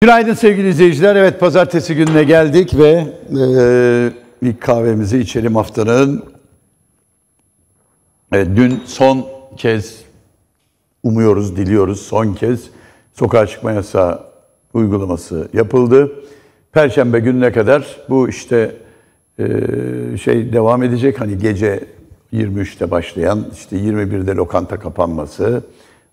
Günaydın sevgili izleyiciler. Evet pazartesi gününe geldik ve e, ilk kahvemizi içelim haftanın. Evet, dün son kez umuyoruz, diliyoruz son kez sokağa çıkma yasağı uygulaması yapıldı. Perşembe gününe kadar bu işte e, şey devam edecek. Hani gece 23'te başlayan işte 21'de lokanta kapanması,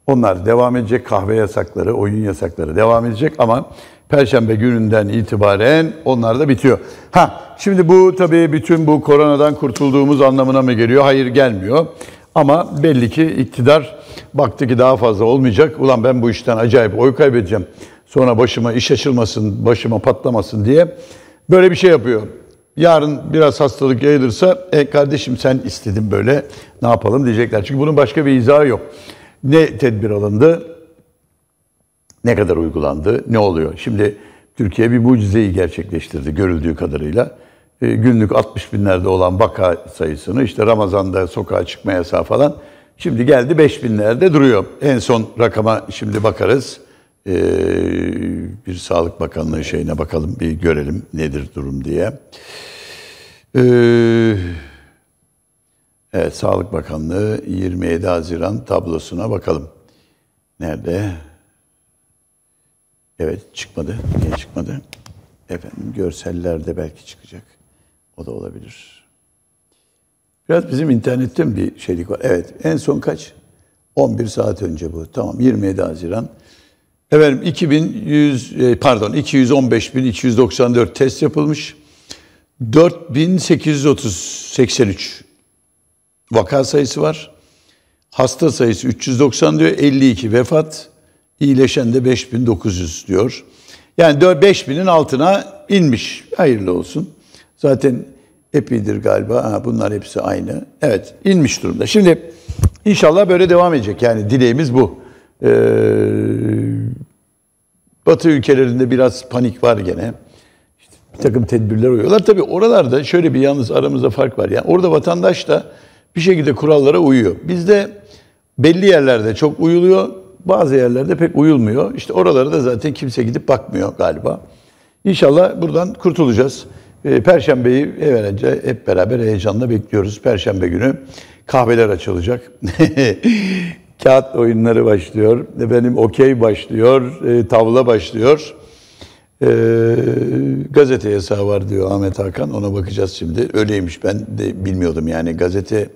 onlar devam edecek kahve yasakları, oyun yasakları devam edecek ama Perşembe gününden itibaren onlar da bitiyor. Ha, şimdi bu tabii bütün bu koronadan kurtulduğumuz anlamına mı geliyor? Hayır gelmiyor. Ama belli ki iktidar baktı ki daha fazla olmayacak. Ulan ben bu işten acayip oy kaybedeceğim. Sonra başıma iş açılmasın, başıma patlamasın diye böyle bir şey yapıyor. Yarın biraz hastalık yayılırsa, e kardeşim sen istedin böyle ne yapalım diyecekler. Çünkü bunun başka bir izahı yok ne tedbir alındı, ne kadar uygulandı, ne oluyor? Şimdi Türkiye bir mucizeyi gerçekleştirdi görüldüğü kadarıyla. E, günlük 60 binlerde olan vaka sayısını işte Ramazan'da sokağa çıkma yasağı falan şimdi geldi 5 binlerde duruyor. En son rakama şimdi bakarız. E, bir Sağlık Bakanlığı şeyine bakalım bir görelim nedir durum diye. Eee... Evet, Sağlık Bakanlığı 27 Haziran tablosuna bakalım. Nerede? Evet, çıkmadı. Niye çıkmadı? Efendim, görsellerde belki çıkacak. O da olabilir. Biraz bizim internetten bir şeylik var. Evet, en son kaç? 11 saat önce bu. Tamam, 27 Haziran. Efendim 2100 e, pardon 215.294 test yapılmış. 4830 83 vaka sayısı var. Hasta sayısı 390 diyor, 52 vefat, iyileşen de 5900 diyor. Yani 5000'in altına inmiş. Hayırlı olsun. Zaten epidir galiba. Ha, bunlar hepsi aynı. Evet, inmiş durumda. Şimdi inşallah böyle devam edecek. Yani dileğimiz bu. Ee, Batı ülkelerinde biraz panik var gene. İşte bir takım tedbirler uyuyorlar. Tabii oralarda şöyle bir yalnız aramızda fark var. Yani orada vatandaş da bir şekilde kurallara uyuyor. Bizde belli yerlerde çok uyuluyor, bazı yerlerde pek uyulmuyor. İşte oralara da zaten kimse gidip bakmıyor galiba. İnşallah buradan kurtulacağız. Ee, Perşembeyi evvelce hep beraber heyecanla bekliyoruz. Perşembe günü kahveler açılacak. Kağıt oyunları başlıyor. Benim okey başlıyor. E, tavla başlıyor e, gazete yasağı var diyor Ahmet Hakan. Ona bakacağız şimdi. Öyleymiş ben de bilmiyordum yani gazete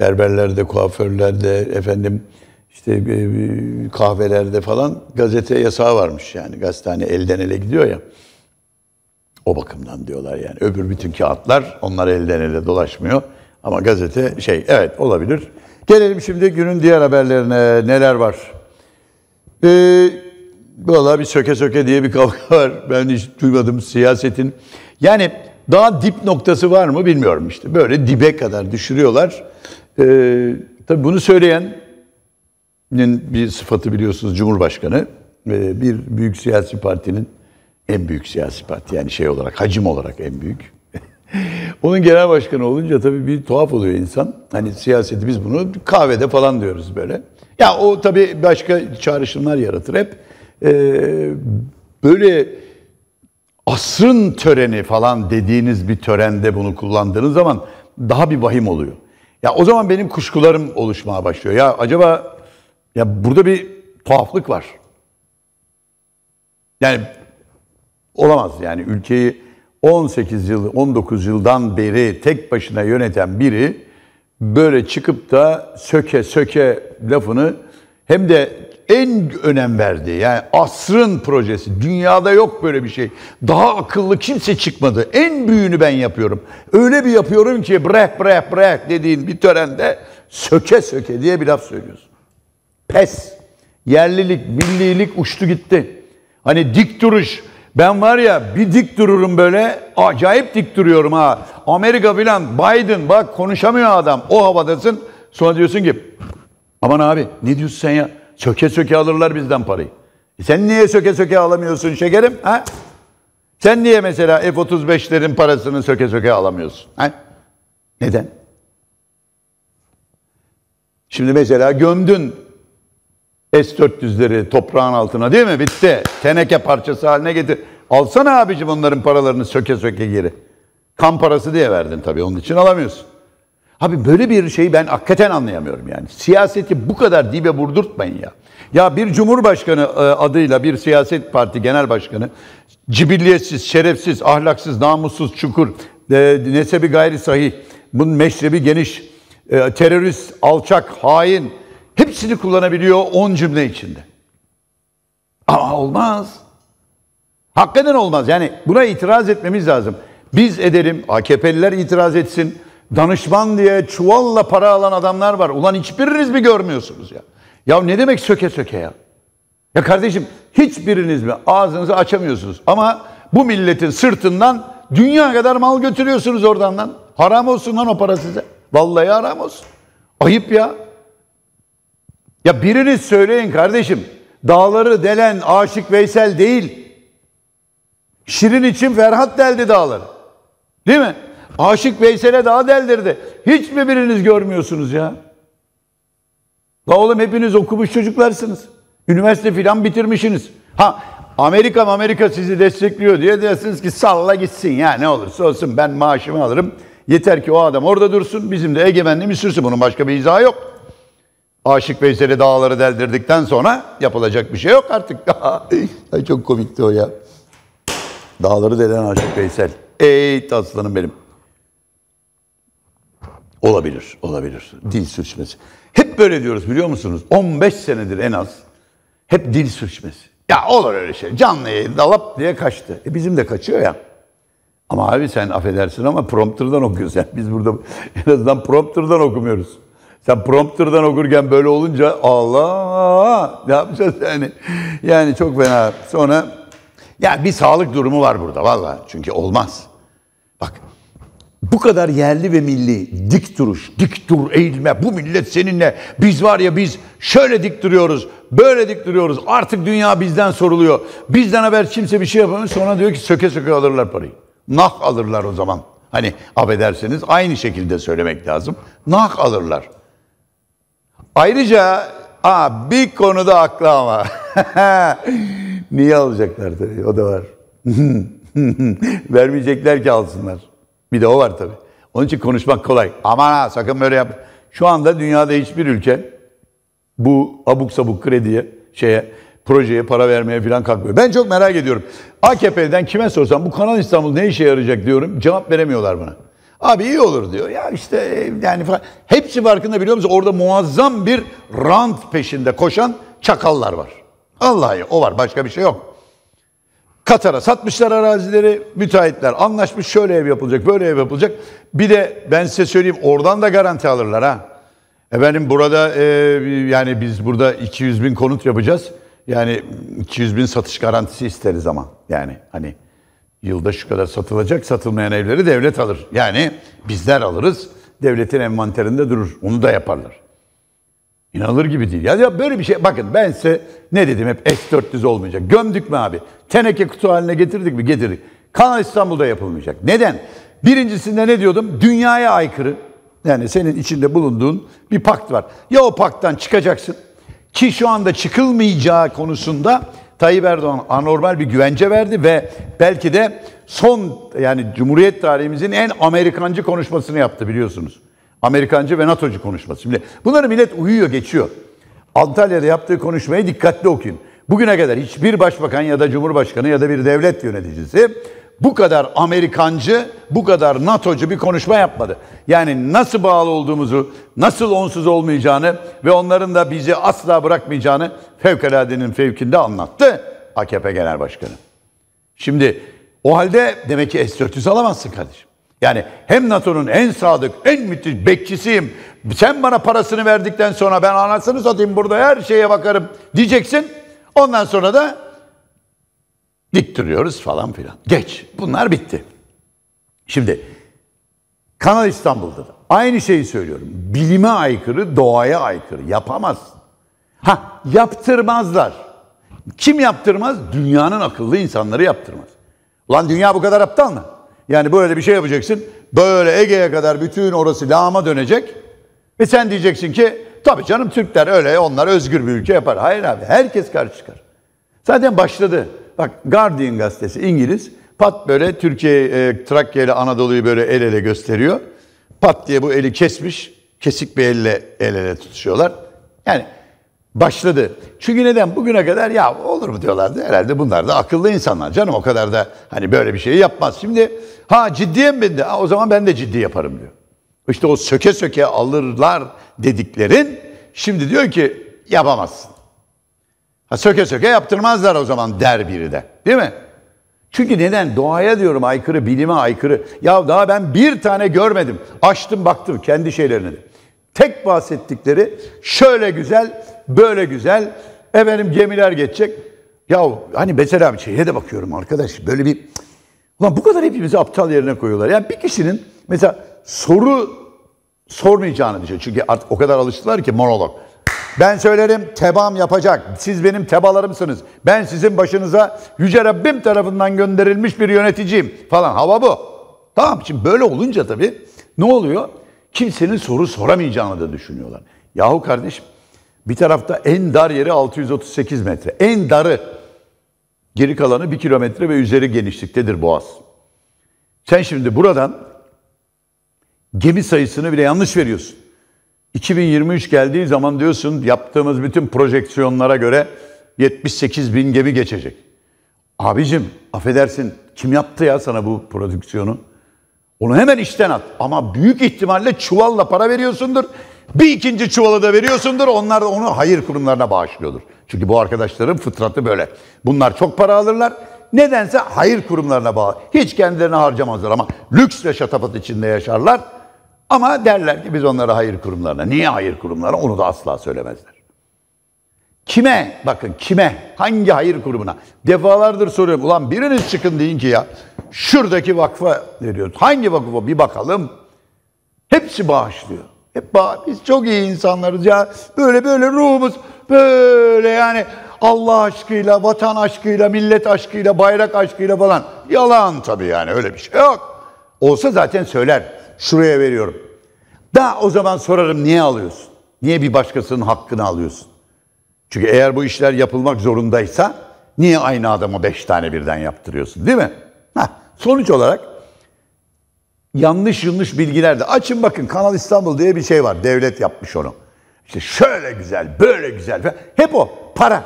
berberlerde, kuaförlerde, efendim işte e, e kahvelerde falan gazete yasağı varmış yani. Gazetehane elden ele gidiyor ya. O bakımdan diyorlar yani. Öbür bütün kağıtlar onlar elden ele dolaşmıyor. Ama gazete şey evet olabilir. Gelelim şimdi günün diğer haberlerine neler var. Ee, Vallahi bir söke söke diye bir kavga var. Ben hiç duymadım siyasetin. Yani daha dip noktası var mı bilmiyorum işte. Böyle dibe kadar düşürüyorlar. Ee, tabii bunu söyleyenin bir sıfatı biliyorsunuz Cumhurbaşkanı. Ee, bir büyük siyasi partinin en büyük siyasi parti yani şey olarak hacim olarak en büyük. Onun genel başkanı olunca tabii bir tuhaf oluyor insan. Hani siyaseti biz bunu kahvede falan diyoruz böyle. Ya o tabii başka çağrışımlar yaratır hep. Ee, böyle asrın töreni falan dediğiniz bir törende bunu kullandığınız zaman daha bir vahim oluyor. Ya o zaman benim kuşkularım oluşmaya başlıyor. Ya acaba ya burada bir tuhaflık var. Yani olamaz yani ülkeyi 18 yıl 19 yıldan beri tek başına yöneten biri böyle çıkıp da söke söke lafını hem de en önem verdiği yani asrın projesi. Dünyada yok böyle bir şey. Daha akıllı kimse çıkmadı. En büyüğünü ben yapıyorum. Öyle bir yapıyorum ki bırak bırak bırak dediğin bir törende söke söke diye bir laf söylüyorsun. Pes. Yerlilik, millilik uçtu gitti. Hani dik duruş. Ben var ya bir dik dururum böyle. Acayip dik duruyorum ha. Amerika filan Biden bak konuşamıyor adam. O havadasın. Sonra diyorsun ki aman abi ne diyorsun sen ya? Söke söke alırlar bizden parayı. E sen niye söke söke alamıyorsun şekerim? Ha? Sen niye mesela F-35'lerin parasını söke söke alamıyorsun? Ha? Neden? Şimdi mesela gömdün S-400'leri toprağın altına değil mi? Bitti. Teneke parçası haline getir. Alsana abicim onların paralarını söke söke geri. Kan parası diye verdin tabii onun için alamıyorsun. Abi böyle bir şeyi ben hakikaten anlayamıyorum yani. Siyaseti bu kadar dibe vurdurtmayın ya. Ya bir cumhurbaşkanı e, adıyla bir siyaset parti genel başkanı cibilliyetsiz, şerefsiz, ahlaksız, namussuz, çukur, e, nesebi gayri sahih, bunun meşrebi geniş, e, terörist, alçak, hain hepsini kullanabiliyor 10 cümle içinde. Ama olmaz. Hakikaten olmaz. Yani buna itiraz etmemiz lazım. Biz edelim, AKP'liler itiraz etsin. Danışman diye çuvalla para alan adamlar var. Ulan hiçbiriniz mi görmüyorsunuz ya? Ya ne demek söke söke ya? Ya kardeşim hiçbiriniz mi ağzınızı açamıyorsunuz? Ama bu milletin sırtından dünya kadar mal götürüyorsunuz oradan lan. Haram olsun lan o para size. Vallahi haram olsun. Ayıp ya. Ya biriniz söyleyin kardeşim. Dağları delen Aşık Veysel değil. Şirin için Ferhat deldi dağları. Değil mi? Aşık Veysel'e daha deldirdi. Hiç mi biriniz görmüyorsunuz ya? La oğlum hepiniz okumuş çocuklarsınız. Üniversite filan bitirmişsiniz. Ha Amerika Amerika sizi destekliyor diye diyorsunuz ki salla gitsin ya ne olursa olsun ben maaşımı alırım. Yeter ki o adam orada dursun bizim de egemenliğimiz sürsün. Bunun başka bir izahı yok. Aşık Veysel'e dağları deldirdikten sonra yapılacak bir şey yok artık. Çok komikti o ya. Dağları delen Aşık Veysel. Ey aslanım benim. Olabilir, olabilir. Dil sürçmesi. Hep böyle diyoruz biliyor musunuz? 15 senedir en az hep dil sürçmesi. Ya olur öyle şey. Canlı yayında lap diye kaçtı. E bizim de kaçıyor ya. Ama abi sen affedersin ama prompterdan okuyorsun. Yani biz burada en azından prompterdan okumuyoruz. Sen prompterdan okurken böyle olunca Allah ne yapacağız yani? Yani çok fena. Sonra ya bir sağlık durumu var burada valla. Çünkü olmaz. Bak bu kadar yerli ve milli dik duruş, dik dur eğilme. Bu millet seninle. Biz var ya biz şöyle dik duruyoruz, böyle dik duruyoruz. Artık dünya bizden soruluyor. Bizden haber kimse bir şey yapamıyor. Sonra diyor ki söke söke alırlar parayı. Nak alırlar o zaman. Hani affederseniz aynı şekilde söylemek lazım. Nak alırlar. Ayrıca aa, bir konuda haklı ama. Niye alacaklar tabii o da var. Vermeyecekler ki alsınlar. Bir de o var tabii. Onun için konuşmak kolay. Aman ha sakın böyle yap. Şu anda dünyada hiçbir ülke bu abuk sabuk krediye, şeye, projeye para vermeye falan kalkmıyor. Ben çok merak ediyorum. AKP'den kime sorsam bu Kanal İstanbul ne işe yarayacak diyorum. Cevap veremiyorlar bana. Abi iyi olur diyor. Ya işte e, yani falan. Hepsi farkında biliyor musunuz? Orada muazzam bir rant peşinde koşan çakallar var. Allah'ı o var. Başka bir şey yok. Katar'a satmışlar arazileri, müteahhitler anlaşmış şöyle ev yapılacak, böyle ev yapılacak. Bir de ben size söyleyeyim oradan da garanti alırlar ha. Efendim burada e, yani biz burada 200 bin konut yapacağız. Yani 200 bin satış garantisi isteriz ama yani hani yılda şu kadar satılacak satılmayan evleri devlet alır. Yani bizler alırız devletin envanterinde durur onu da yaparlar. İnanılır gibi değil. Ya, ya böyle bir şey bakın ben size ne dedim hep S-400 olmayacak. Gömdük mü abi? Teneke kutu haline getirdik mi? Getirdik. Kanal İstanbul'da yapılmayacak. Neden? Birincisinde ne diyordum? Dünyaya aykırı. Yani senin içinde bulunduğun bir pakt var. Ya o pakttan çıkacaksın ki şu anda çıkılmayacağı konusunda Tayyip Erdoğan anormal bir güvence verdi ve belki de son yani Cumhuriyet tarihimizin en Amerikancı konuşmasını yaptı biliyorsunuz. Amerikancı ve NATO'cu konuşması. Şimdi bunları millet uyuyor geçiyor. Antalya'da yaptığı konuşmayı dikkatli okuyun. Bugüne kadar hiçbir başbakan ya da cumhurbaşkanı ya da bir devlet yöneticisi bu kadar Amerikancı, bu kadar NATO'cu bir konuşma yapmadı. Yani nasıl bağlı olduğumuzu, nasıl onsuz olmayacağını ve onların da bizi asla bırakmayacağını fevkaladenin fevkinde anlattı AKP Genel Başkanı. Şimdi o halde demek ki S-400 alamazsın kardeşim. Yani hem NATO'nun en sadık, en müthiş bekçisiyim. Sen bana parasını verdikten sonra ben anasını satayım burada her şeye bakarım diyeceksin. Ondan sonra da dik duruyoruz falan filan. Geç. Bunlar bitti. Şimdi Kanal İstanbul'da da aynı şeyi söylüyorum. Bilime aykırı, doğaya aykırı. Yapamaz. Ha yaptırmazlar. Kim yaptırmaz? Dünyanın akıllı insanları yaptırmaz. Ulan dünya bu kadar aptal mı? Yani böyle bir şey yapacaksın. Böyle Ege'ye kadar bütün orası lağma dönecek. Ve sen diyeceksin ki tabii canım Türkler öyle onlar özgür bir ülke yapar. Hayır abi herkes karşı çıkar. Zaten başladı. Bak Guardian gazetesi İngiliz pat böyle Türkiye e, Trakya ile Anadolu'yu böyle el ele gösteriyor. Pat diye bu eli kesmiş. Kesik bir elle el ele tutuşuyorlar. Yani başladı. Çünkü neden bugüne kadar ya olur mu diyorlardı herhalde bunlar da akıllı insanlar canım o kadar da hani böyle bir şey yapmaz. Şimdi ha ciddiye mi bindi? Ha, o zaman ben de ciddi yaparım diyor. İşte o söke söke alırlar dediklerin şimdi diyor ki yapamazsın. Ha, söke söke yaptırmazlar o zaman der biri de değil mi? Çünkü neden? Doğaya diyorum aykırı, bilime aykırı. Ya daha ben bir tane görmedim. Açtım baktım kendi şeylerini. Tek bahsettikleri şöyle güzel böyle güzel. Efendim gemiler geçecek. Ya hani mesela bir şeye de bakıyorum arkadaş böyle bir ulan bu kadar hepimizi aptal yerine koyuyorlar. Yani bir kişinin mesela soru sormayacağını düşünüyor. Çünkü artık o kadar alıştılar ki monolog. Ben söylerim tebam yapacak. Siz benim tebalarımsınız. Ben sizin başınıza Yüce Rabbim tarafından gönderilmiş bir yöneticiyim falan. Hava bu. Tamam şimdi böyle olunca tabii ne oluyor? Kimsenin soru soramayacağını da düşünüyorlar. Yahu kardeşim bir tarafta en dar yeri 638 metre. En darı. Geri kalanı 1 kilometre ve üzeri genişliktedir Boğaz. Sen şimdi buradan gemi sayısını bile yanlış veriyorsun. 2023 geldiği zaman diyorsun yaptığımız bütün projeksiyonlara göre 78 bin gemi geçecek. Abicim affedersin kim yaptı ya sana bu prodüksiyonu? Onu hemen işten at. Ama büyük ihtimalle çuvalla para veriyorsundur. Bir ikinci çuvalı da veriyorsundur. Onlar da onu hayır kurumlarına bağışlıyordur. Çünkü bu arkadaşların fıtratı böyle. Bunlar çok para alırlar. Nedense hayır kurumlarına bağlı. Hiç kendilerine harcamazlar ama lüks ve şatafat içinde yaşarlar. Ama derler ki biz onlara hayır kurumlarına. Niye hayır kurumlarına? Onu da asla söylemezler. Kime? Bakın kime? Hangi hayır kurumuna? Defalardır soruyorum. Ulan biriniz çıkın deyin ki ya. Şuradaki vakfa veriyoruz. Hangi vakfa? Bir bakalım. Hepsi bağışlıyor. Hep biz çok iyi insanlarız ya. Böyle böyle ruhumuz böyle yani Allah aşkıyla, vatan aşkıyla, millet aşkıyla, bayrak aşkıyla falan. Yalan tabii yani öyle bir şey yok. Olsa zaten söyler. Şuraya veriyorum. Da o zaman sorarım niye alıyorsun? Niye bir başkasının hakkını alıyorsun? Çünkü eğer bu işler yapılmak zorundaysa niye aynı adama beş tane birden yaptırıyorsun değil mi? Heh, sonuç olarak yanlış yanlış bilgiler de. Açın bakın Kanal İstanbul diye bir şey var. Devlet yapmış onu. İşte şöyle güzel, böyle güzel Hep o para.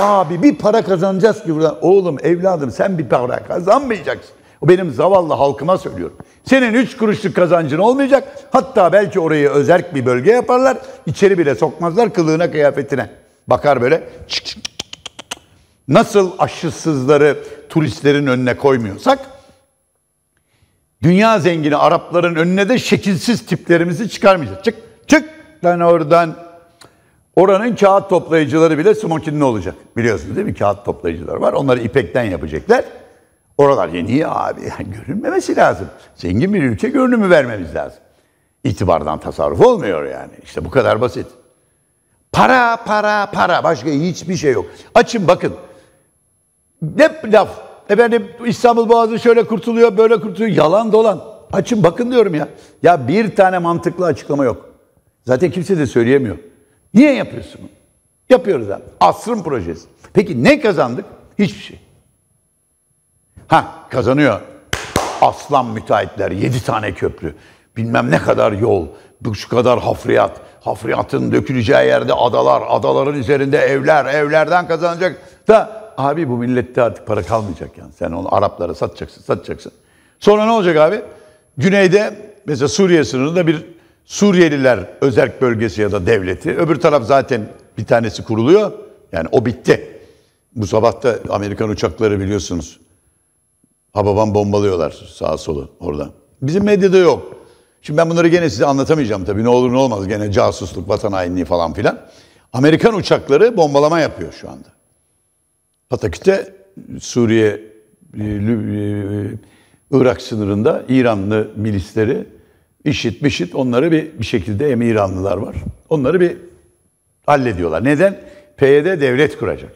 Abi bir para kazanacağız ki buradan. Oğlum, evladım sen bir para kazanmayacaksın. O benim zavallı halkıma söylüyorum. Senin üç kuruşluk kazancın olmayacak. Hatta belki orayı özerk bir bölge yaparlar. İçeri bile sokmazlar kılığına kıyafetine. Bakar böyle Nasıl aşısızları turistlerin önüne koymuyorsak dünya zengini Arapların önüne de şekilsiz tiplerimizi çıkarmayacağız. Çık çık lan yani oradan. Oranın kağıt toplayıcıları bile smokinli olacak. Biliyorsunuz değil mi? Kağıt toplayıcılar var. Onları ipekten yapacaklar. Oralar ya abi? Yani görünmemesi lazım. Zengin bir ülke görünümü vermemiz lazım. İtibardan tasarruf olmuyor yani. İşte bu kadar basit. Para, para, para. Başka hiçbir şey yok. Açın bakın. Hep laf Efendim İstanbul Boğazı şöyle kurtuluyor, böyle kurtuluyor. Yalan dolan. Açın bakın diyorum ya. Ya bir tane mantıklı açıklama yok. Zaten kimse de söyleyemiyor. Niye yapıyorsun bunu? Yapıyoruz abi. Asrın projesi. Peki ne kazandık? Hiçbir şey. Ha kazanıyor. Aslan müteahhitler, yedi tane köprü, bilmem ne kadar yol, şu kadar hafriyat, hafriyatın döküleceği yerde adalar, adaların üzerinde evler, evlerden kazanacak da Abi bu millette artık para kalmayacak yani. Sen onu Araplara satacaksın, satacaksın. Sonra ne olacak abi? Güneyde mesela Suriye sınırında bir Suriyeliler özerk bölgesi ya da devleti. Öbür taraf zaten bir tanesi kuruluyor. Yani o bitti. Bu sabah da Amerikan uçakları biliyorsunuz. Hababam bombalıyorlar sağa solu orada. Bizim medyada yok. Şimdi ben bunları gene size anlatamayacağım tabii. Ne olur ne olmaz gene casusluk, vatan hainliği falan filan. Amerikan uçakları bombalama yapıyor şu anda. Pataküte Suriye e, e, Irak sınırında İranlı milisleri işit mişit onları bir, bir şekilde hem İranlılar var. Onları bir hallediyorlar. Neden? PYD devlet kuracak.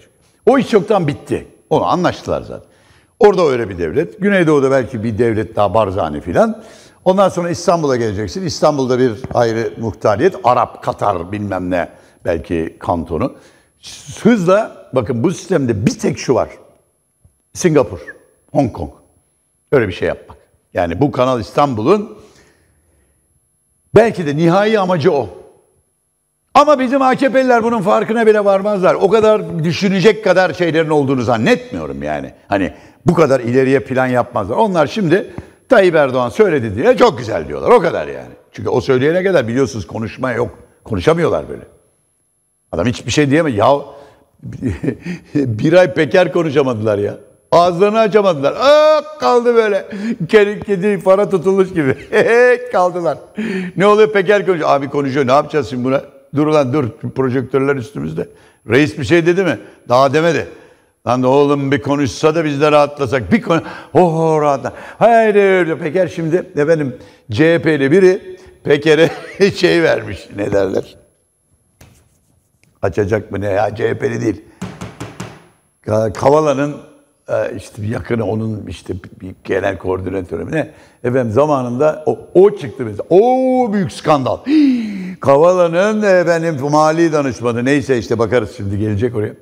O iş çoktan bitti. Onu anlaştılar zaten. Orada öyle bir devlet. Güneydoğu'da belki bir devlet daha Barzani filan. Ondan sonra İstanbul'a geleceksin. İstanbul'da bir ayrı muhtariyet. Arap, Katar bilmem ne belki kantonu. Hızla bakın bu sistemde bir tek şu var. Singapur, Hong Kong. Öyle bir şey yapmak. Yani bu Kanal İstanbul'un belki de nihai amacı o. Ama bizim AKP'liler bunun farkına bile varmazlar. O kadar düşünecek kadar şeylerin olduğunu zannetmiyorum yani. Hani bu kadar ileriye plan yapmazlar. Onlar şimdi Tayyip Erdoğan söyledi diye çok güzel diyorlar. O kadar yani. Çünkü o söyleyene kadar biliyorsunuz konuşma yok. Konuşamıyorlar böyle. Adam hiçbir şey diyemez. Ya bir ay peker konuşamadılar ya. Ağızlarını açamadılar. Ah kaldı böyle. Kedi, kedi para tutulmuş gibi. Kaldılar. Ne oluyor peker konuşuyor. Abi konuşuyor ne yapacağız şimdi buna? Dur lan dur projektörler üstümüzde. Reis bir şey dedi mi? Daha demedi. Lan oğlum bir konuşsa da biz de rahatlasak. Bir konu... Oh rahatla. Hayır Peker şimdi efendim CHP'li biri Peker'e şey vermiş ne derler açacak mı ne ya CHP'li değil. Kavala'nın e, işte yakını onun işte bir genel koordinatörü ne efendim zamanında o, o çıktı bize. O büyük skandal. Kavala'nın efendim mali danışmanı neyse işte bakarız şimdi gelecek oraya.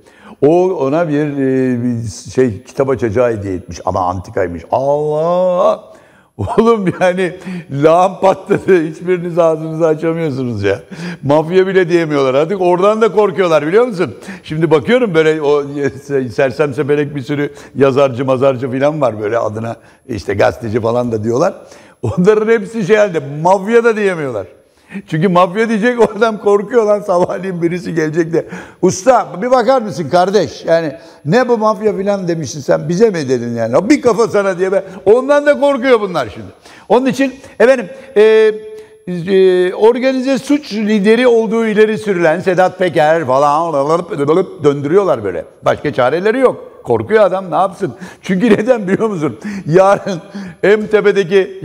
O ona bir, e, bir şey kitap açacağı hediye etmiş ama antikaymış. Allah! Oğlum yani lağım patladı. Hiçbiriniz ağzınızı açamıyorsunuz ya. Mafya bile diyemiyorlar. Artık oradan da korkuyorlar biliyor musun? Şimdi bakıyorum böyle o sersem sepelek bir sürü yazarcı mazarcı falan var böyle adına işte gazeteci falan da diyorlar. Onların hepsi şey halde mafya da diyemiyorlar. Çünkü mafya diyecek o adam korkuyor lan sabahleyin birisi gelecek de. Usta bir bakar mısın kardeş? Yani ne bu mafya filan demişsin sen bize mi dedin yani? Bir kafa sana diye. Ben. Ondan da korkuyor bunlar şimdi. Onun için efendim e, e, organize suç lideri olduğu ileri sürülen Sedat Peker falan döndürüyorlar böyle. Başka çareleri yok. Korkuyor adam ne yapsın? Çünkü neden biliyor musun? Yarın en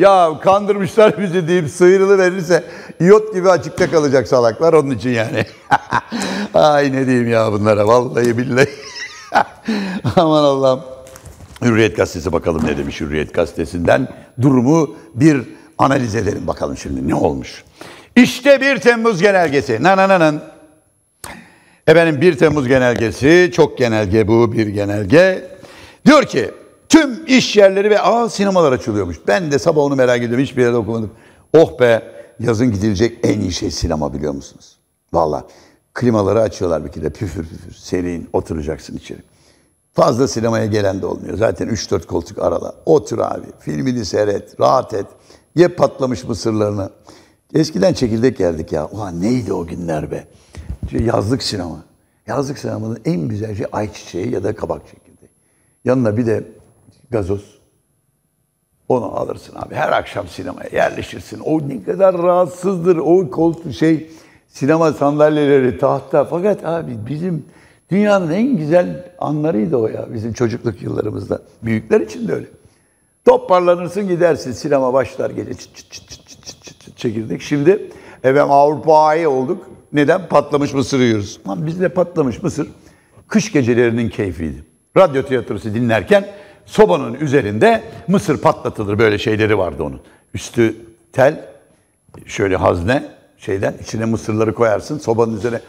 ya kandırmışlar bizi deyip sıyrılı verirse iot gibi açıkta kalacak salaklar onun için yani. Ay ne diyeyim ya bunlara vallahi billahi. Aman Allah'ım. Hürriyet Gazetesi bakalım ne demiş Hürriyet Gazetesi'nden. Durumu bir analiz edelim bakalım şimdi ne olmuş. İşte bir Temmuz genelgesi. Nanananan. Efendim 1 Temmuz genelgesi çok genelge bu bir genelge. Diyor ki tüm iş yerleri ve aa sinemalar açılıyormuş. Ben de sabah onu merak ediyorum hiçbir yerde okumadım. Oh be yazın gidilecek en iyi şey sinema biliyor musunuz? Valla klimaları açıyorlar bir de püfür püfür serin oturacaksın içeri. Fazla sinemaya gelen de olmuyor. Zaten 3-4 koltuk arala. Otur abi. Filmini seyret. Rahat et. Ye patlamış mısırlarını. Eskiden çekirdek geldik ya. Ulan neydi o günler be yazlık sinema. Yazlık sinemanın en güzel şey ayçiçeği ya da kabak çekirdeği. Yanına bir de gazoz. Onu alırsın abi. Her akşam sinemaya yerleşirsin. O ne kadar rahatsızdır. O koltuk şey sinema sandalyeleri, tahta. Fakat abi bizim dünyanın en güzel anlarıydı o ya bizim çocukluk yıllarımızda. Büyükler için de öyle. Toparlanırsın gidersin sinema başlar gece çıt çıt çıt çıt çıt çıt Şimdi efendim Avrupa'yı olduk. Neden? Patlamış mısır yiyoruz. Lan bizde patlamış mısır kış gecelerinin keyfiydi. Radyo tiyatrosu dinlerken sobanın üzerinde mısır patlatılır. Böyle şeyleri vardı onun. Üstü tel, şöyle hazne şeyden içine mısırları koyarsın. Sobanın üzerine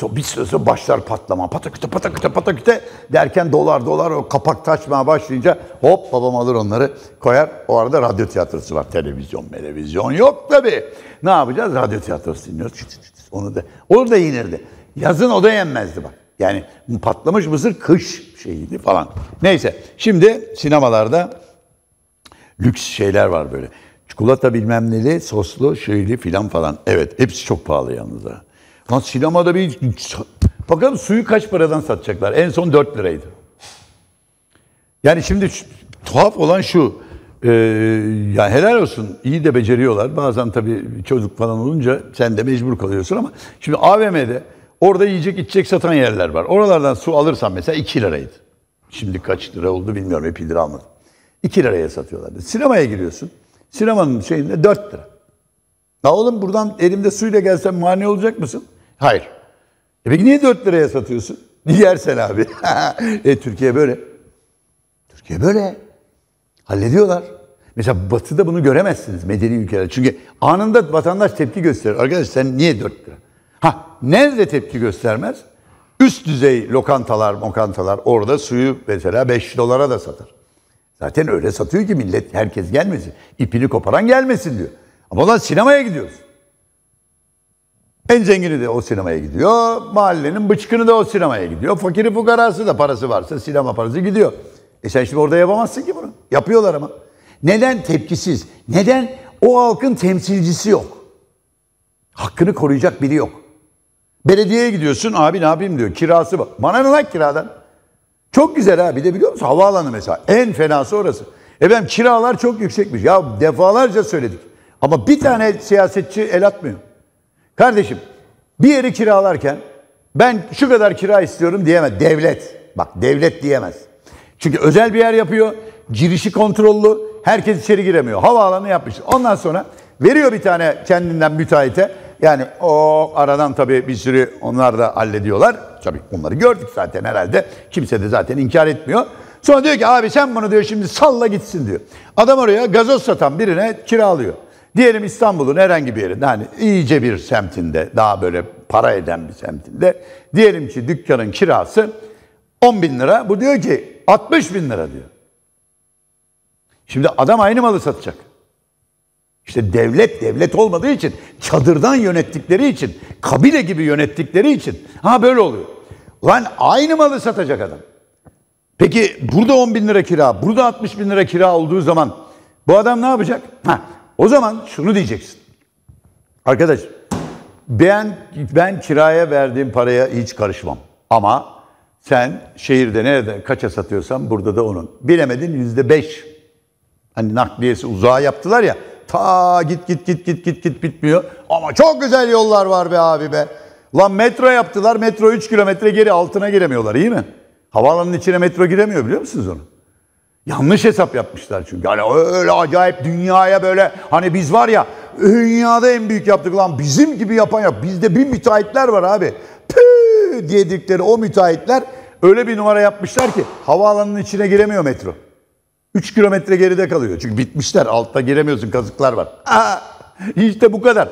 So, bir süre başlar patlama. Pataküte pataküte pataküte derken dolar dolar o kapak taşmaya başlayınca hop babam alır onları koyar. O arada radyo tiyatrosu var. Televizyon, televizyon yok tabii. Ne yapacağız? Radyo tiyatrosu dinliyoruz. Çıt çıt çıt. Onu da olur da yenirdi. Yazın o da yenmezdi bak. Yani patlamış mısır kış şeyiydi falan. Neyse şimdi sinemalarda lüks şeyler var böyle. Çikolata bilmem neli, soslu, şeyli filan falan. Evet hepsi çok pahalı yalnız ha. Lan sinemada bir... Bakalım suyu kaç paradan satacaklar? En son 4 liraydı. Yani şimdi tuhaf olan şu. Ee, ya yani helal olsun. iyi de beceriyorlar. Bazen tabii çocuk falan olunca sen de mecbur kalıyorsun ama şimdi AVM'de orada yiyecek içecek satan yerler var. Oralardan su alırsan mesela 2 liraydı. Şimdi kaç lira oldu bilmiyorum. Hep lira almadım. 2 liraya satıyorlardı. Sinemaya giriyorsun. Sinemanın şeyinde 4 lira. Ya oğlum buradan elimde suyla gelsem mani olacak mısın? Hayır. E peki niye 4 liraya satıyorsun? Yersen abi. e Türkiye böyle. Türkiye böyle. Hallediyorlar. Mesela batıda bunu göremezsiniz medeni ülkeler. Çünkü anında vatandaş tepki gösterir. Arkadaş sen niye 4 lira? Ha nerede tepki göstermez? Üst düzey lokantalar, mokantalar orada suyu mesela 5 dolara da satar. Zaten öyle satıyor ki millet herkes gelmesin. İpini koparan gelmesin diyor. Ama lan sinemaya gidiyoruz. En zengini de o sinemaya gidiyor. Mahallenin bıçkını da o sinemaya gidiyor. Fakiri fukarası da parası varsa sinema parası gidiyor. E sen şimdi orada yapamazsın ki bunu. Yapıyorlar ama. Neden tepkisiz? Neden o halkın temsilcisi yok? Hakkını koruyacak biri yok. Belediyeye gidiyorsun abi ne yapayım diyor. Kirası bak. Bana ne lan kiradan? Çok güzel abi de biliyor musun? Havaalanı mesela. En fenası orası. Efendim kiralar çok yüksekmiş. Ya defalarca söyledik. Ama bir tane siyasetçi el atmıyor. Kardeşim bir yeri kiralarken ben şu kadar kira istiyorum diyemez. Devlet. Bak devlet diyemez. Çünkü özel bir yer yapıyor. Girişi kontrollü. Herkes içeri giremiyor. Havaalanı yapmış. Ondan sonra veriyor bir tane kendinden müteahhite. Yani o aradan tabii bir sürü onlar da hallediyorlar. Tabii onları gördük zaten herhalde. Kimse de zaten inkar etmiyor. Sonra diyor ki abi sen bunu diyor şimdi salla gitsin diyor. Adam oraya gazoz satan birine kiralıyor. Diyelim İstanbul'un herhangi bir yerinde hani iyice bir semtinde daha böyle para eden bir semtinde. Diyelim ki dükkanın kirası 10 bin lira. Bu diyor ki 60 bin lira diyor. Şimdi adam aynı malı satacak. İşte devlet devlet olmadığı için, çadırdan yönettikleri için, kabile gibi yönettikleri için. Ha böyle oluyor. Lan aynı malı satacak adam. Peki burada 10 bin lira kira, burada 60 bin lira kira olduğu zaman bu adam ne yapacak? Ha, o zaman şunu diyeceksin. Arkadaş ben, ben kiraya verdiğim paraya hiç karışmam. Ama sen şehirde nerede kaça satıyorsan burada da onun. Bilemedin yüzde beş. Hani nakliyesi uzağa yaptılar ya. Ta git git git git git git bitmiyor. Ama çok güzel yollar var be abi be. Lan metro yaptılar. Metro 3 kilometre geri altına giremiyorlar iyi mi? Havaalanının içine metro giremiyor biliyor musunuz onu? Yanlış hesap yapmışlar çünkü. yani öyle acayip dünyaya böyle hani biz var ya dünyada en büyük yaptık lan bizim gibi yapan yok. Bizde bir müteahhitler var abi ödeyedikleri o müteahhitler öyle bir numara yapmışlar ki havaalanının içine giremiyor metro. 3 kilometre geride kalıyor. Çünkü bitmişler. Altta giremiyorsun. Kazıklar var. Aa, işte bu kadar.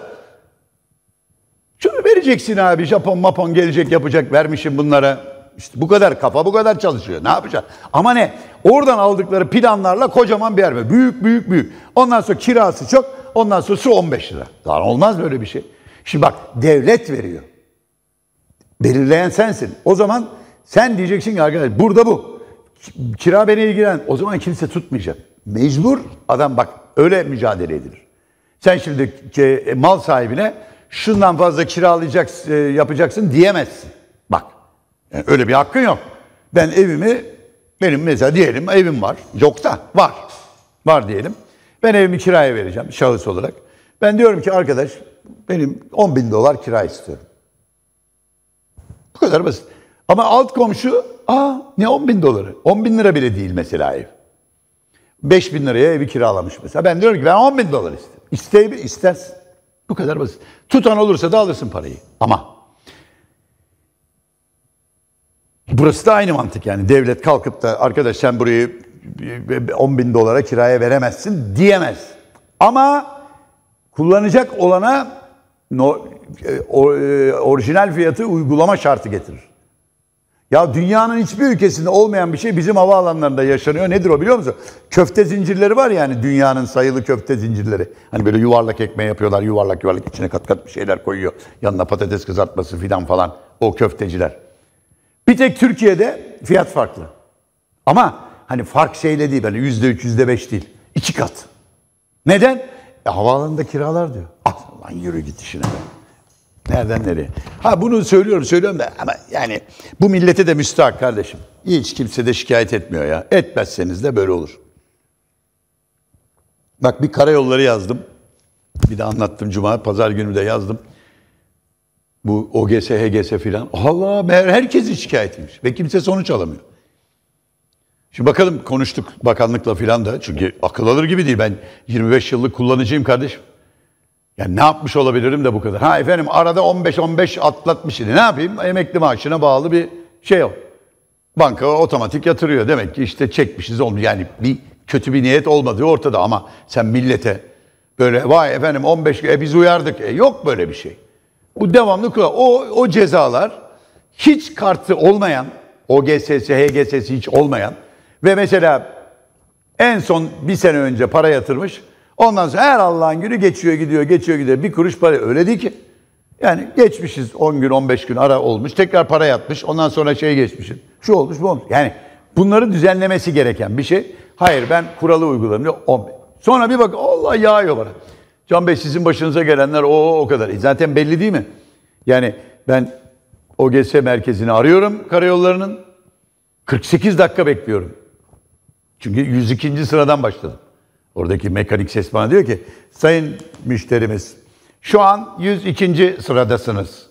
Şunu vereceksin abi. Japon mapon gelecek yapacak. Vermişim bunlara. İşte bu kadar kafa bu kadar çalışıyor. Ne yapacak? Ama ne? Oradan aldıkları planlarla kocaman bir yer. Var. Büyük büyük büyük. Ondan sonra kirası çok. Ondan sonra su 15 lira. Daha olmaz böyle bir şey. Şimdi bak devlet veriyor. Belirleyen sensin. O zaman sen diyeceksin ki arkadaş burada bu. Kira beni ilgilen. O zaman kimse tutmayacak. Mecbur adam bak öyle mücadele edilir. Sen şimdi e, mal sahibine şundan fazla kiralayacak e, yapacaksın diyemezsin. Bak yani öyle bir hakkın yok. Ben evimi benim mesela diyelim evim var. Yok da var. Var diyelim. Ben evimi kiraya vereceğim şahıs olarak. Ben diyorum ki arkadaş benim 10 bin dolar kira istiyorum. Bu kadar basit. Ama alt komşu aa ne 10 bin doları? 10 bin lira bile değil mesela ev. 5 bin liraya evi kiralamış mesela. Ben diyorum ki ben 10 bin dolar istiyorum. İstey, istersin. Bu kadar basit. Tutan olursa da alırsın parayı. Ama burası da aynı mantık yani. Devlet kalkıp da arkadaş sen burayı 10 bin dolara kiraya veremezsin diyemez. Ama kullanacak olana no, e, e, orijinal fiyatı uygulama şartı getirir. Ya dünyanın hiçbir ülkesinde olmayan bir şey bizim havaalanlarında yaşanıyor. Nedir o biliyor musun? Köfte zincirleri var yani dünyanın sayılı köfte zincirleri. Hani böyle yuvarlak ekmeği yapıyorlar. Yuvarlak yuvarlak içine kat kat bir şeyler koyuyor. Yanına patates kızartması filan falan. O köfteciler. Bir tek Türkiye'de fiyat farklı. Ama hani fark şeyle değil. Hani yüzde üç, yüzde beş değil. İki kat. Neden? E, havaalanında kiralar diyor. Az. Ah, Allah yürü git işine be. Nereden nereye? Ha bunu söylüyorum söylüyorum da ama yani bu millete de müstahak kardeşim. Hiç kimse de şikayet etmiyor ya. Etmezseniz de böyle olur. Bak bir karayolları yazdım. Bir de anlattım cuma, pazar günü de yazdım. Bu OGS, HGS filan. Allah meğer herkesi etmiş ve kimse sonuç alamıyor. Şimdi bakalım konuştuk bakanlıkla filan da. Çünkü akıl alır gibi değil. Ben 25 yıllık kullanıcıyım kardeşim. Ya ne yapmış olabilirim de bu kadar? Ha efendim arada 15-15 atlatmış idi Ne yapayım? Emekli maaşına bağlı bir şey o. Banka otomatik yatırıyor. Demek ki işte çekmişiz olmuş. Yani bir kötü bir niyet olmadığı ortada ama sen millete böyle vay efendim 15 e biz uyardık. E, yok böyle bir şey. Bu devamlı kural. O, o cezalar hiç kartı olmayan, OGS'si, HGS'si hiç olmayan ve mesela en son bir sene önce para yatırmış Ondan sonra her Allah'ın günü geçiyor gidiyor, geçiyor gidiyor. Bir kuruş para öyle değil ki. Yani geçmişiz 10 gün, 15 gün ara olmuş. Tekrar para yatmış. Ondan sonra şey geçmişiz. Şu olmuş, bu olmuş. Yani bunları düzenlemesi gereken bir şey. Hayır ben kuralı uygulamıyorum. 15. Sonra bir bak Allah yağıyor bana. Can Bey sizin başınıza gelenler o o kadar. E zaten belli değil mi? Yani ben OGS merkezini arıyorum karayollarının. 48 dakika bekliyorum. Çünkü 102. sıradan başladım. Oradaki mekanik ses bana diyor ki sayın müşterimiz şu an 102. sıradasınız.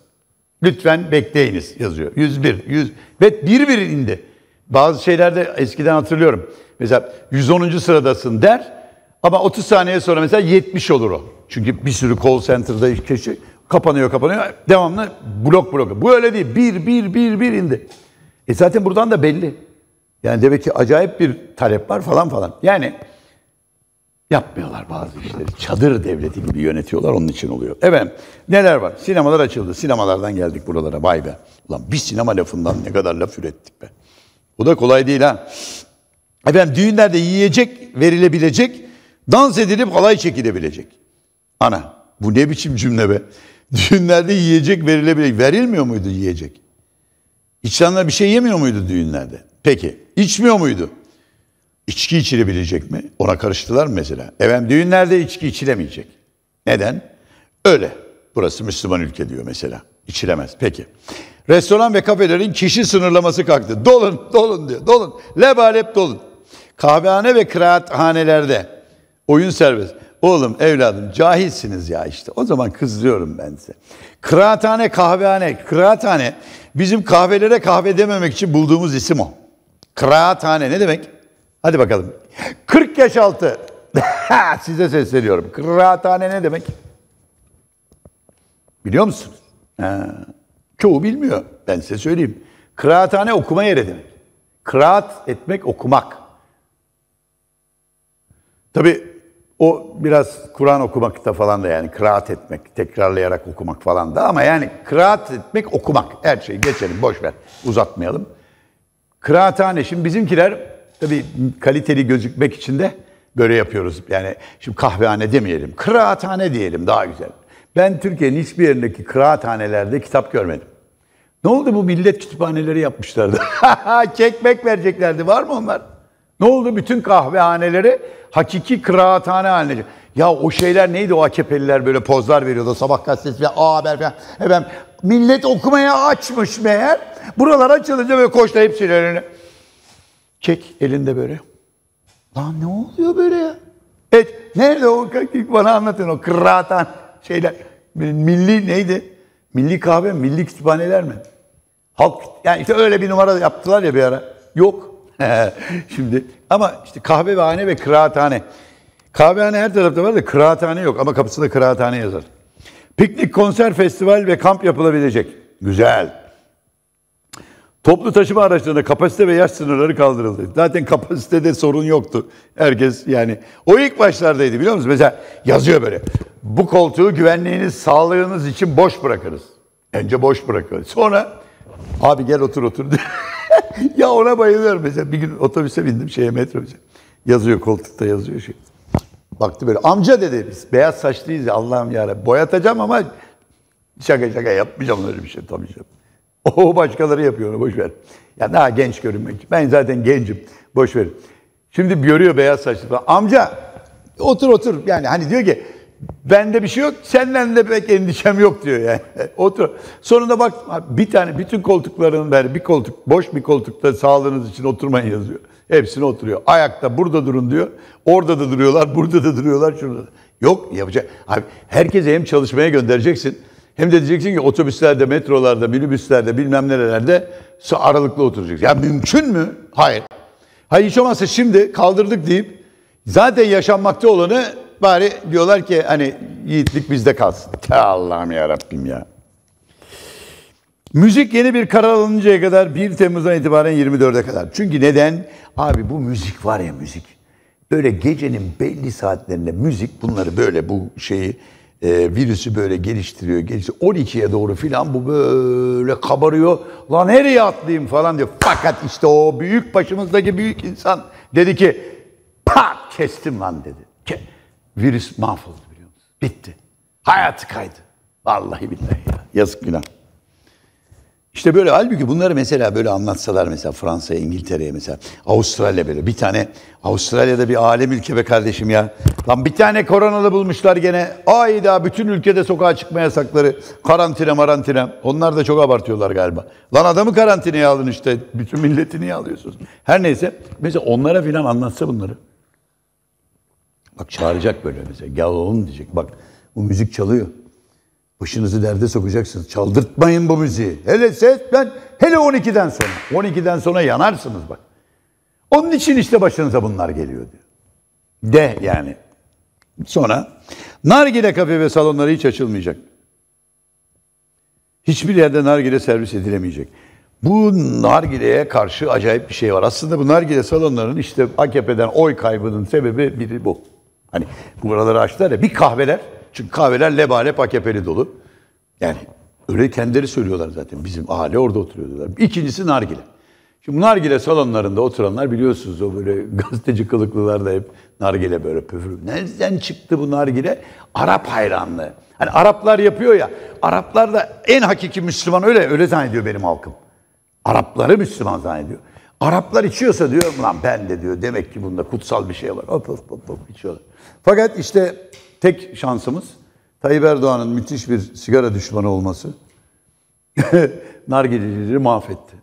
Lütfen bekleyiniz yazıyor. 101, 100 ve bir bir indi. Bazı şeylerde eskiden hatırlıyorum. Mesela 110. sıradasın der ama 30 saniye sonra mesela 70 olur o. Çünkü bir sürü call center'da kişi kapanıyor kapanıyor. Devamlı blok blok. Bu öyle değil. Bir bir bir bir indi. E zaten buradan da belli. Yani demek ki acayip bir talep var falan falan. Yani Yapmıyorlar bazı işleri. Çadır devleti gibi yönetiyorlar onun için oluyor. Evet neler var? Sinemalar açıldı. Sinemalardan geldik buralara vay be. Ulan bir sinema lafından ne kadar laf ürettik be. Bu da kolay değil ha. Efendim düğünlerde yiyecek verilebilecek, dans edilip halay çekilebilecek. Ana bu ne biçim cümle be. Düğünlerde yiyecek verilebilecek. Verilmiyor muydu yiyecek? İnsanlar bir şey yemiyor muydu düğünlerde? Peki içmiyor muydu? İçki içilebilecek mi? Ona karıştılar mı mesela? Efendim düğünlerde içki içilemeyecek. Neden? Öyle. Burası Müslüman ülke diyor mesela. İçilemez. Peki. Restoran ve kafelerin kişi sınırlaması kalktı. Dolun, dolun diyor. Dolun. Lebalep dolun. Kahvehane ve kıraathanelerde oyun serbest. Oğlum evladım cahilsiniz ya işte. O zaman kızlıyorum ben size. Kıraathane, kahvehane. Kıraathane bizim kahvelere kahve dememek için bulduğumuz isim o. Kıraathane ne demek? Hadi bakalım. 40 yaş altı. Size sesleniyorum. Kıraathane ne demek? Biliyor musunuz? Ha, çoğu bilmiyor. Ben size söyleyeyim. Kıraathane okuma yeri demek. Kıraat etmek okumak. Tabi o biraz Kur'an okumakta falan da yani kıraat etmek, tekrarlayarak okumak falan da ama yani kıraat etmek okumak. Her şeyi geçelim boş ver uzatmayalım. Kıraathane şimdi bizimkiler Tabii kaliteli gözükmek için de böyle yapıyoruz. Yani şimdi kahvehane demeyelim, kıraathane diyelim daha güzel. Ben Türkiye'nin hiçbir yerindeki kıraathanelerde kitap görmedim. Ne oldu bu millet kütüphaneleri yapmışlardı. Çekmek vereceklerdi. Var mı onlar? Ne oldu bütün kahvehaneleri hakiki kıraathane haline Ya o şeyler neydi o AKP'liler böyle pozlar veriyordu sabah gazetesi ve A Haber falan. Efendim millet okumaya açmış meğer. Buralar açılınca böyle koştu hepsinin Çek elinde böyle. Lan ne oluyor böyle ya? Evet. Nerede o? Bana anlatın o kırraatan şeyler. Milli neydi? Milli kahve Milli kütüphaneler mi? Halk, yani işte öyle bir numara yaptılar ya bir ara. Yok. Şimdi ama işte kahvehane ve kıraathane. Kahvehane her tarafta var da kıraathane yok ama kapısında kıraathane yazar. Piknik, konser, festival ve kamp yapılabilecek. Güzel. Toplu taşıma araçlarında kapasite ve yaş sınırları kaldırıldı. Zaten kapasitede sorun yoktu. Herkes yani o ilk başlardaydı biliyor musunuz? Mesela yazıyor böyle. Bu koltuğu güvenliğiniz, sağlığınız için boş bırakırız. Önce boş bırakıyoruz. Sonra abi gel otur otur. ya ona bayılıyorum mesela. Bir gün otobüse bindim şeye metrobüse. Yazıyor koltukta yazıyor şey. Baktı böyle amca dedi biz beyaz saçlıyız ya Allah'ım yarabbim. Boyatacağım ama şaka şaka yapmayacağım öyle bir şey tabii canım. O başkaları yapıyor, onu boşver. Ya daha genç görünmek. Ben zaten gencim, boşver. Şimdi görüyor beyaz saçlı Amca otur otur. Yani hani diyor ki bende bir şey yok, senden de pek endişem yok diyor yani. otur. Sonunda bak bir tane bütün koltuklarının ver bir koltuk boş bir koltukta sağlığınız için oturmayın yazıyor. Hepsine oturuyor. Ayakta burada durun diyor. Orada da duruyorlar, burada da duruyorlar, şurada. Yok yapacak. Abi herkese hem çalışmaya göndereceksin. Hem de diyeceksin ki otobüslerde, metrolarda, minibüslerde bilmem nerelerde aralıklı oturacaksın. Ya mümkün mü? Hayır. Hayır hiç olmazsa şimdi kaldırdık deyip zaten yaşanmakta olanı bari diyorlar ki hani yiğitlik bizde kalsın. Ta Allah'ım ya Rabbim ya. Müzik yeni bir karar alınıncaya kadar 1 Temmuz'dan itibaren 24'e kadar. Çünkü neden? Abi bu müzik var ya müzik. Böyle gecenin belli saatlerinde müzik bunları böyle bu şeyi e, virüsü böyle geliştiriyor, geliştiriyor. 12'ye doğru filan bu böyle kabarıyor. Lan nereye atlayayım falan diyor. Fakat işte o büyük başımızdaki büyük insan dedi ki pat kestim lan dedi. Ke Virüs mahvoldu biliyor musun? Bitti. Hayatı kaydı. Vallahi billahi ya. Yazık günah. İşte böyle halbuki bunları mesela böyle anlatsalar mesela Fransa'ya, İngiltere'ye mesela Avustralya böyle bir tane Avustralya'da bir alem ülke be kardeşim ya. Lan bir tane koronalı bulmuşlar gene. Ayda bütün ülkede sokağa çıkma yasakları. Karantina marantina. Onlar da çok abartıyorlar galiba. Lan adamı karantinaya alın işte. Bütün milletini niye alıyorsunuz? Her neyse. Mesela onlara filan anlatsa bunları. Bak çağıracak böyle mesela. Gel oğlum diyecek. Bak bu müzik çalıyor. Başınızı derde sokacaksınız. Çaldırtmayın bu müziği. Hele ses ben hele 12'den sonra. 12'den sonra yanarsınız bak. Onun için işte başınıza bunlar geliyor diyor. De yani. Sonra nargile kafe ve salonları hiç açılmayacak. Hiçbir yerde nargile servis edilemeyecek. Bu nargileye karşı acayip bir şey var. Aslında bu nargile salonlarının işte AKP'den oy kaybının sebebi biri bu. Hani buraları açtılar ya bir kahveler çünkü kahveler lebalep AKP'li dolu. Yani öyle kendileri söylüyorlar zaten. Bizim aile orada oturuyordular. İkincisi nargile. Şimdi nargile salonlarında oturanlar biliyorsunuz o böyle gazeteci kılıklılar da hep nargile böyle pöfür. Nereden çıktı bu nargile? Arap hayranlığı. Hani Araplar yapıyor ya. Araplar da en hakiki Müslüman öyle öyle zannediyor benim halkım. Arapları Müslüman zannediyor. Araplar içiyorsa diyor lan ben de diyor demek ki bunda kutsal bir şey var. Hop hop hop, hop içiyorlar. Fakat işte tek şansımız Tayyip Erdoğan'ın müthiş bir sigara düşmanı olması nargilecileri mahvetti.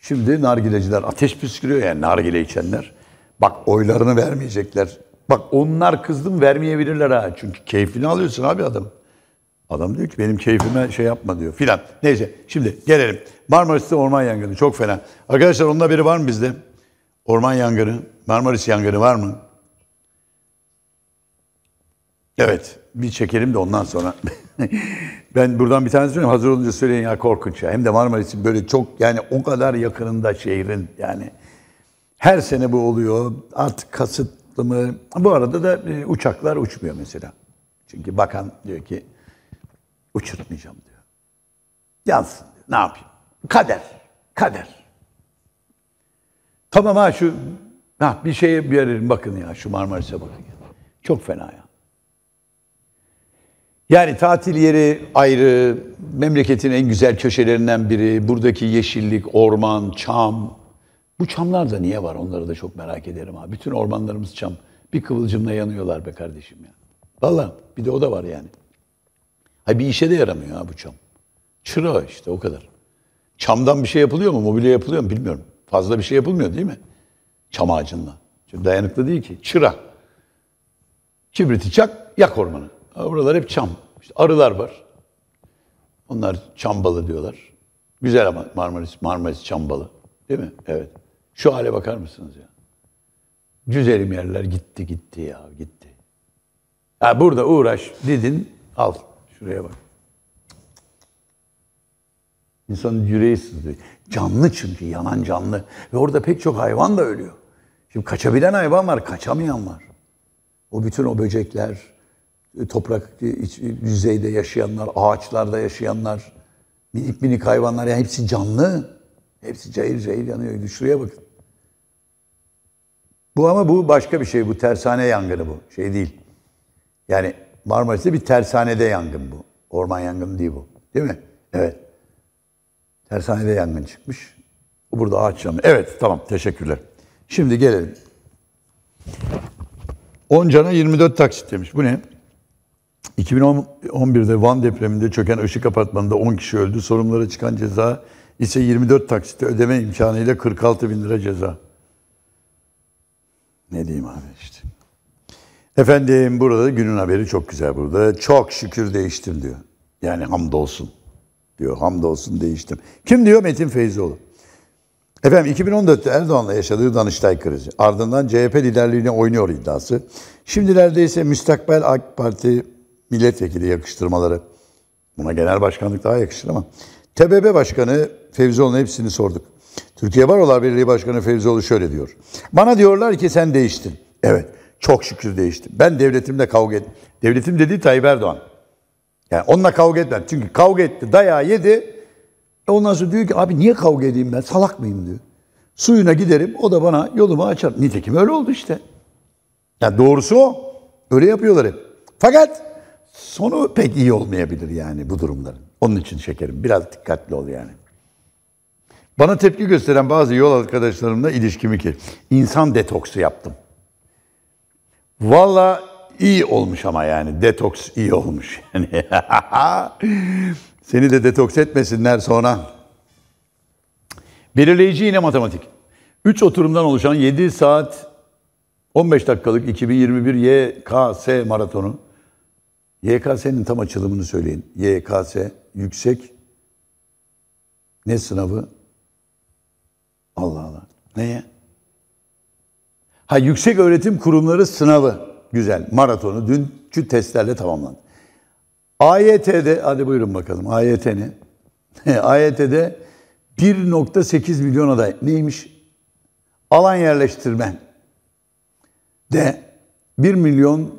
Şimdi nargileciler ateş püskürüyor yani nargile içenler. Bak oylarını vermeyecekler. Bak onlar kızdım vermeyebilirler ha. Çünkü keyfini alıyorsun abi adam. Adam diyor ki benim keyfime şey yapma diyor filan. Neyse şimdi gelelim. Marmaris'te orman yangını çok fena. Arkadaşlar onda biri var mı bizde? Orman yangını, Marmaris yangını var mı? Evet. Bir çekelim de ondan sonra. ben buradan bir tane söyleyeyim. Hazır olunca söyleyin ya korkunç ya. Hem de Marmaris'in böyle çok yani o kadar yakınında şehrin yani. Her sene bu oluyor. Artık kasıtlı mı? Bu arada da e, uçaklar uçmuyor mesela. Çünkü bakan diyor ki uçurtmayacağım diyor. Yansın diyor. Ne yapayım? Kader. Kader. Tamam ha şu ha, bir şeye bir bakın ya şu Marmaris'e bakın. Çok fena ya. Yani tatil yeri ayrı, memleketin en güzel köşelerinden biri. Buradaki yeşillik, orman, çam. Bu çamlar da niye var onları da çok merak ederim ha. Bütün ormanlarımız çam. Bir kıvılcımla yanıyorlar be kardeşim ya. Valla bir de o da var yani. Ha bir işe de yaramıyor ha bu çam. Çıra işte o kadar. Çamdan bir şey yapılıyor mu? Mobilya yapılıyor mu? Bilmiyorum. Fazla bir şey yapılmıyor değil mi? Çam ağacınla. Çünkü dayanıklı değil ki. Çıra. Kibriti çak, yak ormanı. Buralar hep çam. İşte arılar var. Onlar çambalı diyorlar. Güzel ama Marmaris, Marmaris çambalı. Değil mi? Evet. Şu hale bakar mısınız ya? Güzelim yerler gitti gitti ya gitti. Ha burada uğraş dedin al. Şuraya bak. İnsanın yüreği sızlıyor. Canlı çünkü yanan canlı. Ve orada pek çok hayvan da ölüyor. Şimdi kaçabilen hayvan var, kaçamayan var. O bütün o böcekler, toprak iç, yüzeyde yaşayanlar, ağaçlarda yaşayanlar, minik minik hayvanlar yani hepsi canlı. Hepsi cayır cayır yanıyor. Şuraya bakın. Bu ama bu başka bir şey. Bu tersane yangını bu. Şey değil. Yani Marmaris'te bir tersanede yangın bu. Orman yangını değil bu. Değil mi? Evet. Tersanede yangın çıkmış. Burada ağaç yanıyor. Evet tamam teşekkürler. Şimdi gelelim. 10 cana 24 taksit demiş. Bu ne? 2011'de Van depreminde çöken ışık Apartmanı'nda 10 kişi öldü. Sorumlulara çıkan ceza ise 24 taksitte ödeme imkanıyla 46 bin lira ceza. Ne diyeyim abi işte. Efendim burada günün haberi çok güzel burada. Çok şükür değiştim diyor. Yani hamdolsun diyor. Hamdolsun değiştim. Kim diyor? Metin Feyzoğlu. Efendim 2014'te Erdoğan'la yaşadığı Danıştay krizi. Ardından CHP liderliğine oynuyor iddiası. Şimdilerde ise müstakbel AK Parti milletvekili yakıştırmaları. Buna genel başkanlık daha yakışır ama. TBB Başkanı Fevzioğlu'nun hepsini sorduk. Türkiye Barolar Birliği Başkanı Fevzioğlu şöyle diyor. Bana diyorlar ki sen değiştin. Evet çok şükür değiştim. Ben devletimle kavga ettim. Devletim dedi Tayyip Erdoğan. Yani onunla kavga etmem. Çünkü kavga etti, dayağı yedi. E ondan sonra diyor ki abi niye kavga edeyim ben salak mıyım diyor. Suyuna giderim o da bana yolumu açar. Nitekim öyle oldu işte. Yani doğrusu o. Öyle yapıyorlar hep. Fakat sonu pek iyi olmayabilir yani bu durumların. Onun için şekerim biraz dikkatli ol yani. Bana tepki gösteren bazı yol arkadaşlarımla ilişkimi ki insan detoksu yaptım. Valla iyi olmuş ama yani detoks iyi olmuş. Yani Seni de detoks etmesinler sonra. Belirleyici yine matematik. 3 oturumdan oluşan 7 saat 15 dakikalık 2021 YKS maratonu YKS'nin tam açılımını söyleyin. YKS yüksek ne sınavı? Allah Allah. Neye? Ha yüksek öğretim kurumları sınavı. Güzel. Maratonu dünkü testlerle tamamlandı. AYT'de, hadi buyurun bakalım AYT AYT'de 1.8 milyon aday. Neymiş? Alan yerleştirme de 1 milyon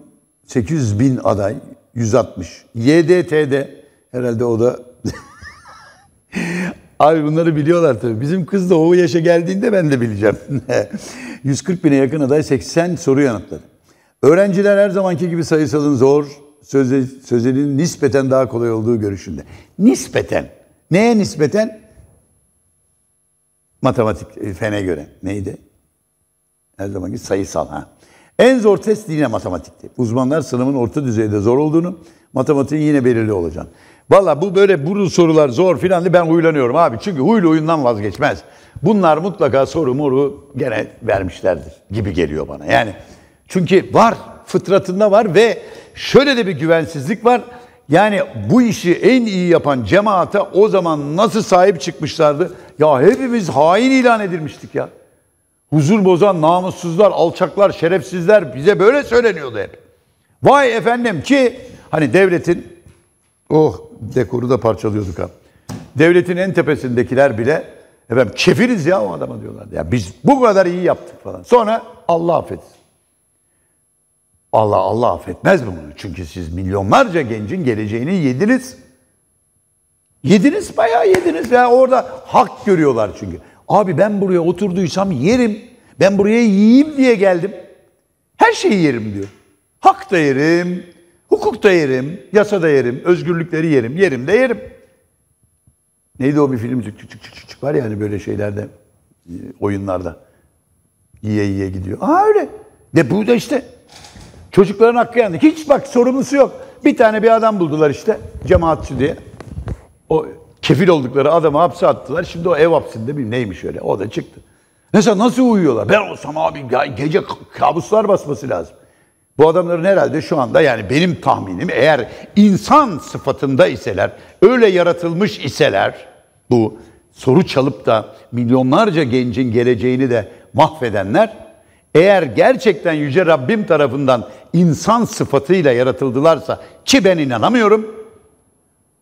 800 bin aday 160. YDT'de herhalde o da Abi bunları biliyorlar tabii. Bizim kız da o yaşa geldiğinde ben de bileceğim. 140 bine yakın aday 80 soru yanıtladı. Öğrenciler her zamanki gibi sayısalın zor, sözel, sözelin nispeten daha kolay olduğu görüşünde. Nispeten. Neye nispeten? Matematik, e, fene göre. Neydi? Her zamanki sayısal ha. En zor test yine matematikti. Uzmanlar sınavın orta düzeyde zor olduğunu, matematiğin yine belirli olacağını. Valla bu böyle burun sorular zor filan diye ben huylanıyorum abi. Çünkü huylu oyundan vazgeçmez. Bunlar mutlaka soru moru gene vermişlerdir gibi geliyor bana. Yani çünkü var fıtratında var ve şöyle de bir güvensizlik var. Yani bu işi en iyi yapan cemaate o zaman nasıl sahip çıkmışlardı? Ya hepimiz hain ilan edilmiştik ya huzur bozan namussuzlar, alçaklar, şerefsizler bize böyle söyleniyordu hep. Vay efendim ki hani devletin oh dekoru da parçalıyorduk ha. Devletin en tepesindekiler bile efendim kefiriz ya o adama diyorlardı. Ya biz bu kadar iyi yaptık falan. Sonra Allah affetsin. Allah Allah affetmez bunu. Çünkü siz milyonlarca gencin geleceğini yediniz. Yediniz bayağı yediniz ya orada hak görüyorlar çünkü. Abi ben buraya oturduysam yerim. Ben buraya yiyeyim diye geldim. Her şeyi yerim diyor. Hak da yerim, hukuk da yerim, yasa da yerim, özgürlükleri yerim, yerim de yerim. Neydi o bir film çık çık çık çık var ya hani böyle şeylerde, e, oyunlarda. Yiye yiye gidiyor. Aa öyle. De bu da işte. Çocukların hakkı yandı. Hiç bak sorumlusu yok. Bir tane bir adam buldular işte cemaatçi diye. O Kefil oldukları adamı hapse attılar. Şimdi o ev hapsinde bilmem neymiş öyle. O da çıktı. Mesela nasıl uyuyorlar? Ben olsam abi gece kabuslar basması lazım. Bu adamların herhalde şu anda yani benim tahminim eğer insan sıfatında iseler, öyle yaratılmış iseler bu soru çalıp da milyonlarca gencin geleceğini de mahvedenler eğer gerçekten Yüce Rabbim tarafından insan sıfatıyla yaratıldılarsa ki ben inanamıyorum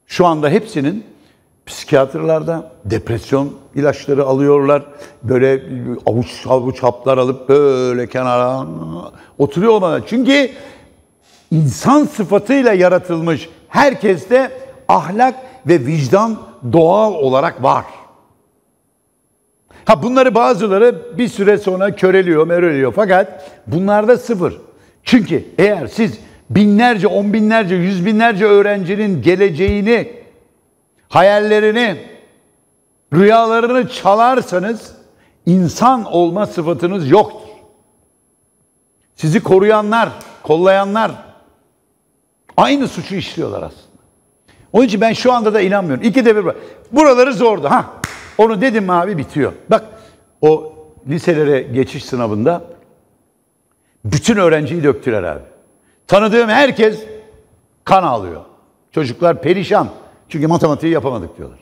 şu anda hepsinin psikiyatrlarda depresyon ilaçları alıyorlar. Böyle avuç avuç haplar alıp böyle kenara oturuyorlar Çünkü insan sıfatıyla yaratılmış herkeste ahlak ve vicdan doğal olarak var. Ha bunları bazıları bir süre sonra köreliyor, möreliyor. Fakat bunlarda sıfır. Çünkü eğer siz binlerce, on binlerce, yüz binlerce öğrencinin geleceğini hayallerini, rüyalarını çalarsanız insan olma sıfatınız yoktur. Sizi koruyanlar, kollayanlar aynı suçu işliyorlar aslında. Onun için ben şu anda da inanmıyorum. İki de bir buraları zordu. Ha, onu dedim abi bitiyor. Bak o liselere geçiş sınavında bütün öğrenciyi döktüler abi. Tanıdığım herkes kan alıyor. Çocuklar perişan. Çünkü matematiği yapamadık diyorlar.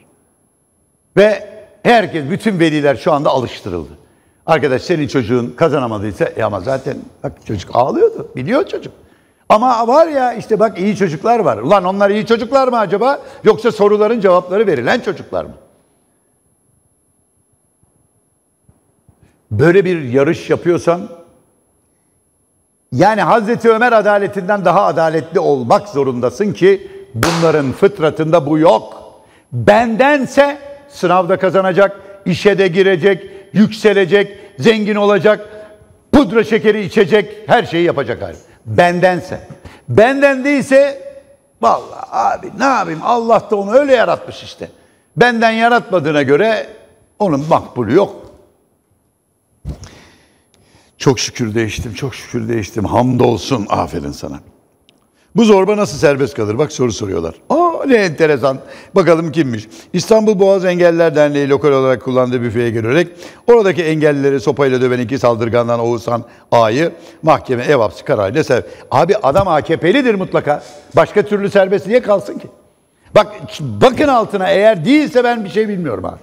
Ve herkes, bütün veliler şu anda alıştırıldı. Arkadaş senin çocuğun kazanamadıysa e ama zaten bak çocuk ağlıyordu. Biliyor çocuk. Ama var ya işte bak iyi çocuklar var. Ulan onlar iyi çocuklar mı acaba? Yoksa soruların cevapları verilen çocuklar mı? Böyle bir yarış yapıyorsan yani Hazreti Ömer adaletinden daha adaletli olmak zorundasın ki bunların fıtratında bu yok. Bendense sınavda kazanacak, işe de girecek, yükselecek, zengin olacak, pudra şekeri içecek, her şeyi yapacak abi. Bendense. Benden değilse vallahi abi ne yapayım Allah da onu öyle yaratmış işte. Benden yaratmadığına göre onun makbulü yok. Çok şükür değiştim, çok şükür değiştim. Hamdolsun, aferin sana. Bu zorba nasıl serbest kalır? Bak soru soruyorlar. Aa ne enteresan. Bakalım kimmiş? İstanbul Boğaz Engelliler Derneği lokal olarak kullandığı büfeye görerek oradaki engellileri sopayla döven iki saldırgandan Oğuzhan A'yı mahkeme ev hapsi kararıyla sev. Abi adam AKP'lidir mutlaka. Başka türlü serbest niye kalsın ki? Bak bakın altına eğer değilse ben bir şey bilmiyorum abi.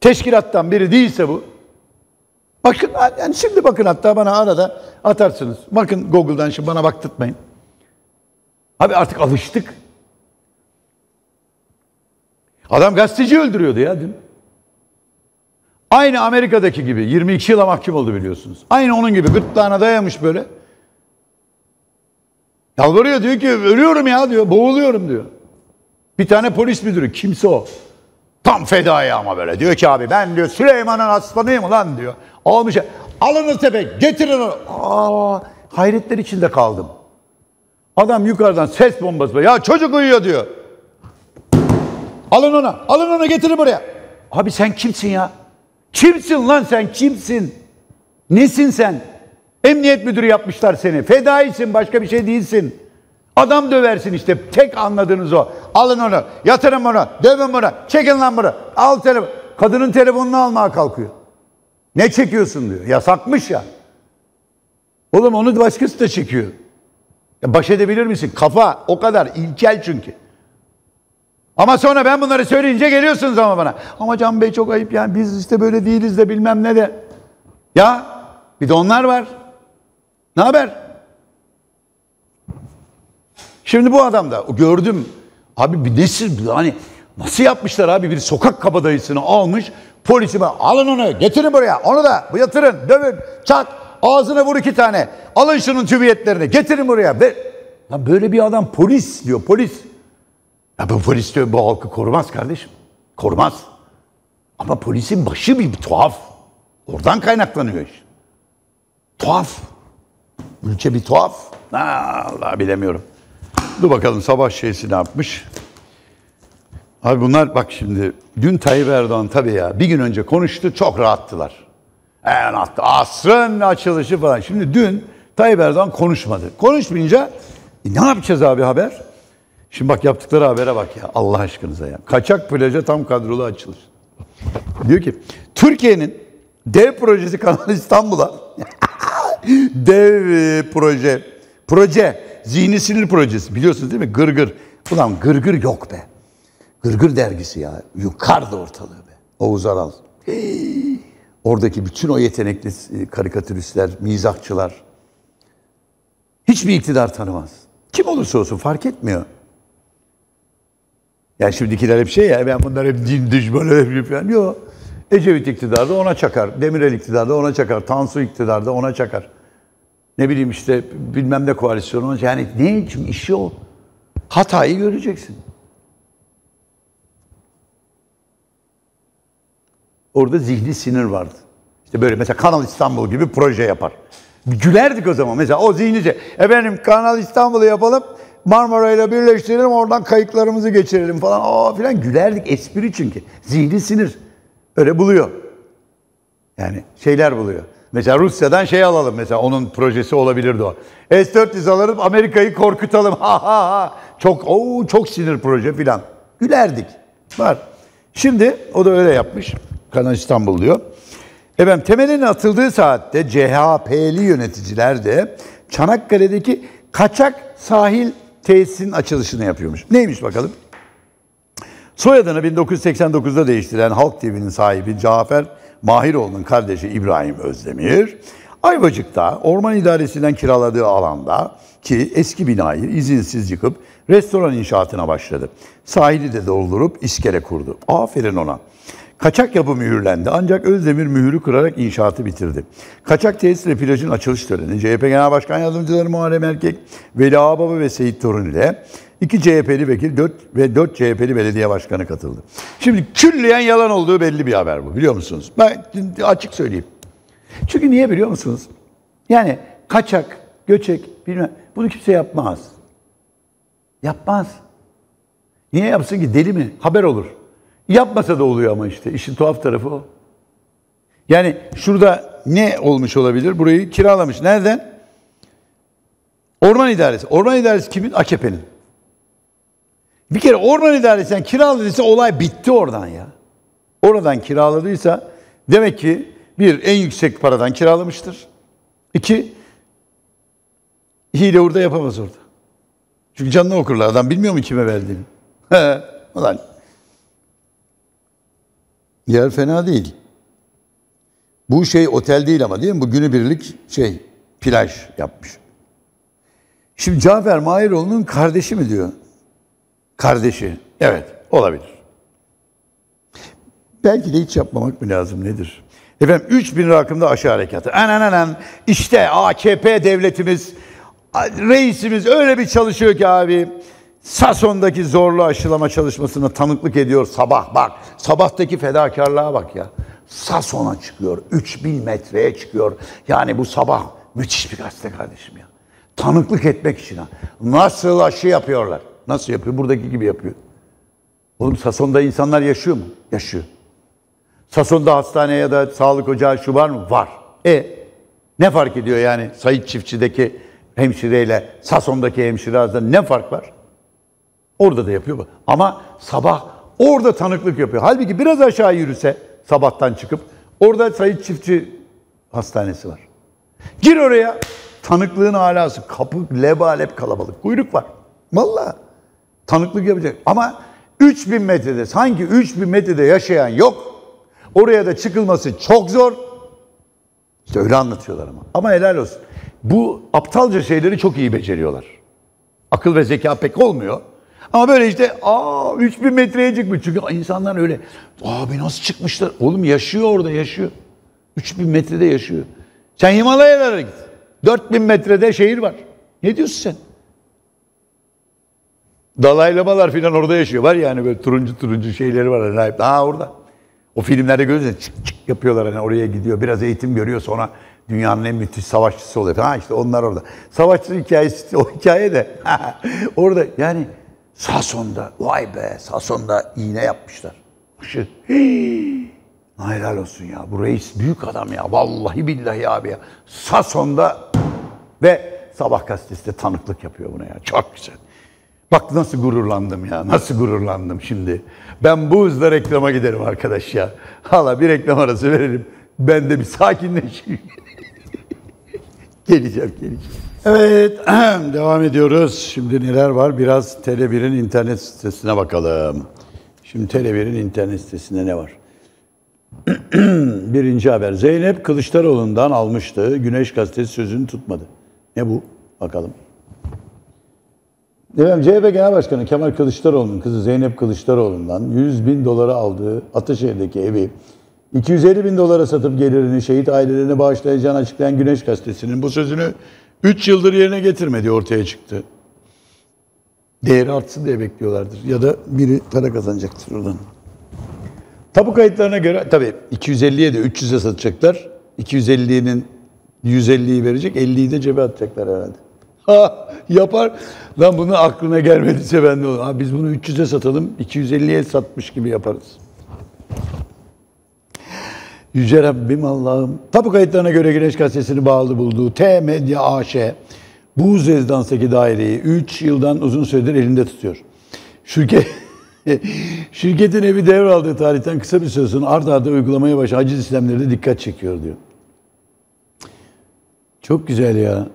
Teşkilattan biri değilse bu Bakın yani şimdi bakın hatta bana arada atarsınız. Bakın Google'dan şimdi bana baktırtmayın. Abi artık alıştık. Adam gazeteci öldürüyordu ya dün. Aynı Amerika'daki gibi 22 yıla mahkum oldu biliyorsunuz. Aynı onun gibi gırtlağına dayamış böyle. Yalvarıyor diyor ki ölüyorum ya diyor boğuluyorum diyor. Bir tane polis müdürü kimse o. Tam fedai ama böyle. Diyor ki abi ben diyor Süleyman'ın aslanıyım lan diyor. Almış alınız tepe getirin onu. Aa, hayretler içinde kaldım. Adam yukarıdan ses bombası. Ya çocuk uyuyor diyor. Alın onu. Alın onu getirin buraya. Abi sen kimsin ya? Kimsin lan sen? Kimsin? Nesin sen? Emniyet müdürü yapmışlar seni. Fedaisin başka bir şey değilsin. Adam döversin işte. Tek anladığınız o. Alın onu. Yatırın bunu. Dövün bunu. Çekin lan bunu. Al telefon. Kadının telefonunu almaya kalkıyor. Ne çekiyorsun diyor. Yasakmış ya. Oğlum onu başkası da çekiyor. Baş edebilir misin? Kafa o kadar ilkel çünkü. Ama sonra ben bunları söyleyince geliyorsunuz ama bana. Ama Can Bey çok ayıp yani biz işte böyle değiliz de bilmem ne de. Ya bir de onlar var. Ne haber? Şimdi bu adam da gördüm. Abi bir nesil hani nasıl yapmışlar abi bir sokak kabadayısını almış Polisime alın onu getirin buraya onu da bu yatırın dövün çat. Ağzına vur iki tane. Alın şunun tübiyetlerini. Getirin buraya. Ve, lan böyle bir adam polis diyor polis. Ya bu polis diyor bu halkı korumaz kardeşim. Korumaz. Ama polisin başı bir, bir tuhaf. Oradan kaynaklanıyor iş. Tuhaf. Ülke bir tuhaf. Ha, Allah bilemiyorum. Dur bakalım sabah şeysi ne yapmış. Abi bunlar bak şimdi dün Tayyip Erdoğan tabii ya bir gün önce konuştu çok rahattılar. En altta asrın açılışı falan. Şimdi dün Tayyip Erdoğan konuşmadı. Konuşmayınca e, ne yapacağız abi haber? Şimdi bak yaptıkları habere bak ya Allah aşkınıza ya. Kaçak plaja tam kadrolu açılış. Diyor ki Türkiye'nin dev projesi Kanal İstanbul'a dev e, proje proje zihni sinir projesi biliyorsunuz değil mi? Gırgır. Gır. Ulan gırgır gır yok be. Gırgır gır dergisi ya. Yukarıda ortalığı be. Oğuz Aral. Hey. Oradaki bütün o yetenekli e, karikatüristler, mizahçılar hiçbir iktidar tanımaz. Kim olursa olsun fark etmiyor. Yani şimdikiler hep şey ya ben bunlar hep din düşmanı hep şey falan. Yok. Ecevit iktidarda ona çakar. Demirel iktidarda ona çakar. Tansu iktidarda ona çakar. Ne bileyim işte bilmem ne koalisyonu ona çakar. Yani ne için işi o? Hatayı göreceksin. Orada zihni sinir vardı. İşte böyle mesela Kanal İstanbul gibi proje yapar. Gülerdik o zaman mesela o zihnice. Efendim Kanal İstanbul'u yapalım Marmara ile birleştirelim oradan kayıklarımızı geçirelim falan. Aa filan gülerdik espri çünkü. Zihni sinir. Öyle buluyor. Yani şeyler buluyor. Mesela Rusya'dan şey alalım mesela onun projesi olabilirdi o. S-400 alalım Amerika'yı korkutalım. Ha ha ha. Çok o çok sinir proje filan. Gülerdik. Var. Şimdi o da öyle yapmış. Kanal İstanbul diyor. Efendim temelin atıldığı saatte CHP'li yöneticiler de Çanakkale'deki kaçak sahil tesisinin açılışını yapıyormuş. Neymiş bakalım? Soyadını 1989'da değiştiren Halk TV'nin sahibi Cafer Mahiroğlu'nun kardeşi İbrahim Özdemir, Ayvacık'ta Orman İdaresi'nden kiraladığı alanda ki eski binayı izinsiz yıkıp restoran inşaatına başladı. Sahili de doldurup iskele kurdu. Aferin ona. Kaçak yapı mühürlendi ancak Özdemir mühürü kırarak inşaatı bitirdi. Kaçak tesis ve plajın açılış töreni CHP Genel Başkan Yardımcıları Muharrem Erkek, Veli Ağbaba ve Seyit Torun ile iki CHP'li vekil 4 ve 4 CHP'li belediye başkanı katıldı. Şimdi külliyen yalan olduğu belli bir haber bu biliyor musunuz? Ben açık söyleyeyim. Çünkü niye biliyor musunuz? Yani kaçak, göçek bilmem bunu kimse yapmaz. Yapmaz. Niye yapsın ki deli mi? Haber olur. Yapmasa da oluyor ama işte. İşin tuhaf tarafı o. Yani şurada ne olmuş olabilir? Burayı kiralamış. Nereden? Orman idaresi. Orman idaresi kimin? AKP'nin. Bir kere orman yani kiraladıysa olay bitti oradan ya. Oradan kiraladıysa demek ki bir en yüksek paradan kiralamıştır. İki hile orada yapamaz orada. Çünkü canını okurlar. Adam bilmiyor mu kime verdiğini. Ulan Yer fena değil. Bu şey otel değil ama değil mi? Bu günübirlik şey plaj yapmış. Şimdi Cafer Mairoğlu'nun kardeşi mi diyor? Kardeşi. Evet olabilir. Belki de hiç yapmamak mı lazım nedir? Efendim bin rakımda aşağı harekatı. Anananan işte AKP devletimiz reisimiz öyle bir çalışıyor ki abi. Sason'daki zorlu aşılama çalışmasına tanıklık ediyor sabah bak. Sabahtaki fedakarlığa bak ya. Sason'a çıkıyor. 3000 metreye çıkıyor. Yani bu sabah müthiş bir gazete kardeşim ya. Tanıklık etmek için. ha. Nasıl aşı yapıyorlar? Nasıl yapıyor? Buradaki gibi yapıyor. Oğlum Sason'da insanlar yaşıyor mu? Yaşıyor. Sason'da hastane ya da sağlık ocağı şu var mı? Var. E ne fark ediyor yani Sayit Çiftçi'deki hemşireyle Sason'daki hemşire arasında ne fark var? Orada da yapıyor. Ama sabah orada tanıklık yapıyor. Halbuki biraz aşağı yürüse sabahtan çıkıp orada Sayit Çiftçi Hastanesi var. Gir oraya tanıklığın alası kapı lebalep kalabalık kuyruk var. Valla tanıklık yapacak ama 3000 metrede sanki 3000 metrede yaşayan yok. Oraya da çıkılması çok zor. İşte öyle anlatıyorlar ama. Ama helal olsun. Bu aptalca şeyleri çok iyi beceriyorlar. Akıl ve zeka pek olmuyor. Ama böyle işte aa 3000 metreye çıkmış. Çünkü insanlar öyle abi nasıl çıkmışlar? Oğlum yaşıyor orada yaşıyor. 3000 metrede yaşıyor. Sen Himalayalara git. 4000 metrede şehir var. Ne diyorsun sen? Dalaylamalar falan orada yaşıyor. Var yani böyle turuncu turuncu şeyleri var. Hani, ha orada. O filmlerde görüyorsunuz çık çık yapıyorlar hani oraya gidiyor. Biraz eğitim görüyor sonra dünyanın en müthiş savaşçısı oluyor. Ha işte onlar orada. Savaşçı hikayesi o hikaye de orada yani Sason'da, vay be Sason'da iğne yapmışlar. Şu, helal olsun ya. Bu reis büyük adam ya. Vallahi billahi abi ya. Sason'da ve Sabah gazetesi de tanıklık yapıyor buna ya. Çok güzel. Bak nasıl gururlandım ya. Nasıl gururlandım şimdi. Ben bu hızla reklama giderim arkadaş ya. Hala bir reklam arası verelim. Ben de bir sakinleşeyim. geleceğim, geleceğim. Evet, devam ediyoruz. Şimdi neler var? Biraz Tele1'in internet sitesine bakalım. Şimdi Tele1'in internet sitesinde ne var? Birinci haber. Zeynep Kılıçdaroğlu'ndan almıştı. Güneş gazetesi sözünü tutmadı. Ne bu? Bakalım. Efendim CHP Genel Başkanı Kemal Kılıçdaroğlu'nun kızı Zeynep Kılıçdaroğlu'ndan 100 bin dolara aldığı Ataşehir'deki evi 250 bin dolara satıp gelirini şehit ailelerine bağışlayacağını açıklayan Güneş Gazetesi'nin bu sözünü 3 yıldır yerine getirmediği ortaya çıktı. Değeri artsın diye bekliyorlardır. Ya da biri para kazanacaktır oradan. Tapu kayıtlarına göre tabii 250'ye de 300'e satacaklar. 250'nin 150'yi verecek, 50'yi de cebe atacaklar herhalde. Ha, yapar. Lan bunun aklına gelmediyse ben de olur. Ha, biz bunu 300'e satalım, 250'ye satmış gibi yaparız. Yüce Rabbim Allah'ım. Tapu kayıtlarına göre Güneş Gazetesi'ni bağlı bulduğu T Medya AŞ bu rezidanstaki daireyi 3 yıldan uzun süredir elinde tutuyor. Şirket Şirketin evi devraldığı tarihten kısa bir süre sonra art arda uygulamaya başlayan aciz işlemleri de dikkat çekiyor diyor. Çok güzel ya.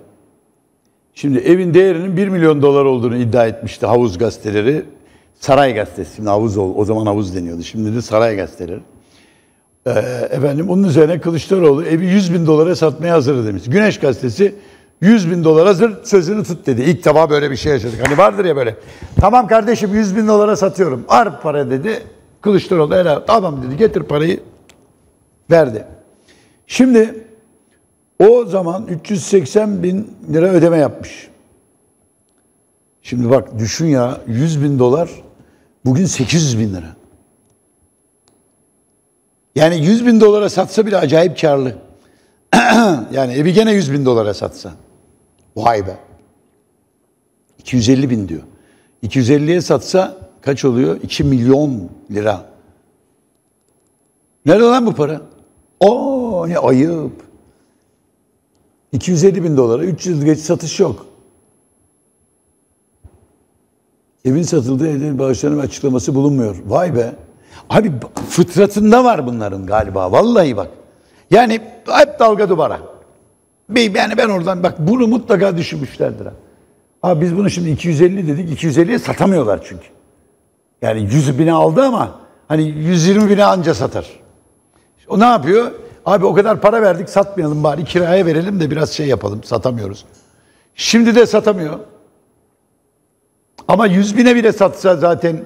Şimdi evin değerinin 1 milyon dolar olduğunu iddia etmişti havuz gazeteleri. Saray gazetesi. Şimdi havuz o, o zaman havuz deniyordu. Şimdi de saray gazeteleri. Ee, efendim onun üzerine Kılıçdaroğlu evi 100 bin dolara satmaya hazır demiş. Güneş gazetesi 100 bin dolar hazır sözünü tut dedi. İlk defa böyle bir şey yaşadık. Hani vardır ya böyle. Tamam kardeşim 100 bin dolara satıyorum. Arp para dedi. Kılıçdaroğlu helal. Tamam dedi getir parayı. Verdi. Şimdi o zaman 380 bin lira ödeme yapmış. Şimdi bak düşün ya 100 bin dolar bugün 800 bin lira. Yani 100 bin dolara satsa bile acayip karlı. yani evi gene 100 bin dolara satsa. Vay be. 250 bin diyor. 250'ye satsa kaç oluyor? 2 milyon lira. Nerede lan bu para? Oo ne ayıp. 250 bin dolara 300 yıl geç satış yok. Evin satıldığı evin bağışlarının açıklaması bulunmuyor. Vay be. Abi fıtratında var bunların galiba. Vallahi bak. Yani hep dalga duvara. Yani ben oradan bak bunu mutlaka düşünmüşlerdir. Abi, abi biz bunu şimdi 250 dedik. 250'ye satamıyorlar çünkü. Yani 100 bine aldı ama hani 120 bine anca satar. O ne yapıyor? Abi o kadar para verdik satmayalım bari kiraya verelim de biraz şey yapalım satamıyoruz. Şimdi de satamıyor. Ama 100 bine bile satsa zaten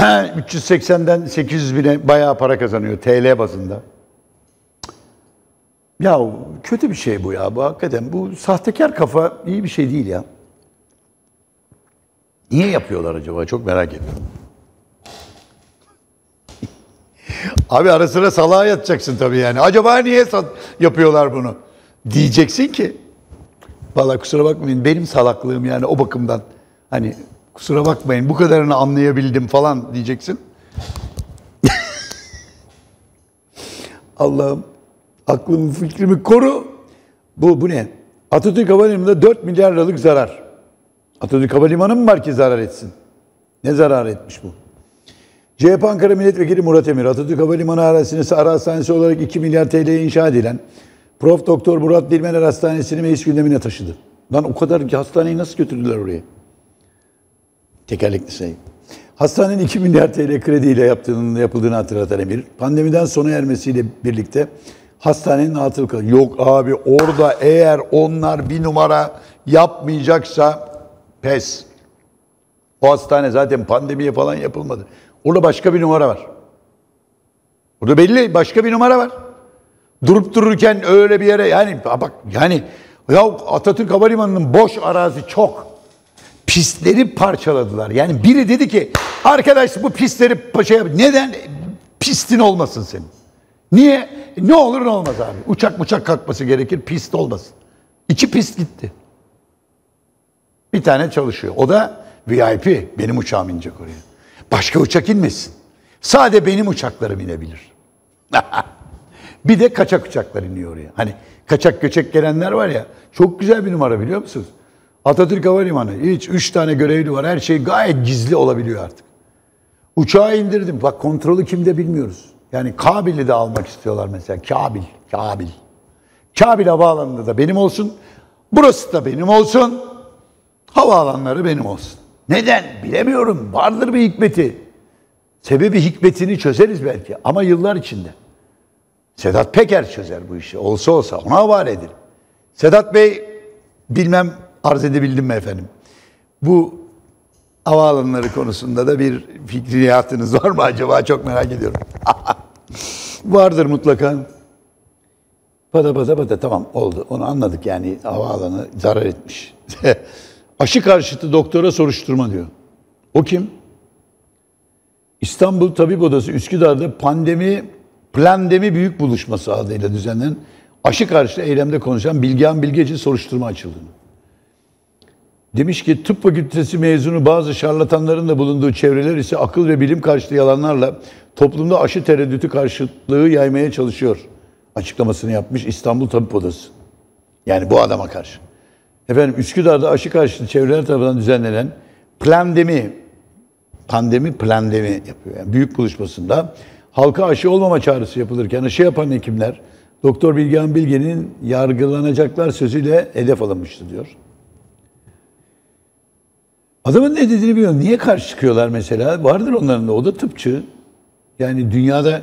380'den 800 bine bayağı para kazanıyor TL bazında. Ya kötü bir şey bu ya. Bu hakikaten bu sahtekar kafa iyi bir şey değil ya. Niye yapıyorlar acaba? Çok merak ediyorum. Abi ara sıra salağa yatacaksın tabii yani. Acaba niye yapıyorlar bunu? Diyeceksin ki. Valla kusura bakmayın benim salaklığım yani o bakımdan. Hani Kusura bakmayın bu kadarını anlayabildim falan diyeceksin. Allah'ım aklımı fikrimi koru. Bu, bu ne? Atatürk Havalimanı'nda 4 milyar liralık zarar. Atatürk Havalimanı mı var ki zarar etsin? Ne zarar etmiş bu? CHP Ankara Milletvekili Murat Emir, Atatürk Havalimanı arazisini ara hastanesi olarak 2 milyar TL'ye inşa edilen Prof. Doktor Murat Dilmener Hastanesi'ni meclis gündemine taşıdı. Lan o kadar ki hastaneyi nasıl götürdüler oraya? Tekerlekli sayı. Hastanenin 2 milyar TL krediyle yaptığının, yapıldığını hatırlatan Emir. Pandemiden sona ermesiyle birlikte hastanenin atıl kalan. Yok abi orada eğer onlar bir numara yapmayacaksa pes. O hastane zaten pandemiye falan yapılmadı. Orada başka bir numara var. Burada belli başka bir numara var. Durup dururken öyle bir yere yani bak yani ya Atatürk Havalimanı'nın boş arazi çok pisleri parçaladılar. Yani biri dedi ki arkadaş bu pisleri şey yap. Neden? Pistin olmasın senin. Niye? Ne olur ne olmaz abi. Uçak uçak kalkması gerekir. Pist olmasın. İki pist gitti. Bir tane çalışıyor. O da VIP. Benim uçağım inecek oraya. Başka uçak inmesin. Sade benim uçaklarım inebilir. bir de kaçak uçaklar iniyor oraya. Hani kaçak göçek gelenler var ya. Çok güzel bir numara biliyor musunuz? Atatürk Havalimanı hiç üç tane görevli var. Her şey gayet gizli olabiliyor artık. Uçağı indirdim. Bak kontrolü kimde bilmiyoruz. Yani Kabil'i de almak istiyorlar mesela. Kabil, Kabil. Kabil havaalanında da benim olsun. Burası da benim olsun. Havaalanları benim olsun. Neden? Bilemiyorum. Vardır bir hikmeti. Sebebi hikmetini çözeriz belki ama yıllar içinde. Sedat Peker çözer bu işi. Olsa olsa ona havale ederim. Sedat Bey bilmem arz edebildim mi efendim? Bu havaalanları konusunda da bir fikriyatınız var mı acaba? Çok merak ediyorum. Vardır mutlaka. Pada pada pada tamam oldu. Onu anladık yani havaalanı zarar etmiş. Aşı karşıtı doktora soruşturma diyor. O kim? İstanbul Tabip Odası Üsküdar'da pandemi, plandemi büyük buluşması adıyla düzenlenen aşı karşıtı eylemde konuşan Bilgehan Bilgeci soruşturma açıldı. Demiş ki tıp fakültesi mezunu bazı şarlatanların da bulunduğu çevreler ise akıl ve bilim karşıtı yalanlarla toplumda aşı tereddütü karşıtlığı yaymaya çalışıyor. Açıklamasını yapmış İstanbul Tabip Odası. Yani bu adama karşı. Efendim Üsküdar'da aşı karşıtı çevreler tarafından düzenlenen plandemi, pandemi plandemi yapıyor. Yani büyük buluşmasında halka aşı olmama çağrısı yapılırken aşı yapan hekimler Doktor Bilgehan Bilge'nin yargılanacaklar sözüyle hedef alınmıştı diyor. Adamın ne dediğini bilmiyorum. Niye karşı çıkıyorlar mesela? Vardır onların da. O da tıpçı. Yani dünyada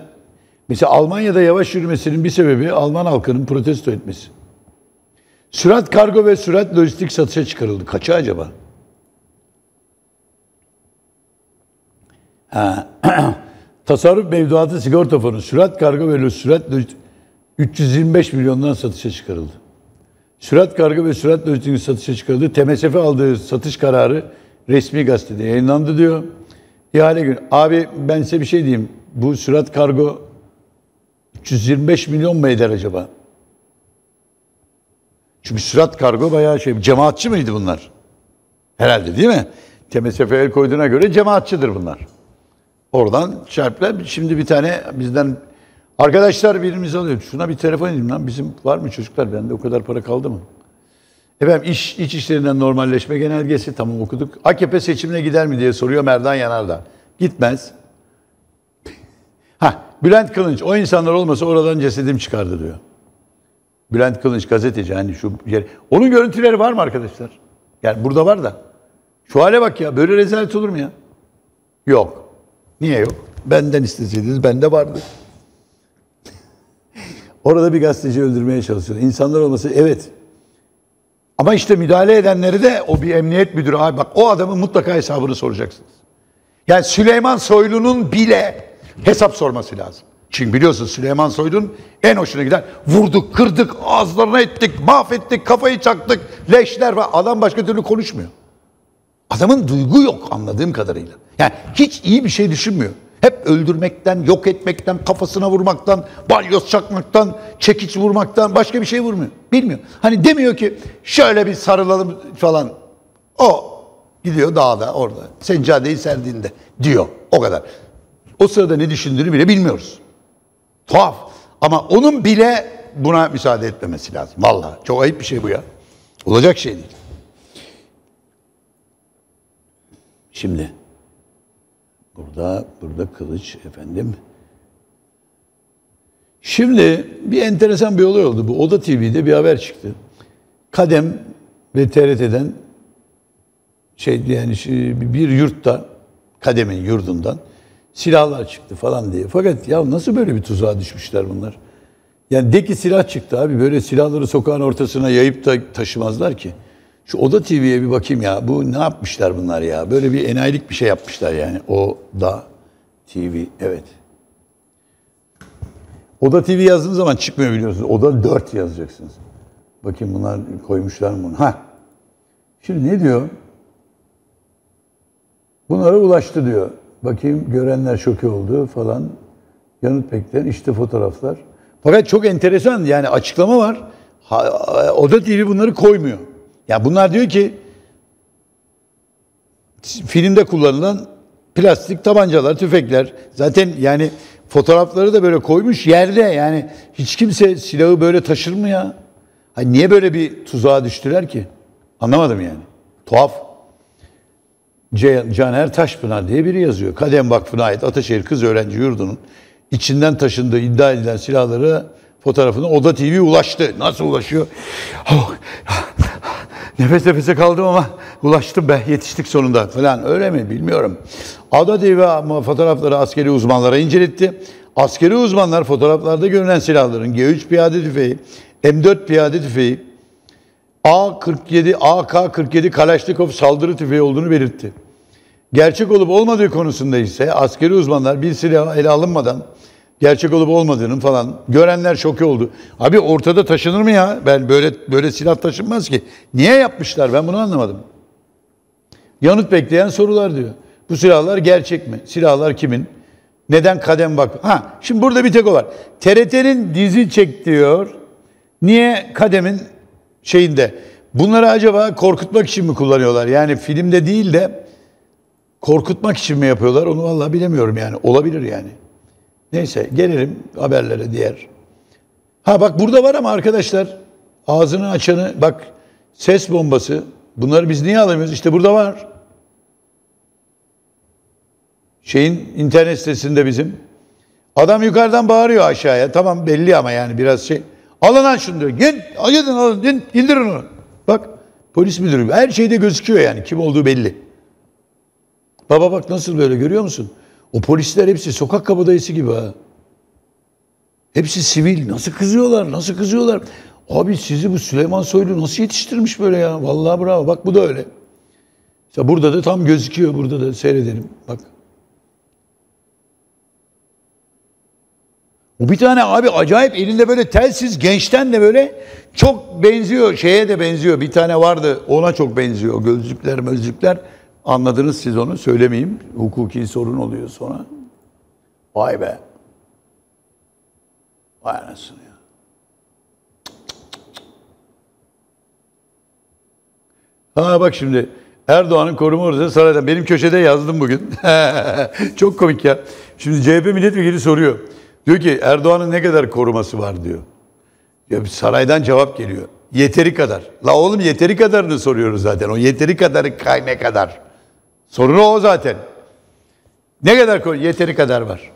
mesela Almanya'da yavaş yürümesinin bir sebebi Alman halkının protesto etmesi. Sürat kargo ve sürat lojistik satışa çıkarıldı. Kaça acaba? Ha. Tasarruf mevduatı sigorta fonu, sürat kargo ve sürat lojistik 325 milyondan satışa çıkarıldı. Sürat kargo ve sürat lojistik satışa çıkarıldı. TMSF aldığı satış kararı resmi gazetede yayınlandı diyor. İhale gün. Abi ben size bir şey diyeyim. Bu sürat kargo 325 milyon mu eder acaba? Çünkü sürat kargo bayağı şey. Cemaatçi miydi bunlar? Herhalde değil mi? TMSF'ye el koyduğuna göre cemaatçidir bunlar. Oradan çarplar. Şimdi bir tane bizden arkadaşlar birimiz alıyor. Şuna bir telefon edeyim lan. Bizim var mı çocuklar? Bende o kadar para kaldı mı? Efendim iş, iç işlerinden normalleşme genelgesi tamam okuduk. AKP seçimine gider mi diye soruyor Merdan Yanardağ. Gitmez. ha Bülent Kılınç o insanlar olmasa oradan cesedim çıkardı diyor. Bülent Kılınç gazeteci hani şu yer. Onun görüntüleri var mı arkadaşlar? Yani burada var da. Şu hale bak ya böyle rezalet olur mu ya? Yok. Niye yok? Benden isteseydiniz bende vardı. Orada bir gazeteci öldürmeye çalışıyor. İnsanlar olması evet ama işte müdahale edenleri de o bir emniyet müdürü abi bak o adamın mutlaka hesabını soracaksınız. Yani Süleyman Soylu'nun bile hesap sorması lazım. Çünkü biliyorsun Süleyman Soylu'nun en hoşuna giden vurduk, kırdık, ağızlarına ettik, mahvettik, kafayı çaktık, leşler var. Adam başka türlü konuşmuyor. Adamın duygu yok anladığım kadarıyla. Yani hiç iyi bir şey düşünmüyor. Hep öldürmekten, yok etmekten, kafasına vurmaktan, balyoz çakmaktan, çekiç vurmaktan başka bir şey vurmuyor. Bilmiyor. Hani demiyor ki şöyle bir sarılalım falan. O gidiyor dağda orada seccadeyi serdiğinde diyor. O kadar. O sırada ne düşündüğünü bile bilmiyoruz. Tuhaf. Ama onun bile buna müsaade etmemesi lazım. Valla çok ayıp bir şey bu ya. Olacak şey değil. Şimdi Burada burada kılıç efendim. Şimdi bir enteresan bir olay oldu bu. Oda TV'de bir haber çıktı. Kadem ve TRT'den şey yani bir yurtta Kadem'in yurdundan silahlar çıktı falan diye. Fakat ya nasıl böyle bir tuzağa düşmüşler bunlar? Yani de ki silah çıktı abi böyle silahları sokağın ortasına yayıp da taşımazlar ki. Şu Oda TV'ye bir bakayım ya. Bu ne yapmışlar bunlar ya? Böyle bir enayilik bir şey yapmışlar yani. Oda TV. Evet. Oda TV yazdığınız zaman çıkmıyor biliyorsunuz. Oda 4 yazacaksınız. Bakayım bunlar koymuşlar mı bunu? Ha. Şimdi ne diyor? Bunlara ulaştı diyor. Bakayım görenler şok oldu falan. Yanıt bekleyen işte fotoğraflar. Fakat çok enteresan yani açıklama var. Oda TV bunları koymuyor. Ya bunlar diyor ki filmde kullanılan plastik tabancalar, tüfekler. Zaten yani fotoğrafları da böyle koymuş yerde yani hiç kimse silahı böyle taşır mı ya? Hani niye böyle bir tuzağa düştüler ki? Anlamadım yani. Tuhaf. Caner Taşpınar diye biri yazıyor. Kadem Vakfı'na ait Ataşehir Kız Öğrenci Yurdu'nun içinden taşındığı iddia edilen silahları fotoğrafını Oda TV ulaştı. Nasıl ulaşıyor? Oh, Nefes nefese kaldım ama ulaştım be yetiştik sonunda falan öyle mi bilmiyorum. Ada TV fotoğrafları askeri uzmanlara inceletti. Askeri uzmanlar fotoğraflarda görünen silahların G3 piyade tüfeği, M4 piyade tüfeği, A47, AK-47 Kalashnikov saldırı tüfeği olduğunu belirtti. Gerçek olup olmadığı konusunda ise askeri uzmanlar bir silah ele alınmadan gerçek olup olmadığının falan. Görenler şok oldu. Abi ortada taşınır mı ya? Ben böyle böyle silah taşınmaz ki. Niye yapmışlar? Ben bunu anlamadım. Yanıt bekleyen sorular diyor. Bu silahlar gerçek mi? Silahlar kimin? Neden kadem bak? Ha, şimdi burada bir tek o var. TRT'nin dizi çek diyor. Niye kademin şeyinde? Bunları acaba korkutmak için mi kullanıyorlar? Yani filmde değil de korkutmak için mi yapıyorlar? Onu vallahi bilemiyorum yani. Olabilir yani. Neyse gelelim haberlere diğer. Ha bak burada var ama arkadaşlar ağzını açanı bak ses bombası bunları biz niye alamıyoruz? İşte burada var. Şeyin internet sitesinde bizim. Adam yukarıdan bağırıyor aşağıya. Tamam belli ama yani biraz şey. Alın lan şunu diyor. Git ayıdın alın git, indirin onu. Bak polis müdürü her şeyde gözüküyor yani kim olduğu belli. Baba bak nasıl böyle görüyor musun? O polisler hepsi sokak kabadayısı gibi ha. Hepsi sivil. Nasıl kızıyorlar? Nasıl kızıyorlar? Abi sizi bu Süleyman Soylu nasıl yetiştirmiş böyle ya? Vallahi bravo. Bak bu da öyle. İşte burada da tam gözüküyor. Burada da seyredelim. Bak. Bu bir tane abi acayip elinde böyle telsiz gençten de böyle çok benziyor. Şeye de benziyor. Bir tane vardı. Ona çok benziyor. Gözlükler, mözlükler. Anladınız siz onu söylemeyeyim. Hukuki sorun oluyor sonra. Vay be. Vay anasını ya. Ha bak şimdi Erdoğan'ın koruma ordusu saraydan. Benim köşede yazdım bugün. Çok komik ya. Şimdi CHP milletvekili soruyor. Diyor ki Erdoğan'ın ne kadar koruması var diyor. Ya bir saraydan cevap geliyor. Yeteri kadar. La oğlum yeteri kadarını soruyoruz zaten. O yeteri kadarı kay ne kadar? Sorunu o zaten. Ne kadar koy? Yeteri kadar var.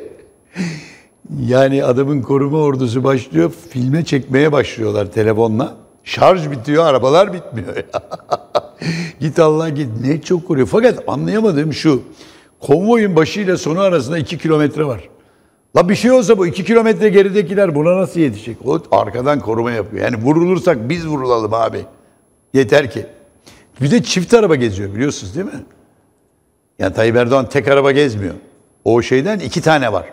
yani adamın koruma ordusu başlıyor, filme çekmeye başlıyorlar telefonla. Şarj bitiyor, arabalar bitmiyor. git Allah git. Ne çok koruyor. Fakat anlayamadığım şu. Konvoyun başıyla sonu arasında iki kilometre var. La bir şey olsa bu iki kilometre geridekiler buna nasıl yetişecek? O arkadan koruma yapıyor. Yani vurulursak biz vurulalım abi. Yeter ki. Bir de çift araba geziyor biliyorsunuz değil mi? Yani Tayyip Erdoğan tek araba gezmiyor. O şeyden iki tane var.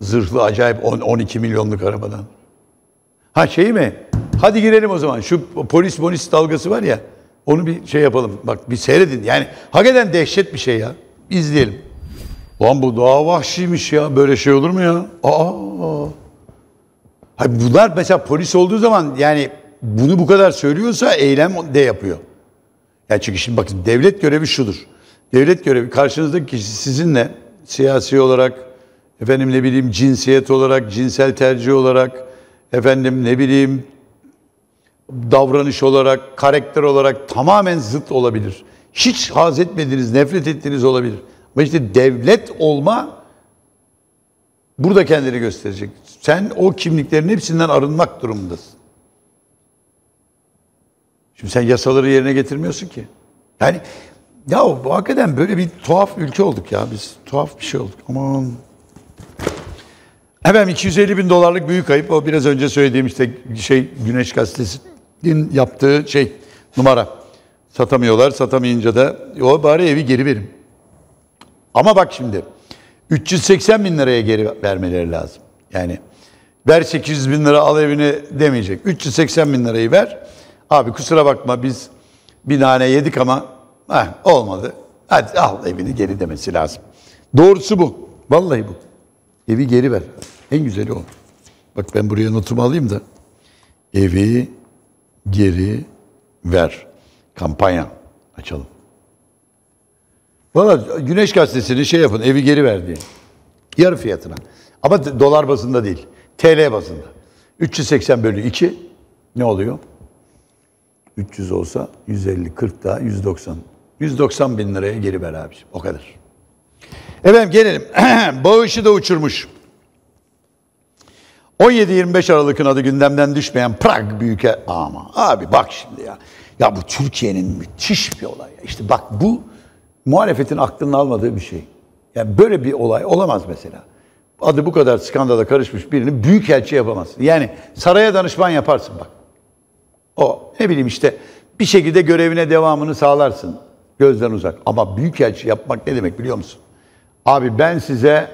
Zırhlı acayip 10, 12 milyonluk arabadan. Ha şey mi? Hadi girelim o zaman. Şu polis polis dalgası var ya. Onu bir şey yapalım. Bak bir seyredin. Yani hakikaten dehşet bir şey ya. İzleyelim. Lan bu daha vahşiymiş ya. Böyle şey olur mu ya? Aa. Hayır bunlar mesela polis olduğu zaman yani bunu bu kadar söylüyorsa eylem de yapıyor. Yani çünkü şimdi bakın devlet görevi şudur. Devlet görevi karşınızdaki kişi sizinle siyasi olarak, efendim ne bileyim cinsiyet olarak, cinsel tercih olarak, efendim ne bileyim davranış olarak, karakter olarak tamamen zıt olabilir. Hiç haz etmediğiniz, nefret ettiğiniz olabilir. Ama işte devlet olma burada kendini gösterecek. Sen o kimliklerin hepsinden arınmak durumundasın. Şimdi sen yasaları yerine getirmiyorsun ki. Yani ya bu hakikaten böyle bir tuhaf ülke olduk ya biz. Tuhaf bir şey olduk. Aman. Efendim 250 bin dolarlık büyük ayıp O biraz önce söylediğim işte şey Güneş Gazetesi'nin yaptığı şey numara. Satamıyorlar. Satamayınca da o bari evi geri verin. Ama bak şimdi 380 bin liraya geri vermeleri lazım. Yani ver 800 bin lira al evini demeyecek. 380 bin lirayı ver. Abi kusura bakma biz bir nane yedik ama heh, olmadı. Hadi al evini geri demesi lazım. Doğrusu bu. Vallahi bu. Evi geri ver. En güzeli o. Bak ben buraya notumu alayım da. Evi geri ver. Kampanya açalım. Valla Güneş Gazetesi'ni şey yapın, evi geri ver diye. Yarı fiyatına. Ama dolar bazında değil, TL bazında. 380 bölü 2 ne oluyor? 300 olsa 150, 40 daha 190. 190 bin liraya geri ver abiciğim. O kadar. Efendim gelelim. Bağış'ı da uçurmuş. 17-25 Aralık'ın adı gündemden düşmeyen Prag büyüke ama abi bak şimdi ya. Ya bu Türkiye'nin müthiş bir olay. Ya. İşte bak bu muhalefetin aklının almadığı bir şey. Yani böyle bir olay olamaz mesela. Adı bu kadar skandala karışmış birini büyük elçi yapamazsın. Yani saraya danışman yaparsın bak. O ne bileyim işte bir şekilde görevine devamını sağlarsın. Gözden uzak. Ama büyükelçi yapmak ne demek biliyor musun? Abi ben size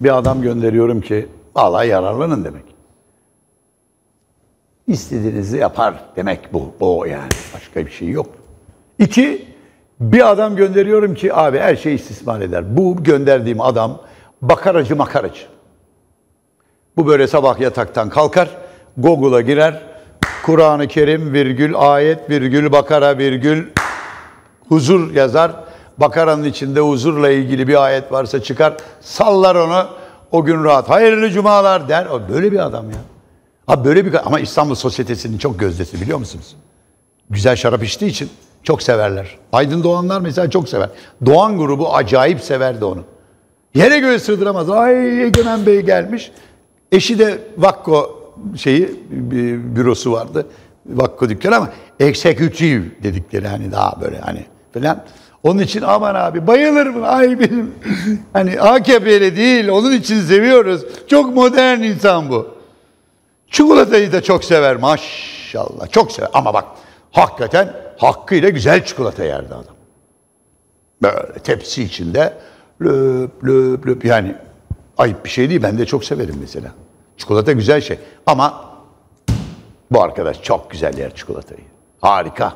bir adam gönderiyorum ki valla yararlanın demek. İstediğinizi yapar demek bu. O yani. Başka bir şey yok. İki, bir adam gönderiyorum ki abi her şeyi istismar eder. Bu gönderdiğim adam bakaracı makaracı. Bu böyle sabah yataktan kalkar, Google'a girer, Kur'an-ı Kerim virgül ayet virgül Bakara virgül huzur yazar. Bakara'nın içinde huzurla ilgili bir ayet varsa çıkar sallar onu o gün rahat. Hayırlı cumalar der. O böyle bir adam ya. Abi böyle bir ama İstanbul sosyetesinin çok gözdesi biliyor musunuz? Güzel şarap içtiği için çok severler. Aydın Doğanlar mesela çok sever. Doğan grubu acayip severdi onu. Yere göğe sığdıramaz. Ay Egemen Bey gelmiş. Eşi de Vakko şeyi bürosu vardı. Vakko dükkanı ama executive dedikleri hani daha böyle hani falan. Onun için aman abi bayılır mı? Ay benim hani AKP'li değil onun için seviyoruz. Çok modern insan bu. Çikolatayı da çok sever maşallah. Çok sever ama bak hakikaten hakkıyla güzel çikolata yerdi adam. Böyle tepsi içinde löp löp löp yani ayıp bir şey değil ben de çok severim mesela. Çikolata güzel şey. Ama bu arkadaş çok güzel yer çikolatayı. Harika.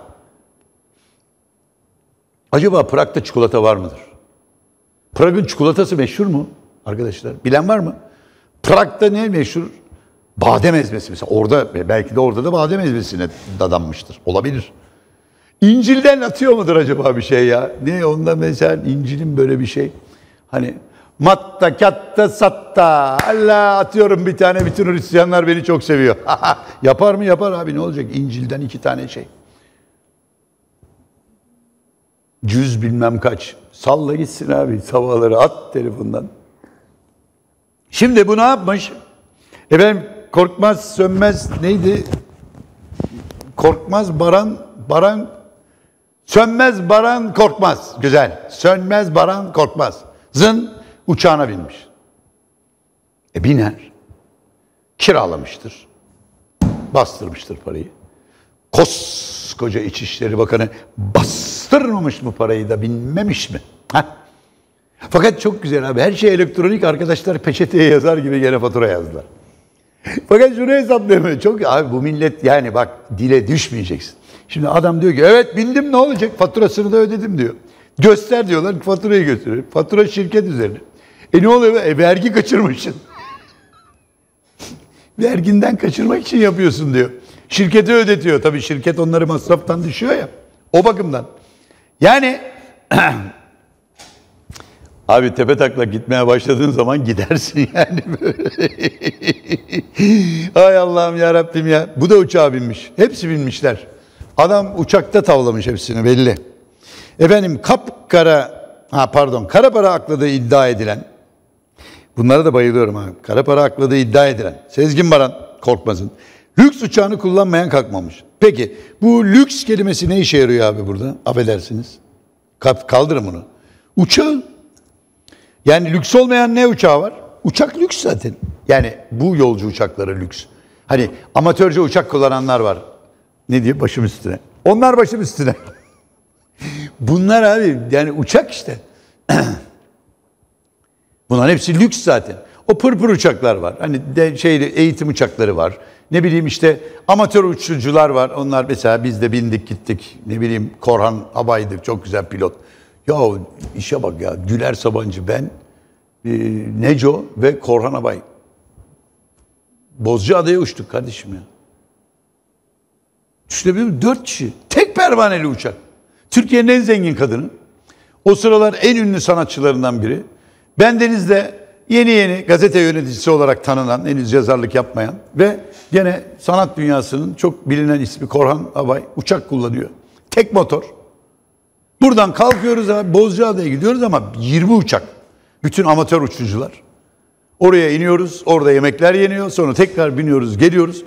Acaba Prag'da çikolata var mıdır? Prag'ın çikolatası meşhur mu arkadaşlar? Bilen var mı? Prag'da ne meşhur? Badem ezmesi mesela. Orada belki de orada da badem ezmesine dadanmıştır. Olabilir. İncil'den atıyor mudur acaba bir şey ya? Ne onda mesela İncil'in böyle bir şey. Hani Matta katta satta. Allah atıyorum bir tane bütün Hristiyanlar beni çok seviyor. yapar mı yapar abi ne olacak? İncil'den iki tane şey. Cüz bilmem kaç. Salla gitsin abi sabahları at telefondan. Şimdi bu ne yapmış? Efendim korkmaz sönmez neydi? Korkmaz baran baran sönmez baran korkmaz. Güzel. Sönmez baran korkmaz. Zın uçağına binmiş. E biner. Kiralamıştır. Bastırmıştır parayı. Koskoca İçişleri Bakanı bastırmamış mı parayı da binmemiş mi? Heh. Fakat çok güzel abi. Her şey elektronik arkadaşlar peçeteye yazar gibi gene fatura yazdılar. Fakat şunu hesaplayamıyor. Çok abi bu millet yani bak dile düşmeyeceksin. Şimdi adam diyor ki evet bindim ne olacak faturasını da ödedim diyor. Göster diyorlar faturayı götürür. Fatura şirket üzerine. E ne oluyor? E vergi kaçırmışsın. Verginden kaçırmak için yapıyorsun diyor. Şirketi ödetiyor. Tabii şirket onları masraftan düşüyor ya. O bakımdan. Yani Abi tepe takla gitmeye başladığın zaman gidersin yani Ay Allah'ım ya Rabbim ya. Bu da uçağa binmiş. Hepsi binmişler. Adam uçakta tavlamış hepsini belli. Efendim kapkara ha pardon kara para akladığı iddia edilen Bunlara da bayılıyorum abi. Kara para akladığı iddia edilen. Sezgin Baran Korkmaz'ın. Lüks uçağını kullanmayan kalkmamış. Peki bu lüks kelimesi ne işe yarıyor abi burada? Affedersiniz. Kaldırın bunu. Uçağı. Yani lüks olmayan ne uçağı var? Uçak lüks zaten. Yani bu yolcu uçakları lüks. Hani amatörce uçak kullananlar var. Ne diye başım üstüne. Onlar başım üstüne. Bunlar abi yani uçak işte. Bunların hepsi lüks zaten. O pırpır uçaklar var. Hani de, şeyli eğitim uçakları var. Ne bileyim işte amatör uçucular var. Onlar mesela biz de bindik gittik. Ne bileyim Korhan Abaydı, çok güzel pilot. Ya işe bak ya Güler Sabancı ben, e, Neco ve Korhan Abay. Bozcaada'ya uçtuk kardeşim ya. Düşünebilir miyim? Dört kişi. Tek pervaneli uçak. Türkiye'nin en zengin kadını. O sıralar en ünlü sanatçılarından biri. Bendeniz'de yeni yeni gazete yöneticisi olarak tanınan, henüz yazarlık yapmayan ve gene sanat dünyasının çok bilinen ismi Korhan Abay uçak kullanıyor. Tek motor. Buradan kalkıyoruz abi Bozcaada'ya gidiyoruz ama 20 uçak. Bütün amatör uçucular. Oraya iniyoruz, orada yemekler yeniyor, sonra tekrar biniyoruz, geliyoruz.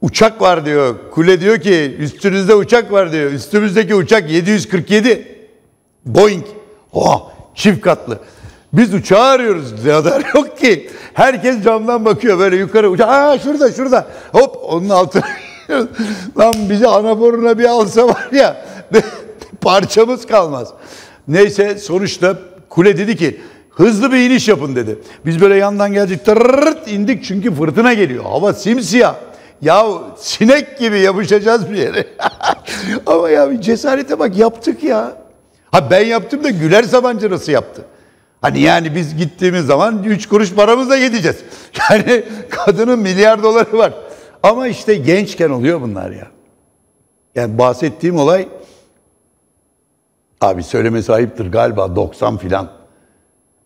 Uçak var diyor, kule diyor ki üstünüzde uçak var diyor. Üstümüzdeki uçak 747. Boeing. Oha, çift katlı. Biz uçağı arıyoruz. Radar yok ki. Herkes camdan bakıyor böyle yukarı. Uçağı, Aa, şurada şurada. Hop onun altına. Lan bizi anaforuna bir alsa var ya parçamız kalmaz. Neyse sonuçta kule dedi ki hızlı bir iniş yapın dedi. Biz böyle yandan geldik tırırt indik çünkü fırtına geliyor. Hava simsiyah. Ya sinek gibi yapışacağız bir yere. Ama ya bir cesarete bak yaptık ya. Ha ben yaptım da Güler Sabancı nasıl yaptı? Hani yani biz gittiğimiz zaman 3 kuruş paramızla gideceğiz. Yani kadının milyar doları var. Ama işte gençken oluyor bunlar ya. Yani bahsettiğim olay abi söylemesi ayıptır galiba 90 filan.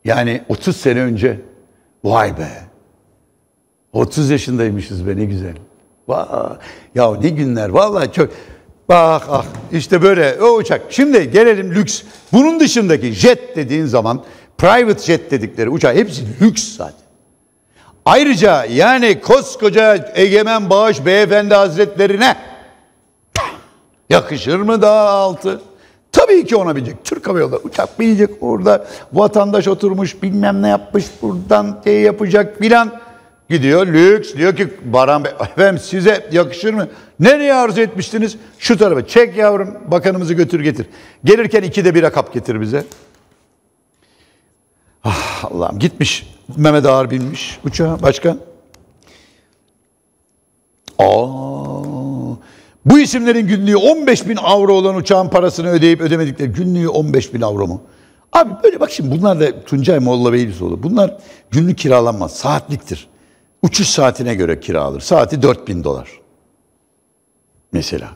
Yani 30 sene önce vay be 30 yaşındaymışız be ne güzel. Vay, ya ne günler vallahi çok bak ah işte böyle o uçak. Şimdi gelelim lüks. Bunun dışındaki jet dediğin zaman Private jet dedikleri uçağı hepsi lüks zaten. Ayrıca yani koskoca Egemen Bağış Beyefendi Hazretlerine yakışır mı daha altı? Tabii ki ona binecek. Türk Hava Yolları uçak binecek orada. Vatandaş oturmuş bilmem ne yapmış buradan şey yapacak filan. Gidiyor lüks diyor ki Baran Bey efendim size yakışır mı? Nereye arzu etmiştiniz? Şu tarafa çek yavrum bakanımızı götür getir. Gelirken iki de bira kap getir bize. Ah Allah'ım gitmiş. Mehmet Ağar binmiş uçağa. Başka? Aa, bu isimlerin günlüğü 15 bin avro olan uçağın parasını ödeyip ödemedikleri günlüğü 15 bin avro mu? Abi böyle bak şimdi bunlar da Tuncay Molla Beylisoğlu. Bunlar günlük kiralanmaz. Saatliktir. Uçuş saatine göre kiralır. Saati 4 bin dolar. Mesela.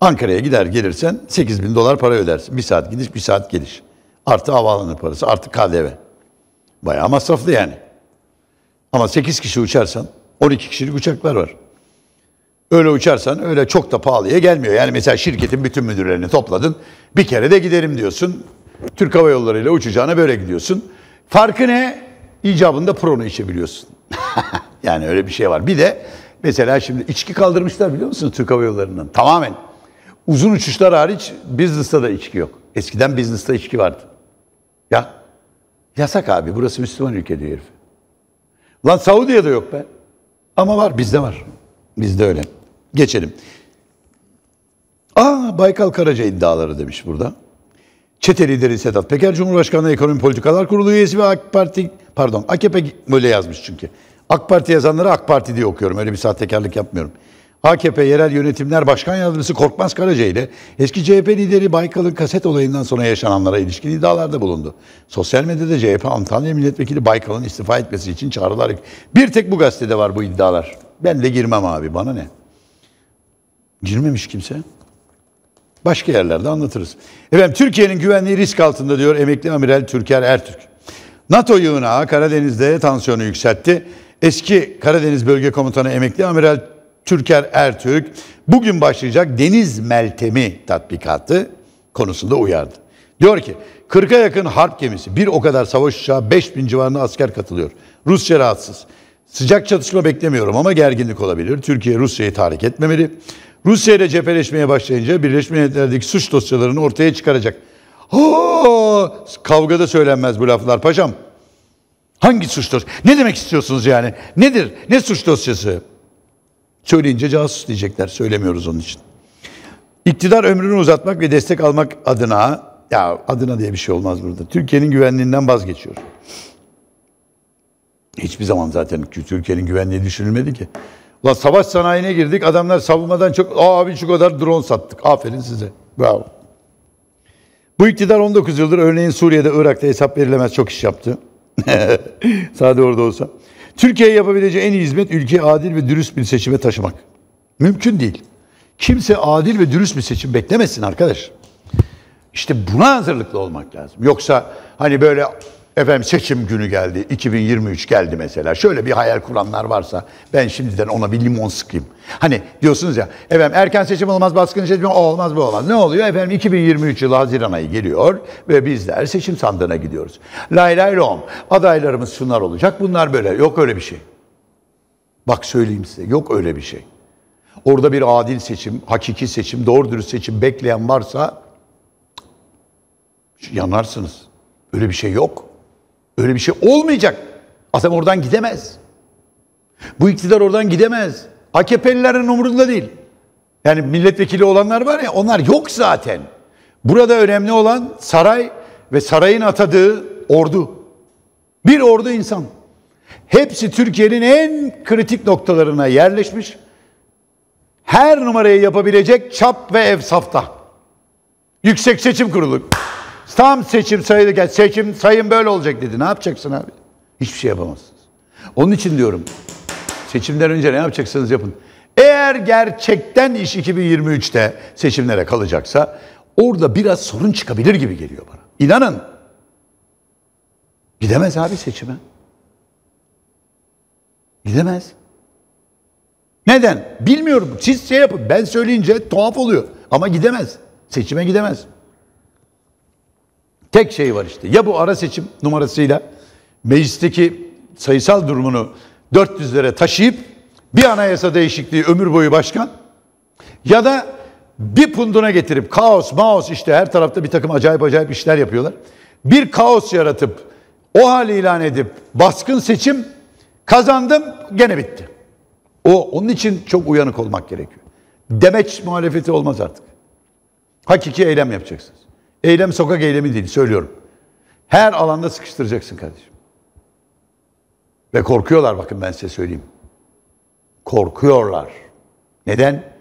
Ankara'ya gider gelirsen 8 bin dolar para ödersin. Bir saat gidiş bir saat geliş. Artı havaalanı parası artı KDV. Bayağı masraflı yani. Ama 8 kişi uçarsan 12 kişilik uçaklar var. Öyle uçarsan öyle çok da pahalıya gelmiyor. Yani mesela şirketin bütün müdürlerini topladın. Bir kere de giderim diyorsun. Türk Hava Yolları ile uçacağına böyle gidiyorsun. Farkı ne? İcabında prono içebiliyorsun. yani öyle bir şey var. Bir de mesela şimdi içki kaldırmışlar biliyor musunuz Türk Hava Yolları'ndan? Tamamen. Uzun uçuşlar hariç business'ta da içki yok. Eskiden business'ta içki vardı. Ya Yasak abi burası Müslüman ülke diyor herif. Lan Saudiye'de yok be. Ama var bizde var. Bizde öyle. Geçelim. Aa Baykal Karaca iddiaları demiş burada. Çete lideri Sedat Peker Cumhurbaşkanlığı Ekonomi Politikalar Kurulu üyesi ve AK Parti pardon AKP böyle yazmış çünkü. AK Parti yazanları AK Parti diye okuyorum. Öyle bir sahtekarlık yapmıyorum. AKP Yerel Yönetimler Başkan Yardımcısı Korkmaz Karaca ile eski CHP lideri Baykal'ın kaset olayından sonra yaşananlara ilişkin iddialarda bulundu. Sosyal medyada CHP Antalya Milletvekili Baykal'ın istifa etmesi için çağrılar. Bir tek bu gazetede var bu iddialar. Ben de girmem abi bana ne? Girmemiş kimse. Başka yerlerde anlatırız. Efendim Türkiye'nin güvenliği risk altında diyor emekli amiral Türker Ertürk. NATO yığınağı Karadeniz'de tansiyonu yükseltti. Eski Karadeniz Bölge Komutanı emekli amiral Türker Ertürk bugün başlayacak deniz meltemi tatbikatı konusunda uyardı. Diyor ki 40'a yakın harp gemisi, bir o kadar savaş uçağı, 5000 civarında asker katılıyor. Rusya rahatsız. Sıcak çatışma beklemiyorum ama gerginlik olabilir. Türkiye Rusya'yı tahrik etmemeli. Rusya ile cepheleşmeye başlayınca Birleşmiş Milletler'deki suç dosyalarını ortaya çıkaracak. Oo, kavgada söylenmez bu laflar paşam. Hangi suç dosyası? Ne demek istiyorsunuz yani? Nedir? Ne suç dosyası? Söyleyince casus diyecekler. Söylemiyoruz onun için. İktidar ömrünü uzatmak ve destek almak adına, ya adına diye bir şey olmaz burada. Türkiye'nin güvenliğinden vazgeçiyor. Hiçbir zaman zaten Türkiye'nin güvenliği düşünülmedi ki. Ulan savaş sanayine girdik. Adamlar savunmadan çok, Aa, abi şu kadar drone sattık. Aferin size. Bravo. Bu iktidar 19 yıldır örneğin Suriye'de, Irak'ta hesap verilemez çok iş yaptı. Sade orada olsa. Türkiye yapabileceği en iyi hizmet ülkeyi adil ve dürüst bir seçime taşımak. Mümkün değil. Kimse adil ve dürüst bir seçim beklemesin arkadaş. İşte buna hazırlıklı olmak lazım. Yoksa hani böyle Efendim seçim günü geldi. 2023 geldi mesela. Şöyle bir hayal kuranlar varsa ben şimdiden ona bir limon sıkayım. Hani diyorsunuz ya efendim erken seçim olmaz, baskın seçim olmaz, bu olmaz. Ne oluyor? Efendim 2023 yılı Haziran ayı geliyor ve bizler seçim sandığına gidiyoruz. Lay lay lom. Adaylarımız şunlar olacak, bunlar böyle. Yok öyle bir şey. Bak söyleyeyim size yok öyle bir şey. Orada bir adil seçim, hakiki seçim, doğru dürüst seçim bekleyen varsa yanarsınız. Öyle bir şey yok. Öyle bir şey olmayacak. Adam oradan gidemez. Bu iktidar oradan gidemez. AKP'lilerin umurunda değil. Yani milletvekili olanlar var ya onlar yok zaten. Burada önemli olan saray ve sarayın atadığı ordu. Bir ordu insan. Hepsi Türkiye'nin en kritik noktalarına yerleşmiş. Her numarayı yapabilecek çap ve ev safta. Yüksek Seçim Kurulu. Tam seçim sayılı seçim sayım böyle olacak dedi. Ne yapacaksın abi? Hiçbir şey yapamazsınız. Onun için diyorum seçimden önce ne yapacaksanız yapın. Eğer gerçekten iş 2023'te seçimlere kalacaksa orada biraz sorun çıkabilir gibi geliyor bana. İnanın. Gidemez abi seçime. Gidemez. Neden? Bilmiyorum. Siz şey yapın. Ben söyleyince tuhaf oluyor. Ama gidemez. Seçime gidemez. Tek şey var işte. Ya bu ara seçim numarasıyla meclisteki sayısal durumunu 400'lere taşıyıp bir anayasa değişikliği ömür boyu başkan ya da bir punduna getirip kaos maos işte her tarafta bir takım acayip acayip işler yapıyorlar. Bir kaos yaratıp o hal ilan edip baskın seçim kazandım gene bitti. O onun için çok uyanık olmak gerekiyor. Demeç muhalefeti olmaz artık. Hakiki eylem yapacaksınız. Eylem sokak eylemi değil söylüyorum. Her alanda sıkıştıracaksın kardeşim. Ve korkuyorlar bakın ben size söyleyeyim. Korkuyorlar. Neden?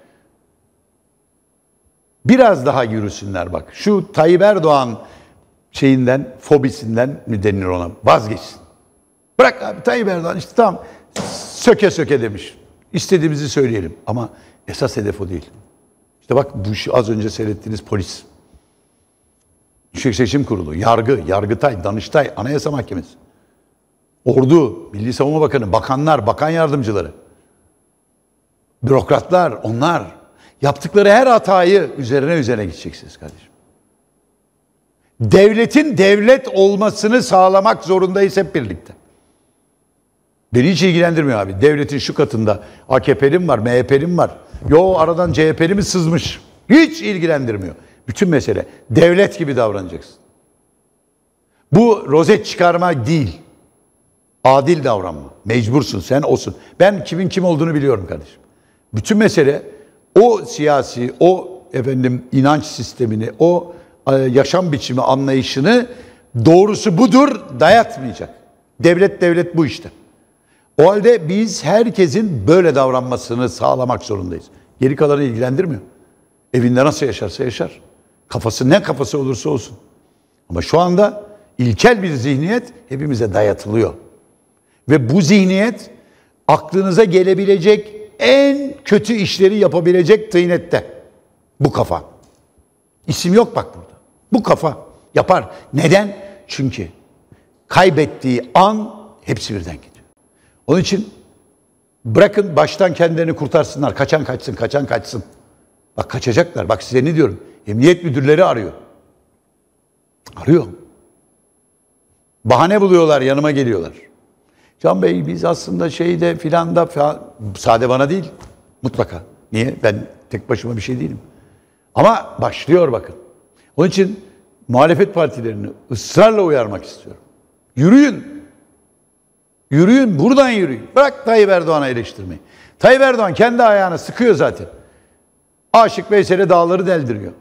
Biraz daha yürüsünler bak. Şu Tayyip Erdoğan şeyinden, fobisinden mi denir ona? Vazgeçsin. Bırak abi Tayyip Erdoğan işte tamam söke söke demiş. İstediğimizi söyleyelim ama esas hedef o değil. İşte bak bu az önce seyrettiğiniz polis. Yüksek Seçim Kurulu, yargı, yargıtay, danıştay, anayasa mahkemesi, ordu, Milli Savunma Bakanı, bakanlar, bakan yardımcıları, bürokratlar, onlar yaptıkları her hatayı üzerine üzerine gideceksiniz kardeşim. Devletin devlet olmasını sağlamak zorundayız hep birlikte. Beni hiç ilgilendirmiyor abi. Devletin şu katında AKP'li var, MHP'li var? Yo aradan CHP'li mi sızmış? Hiç ilgilendirmiyor. Bütün mesele devlet gibi davranacaksın. Bu rozet çıkarma değil. Adil davranma. Mecbursun sen olsun. Ben kimin kim olduğunu biliyorum kardeşim. Bütün mesele o siyasi, o efendim inanç sistemini, o e, yaşam biçimi anlayışını doğrusu budur dayatmayacak. Devlet devlet bu işte. O halde biz herkesin böyle davranmasını sağlamak zorundayız. Geri kalanı ilgilendirmiyor. Evinde nasıl yaşarsa yaşar. Kafası ne kafası olursa olsun. Ama şu anda ilkel bir zihniyet hepimize dayatılıyor. Ve bu zihniyet aklınıza gelebilecek en kötü işleri yapabilecek tıynette. Bu kafa. İsim yok bak burada. Bu kafa yapar. Neden? Çünkü kaybettiği an hepsi birden gidiyor. Onun için bırakın baştan kendilerini kurtarsınlar. Kaçan kaçsın, kaçan kaçsın. Bak kaçacaklar. Bak size ne diyorum. Emniyet müdürleri arıyor. Arıyor. Bahane buluyorlar, yanıma geliyorlar. Can Bey biz aslında şeyde filan da falan, sade bana değil. Mutlaka. Niye? Ben tek başıma bir şey değilim. Ama başlıyor bakın. Onun için muhalefet partilerini ısrarla uyarmak istiyorum. Yürüyün. Yürüyün, buradan yürüyün. Bırak Tayyip Erdoğan'a eleştirmeyi. Tayyip Erdoğan kendi ayağını sıkıyor zaten. Aşık Veysel'e dağları deldiriyor.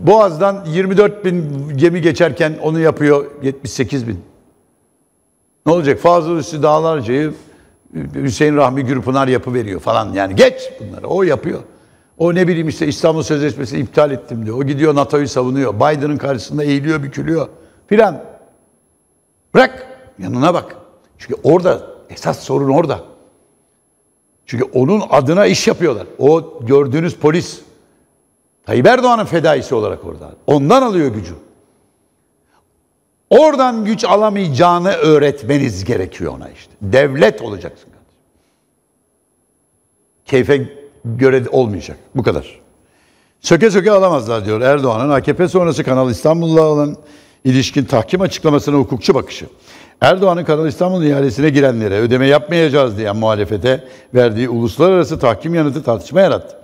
Boğaz'dan 24 bin gemi geçerken onu yapıyor 78 bin. Ne olacak? Fazıl Üstü Dağlarca'yı e, Hüseyin Rahmi Gürpınar yapı veriyor falan yani geç bunları o yapıyor. O ne bileyim işte İstanbul Sözleşmesi iptal ettim diyor. O gidiyor NATO'yu savunuyor. Biden'ın karşısında eğiliyor bükülüyor filan. Bırak yanına bak. Çünkü orada esas sorun orada. Çünkü onun adına iş yapıyorlar. O gördüğünüz polis Tayyip Erdoğan'ın fedaisi olarak orada. Ondan alıyor gücü. Oradan güç alamayacağını öğretmeniz gerekiyor ona işte. Devlet olacaksın kardeşim. Keyfe göre olmayacak. Bu kadar. Söke söke alamazlar diyor Erdoğan'ın AKP sonrası Kanal İstanbul'la olan ilişkin tahkim açıklamasına hukukçu bakışı. Erdoğan'ın Kanal İstanbul ihalesine girenlere ödeme yapmayacağız diyen muhalefete verdiği uluslararası tahkim yanıtı tartışma yarattı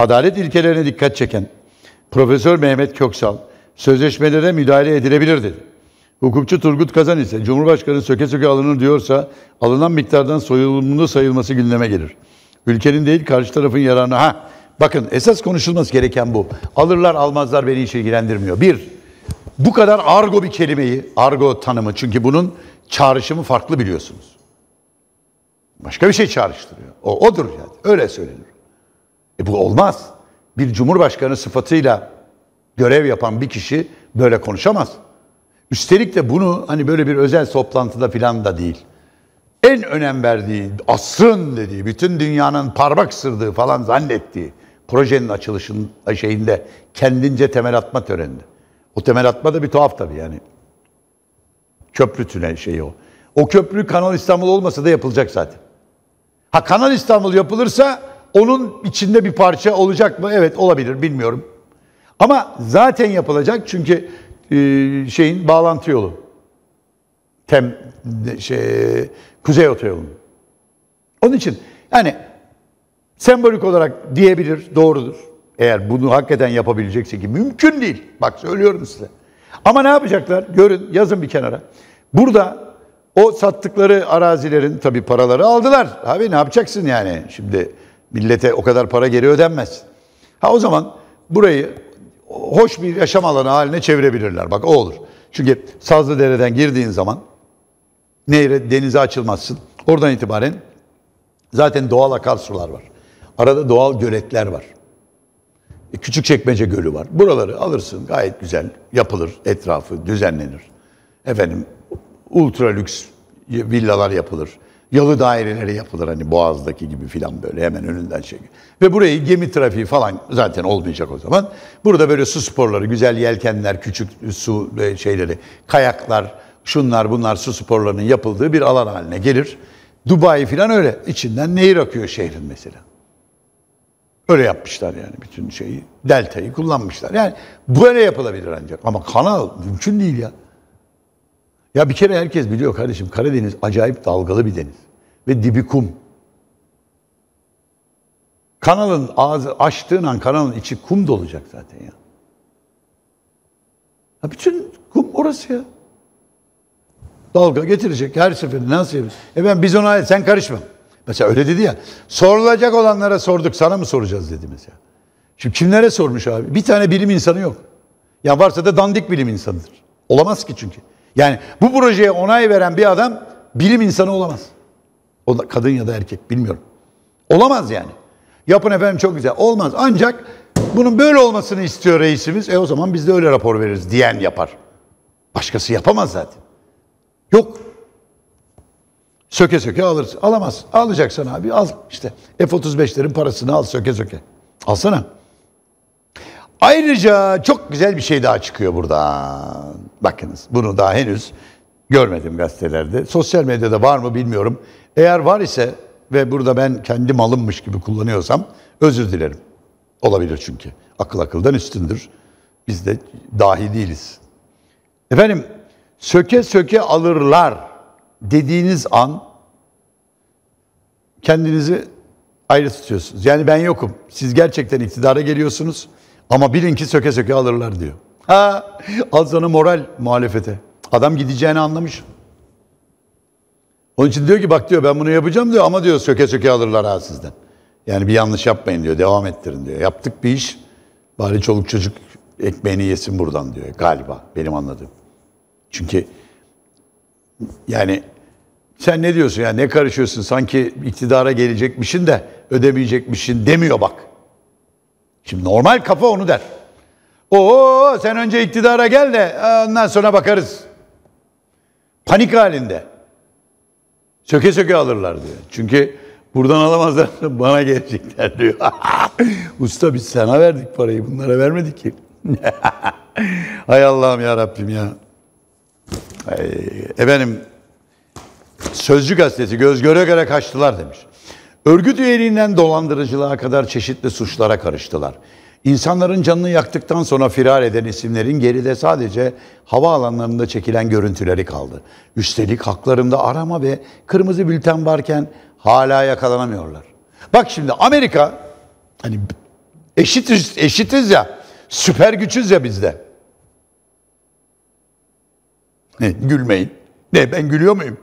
adalet ilkelerine dikkat çeken Profesör Mehmet Köksal sözleşmelere müdahale edilebilir dedi. Hukukçu Turgut Kazan ise Cumhurbaşkanı söke söke alınır diyorsa alınan miktardan soyulumlu sayılması gündeme gelir. Ülkenin değil karşı tarafın yararına. Ha, bakın esas konuşulması gereken bu. Alırlar almazlar beni hiç ilgilendirmiyor. Bir, bu kadar argo bir kelimeyi, argo tanımı çünkü bunun çağrışımı farklı biliyorsunuz. Başka bir şey çağrıştırıyor. O odur yani. Öyle söylenir. E bu olmaz. Bir cumhurbaşkanı sıfatıyla görev yapan bir kişi böyle konuşamaz. Üstelik de bunu hani böyle bir özel toplantıda filan da değil. En önem verdiği, asrın dediği, bütün dünyanın parmak sırdığı falan zannettiği projenin açılışın şeyinde kendince temel atma töreninde. O temel atma da bir tuhaf tabii yani. Köprü tünel şeyi o. O köprü Kanal İstanbul olmasa da yapılacak zaten. Ha Kanal İstanbul yapılırsa onun içinde bir parça olacak mı? Evet olabilir bilmiyorum. Ama zaten yapılacak çünkü e, şeyin bağlantı yolu. Tem şey Kuzey Otoyolu. Onun için yani sembolik olarak diyebilir, doğrudur. Eğer bunu hakikaten yapabilecekse ki mümkün değil. Bak söylüyorum size. Ama ne yapacaklar? Görün, yazın bir kenara. Burada o sattıkları arazilerin tabii paraları aldılar. Abi ne yapacaksın yani şimdi? Millete o kadar para geri ödenmez. Ha o zaman burayı hoş bir yaşam alanı haline çevirebilirler. Bak o olur. Çünkü Sazlıdere'den girdiğin zaman nehre, denize açılmazsın. Oradan itibaren zaten doğal akarsular var. Arada doğal göletler var. E, çekmece Gölü var. Buraları alırsın gayet güzel yapılır. Etrafı düzenlenir. Efendim ultra lüks villalar yapılır. Yalı daireleri yapılır hani Boğaz'daki gibi filan böyle hemen önünden şey. Ve burayı gemi trafiği falan zaten olmayacak o zaman. Burada böyle su sporları, güzel yelkenler, küçük su e, şeyleri, kayaklar, şunlar bunlar su sporlarının yapıldığı bir alan haline gelir. Dubai filan öyle. içinden nehir akıyor şehrin mesela. Öyle yapmışlar yani bütün şeyi. Deltayı kullanmışlar. Yani böyle yapılabilir ancak. Ama kanal mümkün değil ya. Ya bir kere herkes biliyor kardeşim Karadeniz acayip dalgalı bir deniz. Ve dibi kum. Kanalın ağzı açtığın an kanalın içi kum dolacak zaten ya. ya bütün kum orası ya. Dalga getirecek her seferinde nasıl yapıyor? E ben biz ona sen karışma. Mesela öyle dedi ya. Sorulacak olanlara sorduk sana mı soracağız dedi mesela. Şimdi kimlere sormuş abi? Bir tane bilim insanı yok. Ya varsa da dandik bilim insanıdır. Olamaz ki çünkü. Yani bu projeye onay veren bir adam bilim insanı olamaz. O da kadın ya da erkek bilmiyorum. Olamaz yani. Yapın efendim çok güzel. Olmaz. Ancak bunun böyle olmasını istiyor reisimiz. E o zaman biz de öyle rapor veririz diyen yapar. Başkası yapamaz zaten. Yok. Söke söke alırız. Alamaz. Alacaksan abi al işte. F-35'lerin parasını al söke söke. Alsana. Ayrıca çok güzel bir şey daha çıkıyor burada. Bakınız bunu daha henüz görmedim gazetelerde. Sosyal medyada var mı bilmiyorum. Eğer var ise ve burada ben kendi malımmış gibi kullanıyorsam özür dilerim. Olabilir çünkü. Akıl akıldan üstündür. Biz de dahi değiliz. Efendim söke söke alırlar dediğiniz an kendinizi ayrı tutuyorsunuz. Yani ben yokum. Siz gerçekten iktidara geliyorsunuz ama bilin ki söke söke alırlar diyor. Ha, al sana moral muhalefete. Adam gideceğini anlamış. Onun için diyor ki bak diyor ben bunu yapacağım diyor ama diyor söke söke alırlar ha sizden. Yani bir yanlış yapmayın diyor devam ettirin diyor. Yaptık bir iş bari çoluk çocuk ekmeğini yesin buradan diyor galiba benim anladığım. Çünkü yani sen ne diyorsun ya ne karışıyorsun sanki iktidara gelecekmişin de ödemeyecekmişin demiyor bak. Şimdi normal kafa onu der. Oo sen önce iktidara gel de e, ondan sonra bakarız. Panik halinde. Söke söke alırlar diyor. Çünkü buradan alamazlar bana gelecekler diyor. Usta biz sana verdik parayı bunlara vermedik ki. Hay Allah'ım ya Rabbim ya. Ay, efendim Sözcü gazetesi göz göre göre kaçtılar demiş. Örgüt üyeliğinden dolandırıcılığa kadar çeşitli suçlara karıştılar. İnsanların canını yaktıktan sonra firar eden isimlerin geride sadece havaalanlarında çekilen görüntüleri kaldı. Üstelik haklarında arama ve kırmızı bülten varken hala yakalanamıyorlar. Bak şimdi Amerika hani eşitiz, eşitiz ya süper güçüz ya bizde. Ne, gülmeyin. Ne ben gülüyor muyum?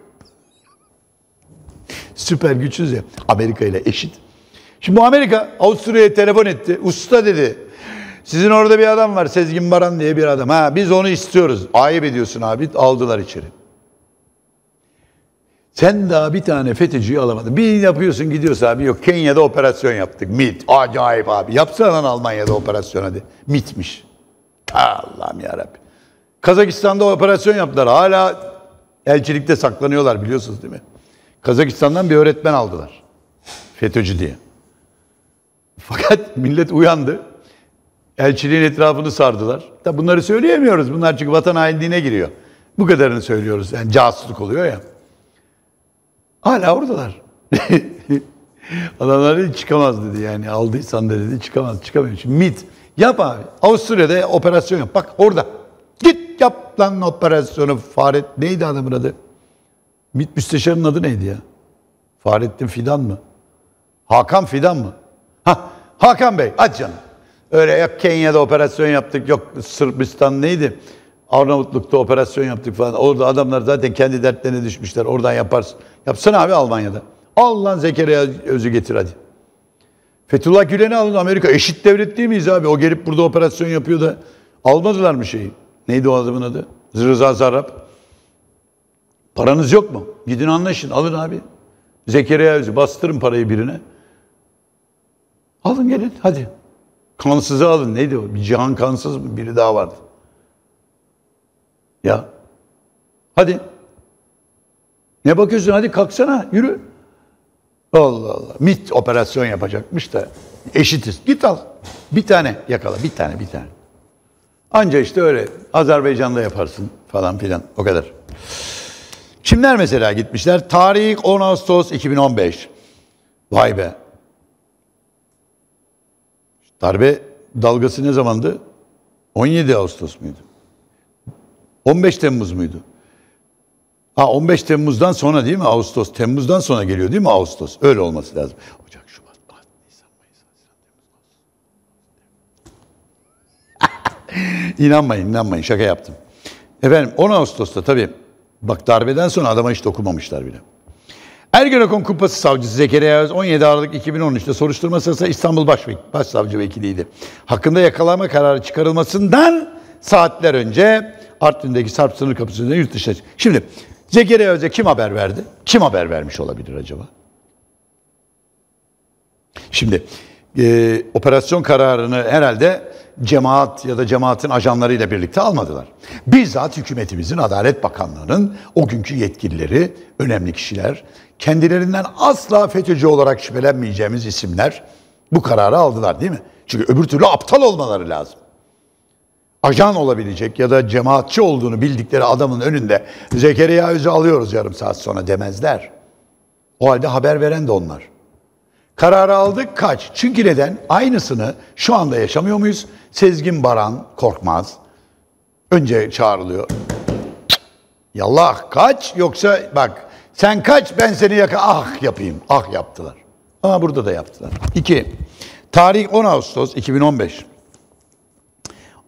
süper güçüz ya. Amerika ile eşit. Şimdi bu Amerika Avusturya'ya telefon etti. Usta dedi. Sizin orada bir adam var Sezgin Baran diye bir adam. Ha biz onu istiyoruz. Ayıp ediyorsun abi. Aldılar içeri. Sen daha bir tane FETÖ'cüyü alamadın. Bir yapıyorsun gidiyorsun abi. Yok Kenya'da operasyon yaptık. MIT. Acayip abi. Yapsana lan Almanya'da operasyon hadi. MIT'miş. Allah'ım yarabbim. Kazakistan'da operasyon yaptılar. Hala elçilikte saklanıyorlar biliyorsunuz değil mi? Kazakistan'dan bir öğretmen aldılar. FETÖ'cü diye. Fakat millet uyandı. Elçiliğin etrafını sardılar. Da bunları söyleyemiyoruz. Bunlar çünkü vatan hainliğine giriyor. Bu kadarını söylüyoruz. Yani casusluk oluyor ya. Hala oradalar. Adamlar dedi çıkamaz dedi yani. Aldıysan da dedi çıkamaz. Çıkamıyor. Şimdi MIT. Yap abi. Avusturya'da operasyon yap. Bak orada. Git yap lan operasyonu. faret neydi adamın adı? MİT müsteşarının adı neydi ya? Fahrettin Fidan mı? Hakan Fidan mı? Ha Hakan Bey aç canım. Öyle yok Kenya'da operasyon yaptık, yok Sırbistan neydi? Arnavutluk'ta operasyon yaptık falan. Orada adamlar zaten kendi dertlerine düşmüşler. Oradan yaparsın. Yapsın abi Almanya'da. Al lan Zekeriya Öz'ü getir hadi. Fethullah Gülen'i alın Amerika. Eşit devlet değil miyiz abi? O gelip burada operasyon yapıyor da almadılar mı şeyi? Neydi o adamın adı? Rıza Zarrab. Paranız yok mu? Gidin anlaşın. Alın abi. Zekeriya Özü bastırın parayı birine. Alın gelin hadi. Kansızı alın. Neydi o? Bir Cihan Kansız mı? Biri daha vardı. Ya. Hadi. Ne bakıyorsun? Hadi kalksana. Yürü. Allah Allah. MIT operasyon yapacakmış da eşitiz. Git al. Bir tane yakala. Bir tane, bir tane. Anca işte öyle Azerbaycan'da yaparsın falan filan. O kadar. Kimler mesela gitmişler? Tarih 10 Ağustos 2015. Vay be. Darbe dalgası ne zamandı? 17 Ağustos muydu? 15 Temmuz muydu? Ha 15 Temmuz'dan sonra değil mi Ağustos? Temmuz'dan sonra geliyor değil mi Ağustos? Öyle olması lazım. Ocak, Şubat, Mart, Nisan, Mayıs, Haziran, Temmuz, İnanmayın, inanmayın, inanmayın. Şaka yaptım. Efendim 10 Ağustos'ta tabii Bak darbeden sonra adama hiç dokunmamışlar bile. Ergenekon Kupası Savcısı Zekeriya Öz 17 Aralık 2013'te soruşturma sırasında İstanbul Başvek Başsavcı Vekiliydi. Hakkında yakalama kararı çıkarılmasından saatler önce Artvin'deki Sarp sınır kapısında yurt dışına Şimdi Zekeriya Öz'e kim haber verdi? Kim haber vermiş olabilir acaba? Şimdi e, operasyon kararını herhalde cemaat ya da cemaatin ajanlarıyla birlikte almadılar. Bizzat hükümetimizin, Adalet Bakanlığı'nın o günkü yetkilileri, önemli kişiler, kendilerinden asla FETÖ'cü olarak şüphelenmeyeceğimiz isimler bu kararı aldılar değil mi? Çünkü öbür türlü aptal olmaları lazım. Ajan olabilecek ya da cemaatçi olduğunu bildikleri adamın önünde Zekeriya Öz'ü alıyoruz yarım saat sonra demezler. O halde haber veren de onlar. Kararı aldık kaç. Çünkü neden? Aynısını şu anda yaşamıyor muyuz? Sezgin Baran Korkmaz önce çağrılıyor. Yallah kaç yoksa bak sen kaç ben seni yaka ah yapayım. Ah yaptılar. Ama burada da yaptılar. 2. Tarih 10 Ağustos 2015.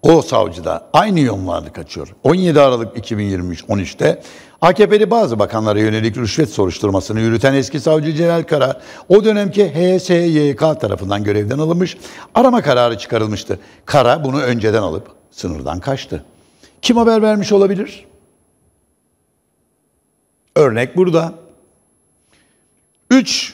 O savcıda aynı yollarda kaçıyor. 17 Aralık 2023 13'te AKP'li bazı bakanlara yönelik rüşvet soruşturmasını yürüten eski savcı Celal Kara, o dönemki HSYK tarafından görevden alınmış, arama kararı çıkarılmıştı. Kara bunu önceden alıp sınırdan kaçtı. Kim haber vermiş olabilir? Örnek burada. 3.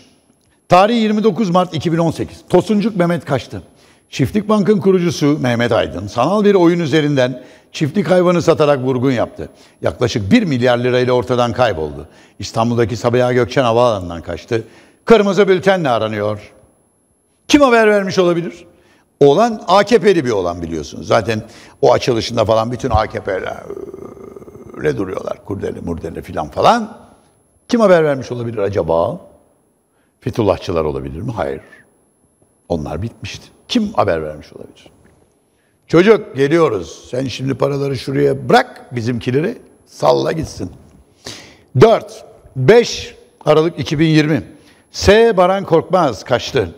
Tarih 29 Mart 2018. Tosuncuk Mehmet kaçtı. Çiftlik Bank'ın kurucusu Mehmet Aydın sanal bir oyun üzerinden çiftlik hayvanı satarak vurgun yaptı. Yaklaşık 1 milyar lirayla ortadan kayboldu. İstanbul'daki Sabiha Gökçen havaalanından kaçtı. Kırmızı bültenle aranıyor. Kim haber vermiş olabilir? Olan AKP'li bir olan biliyorsunuz. Zaten o açılışında falan bütün AKP'lerle duruyorlar. Kurdele murdele filan falan. Kim haber vermiş olabilir acaba? Fethullahçılar olabilir mi? Hayır. Onlar bitmişti. Kim haber vermiş olabilir? Çocuk geliyoruz. Sen şimdi paraları şuraya bırak bizimkileri. Salla gitsin. 4. 5 Aralık 2020. S. Baran Korkmaz kaçtı.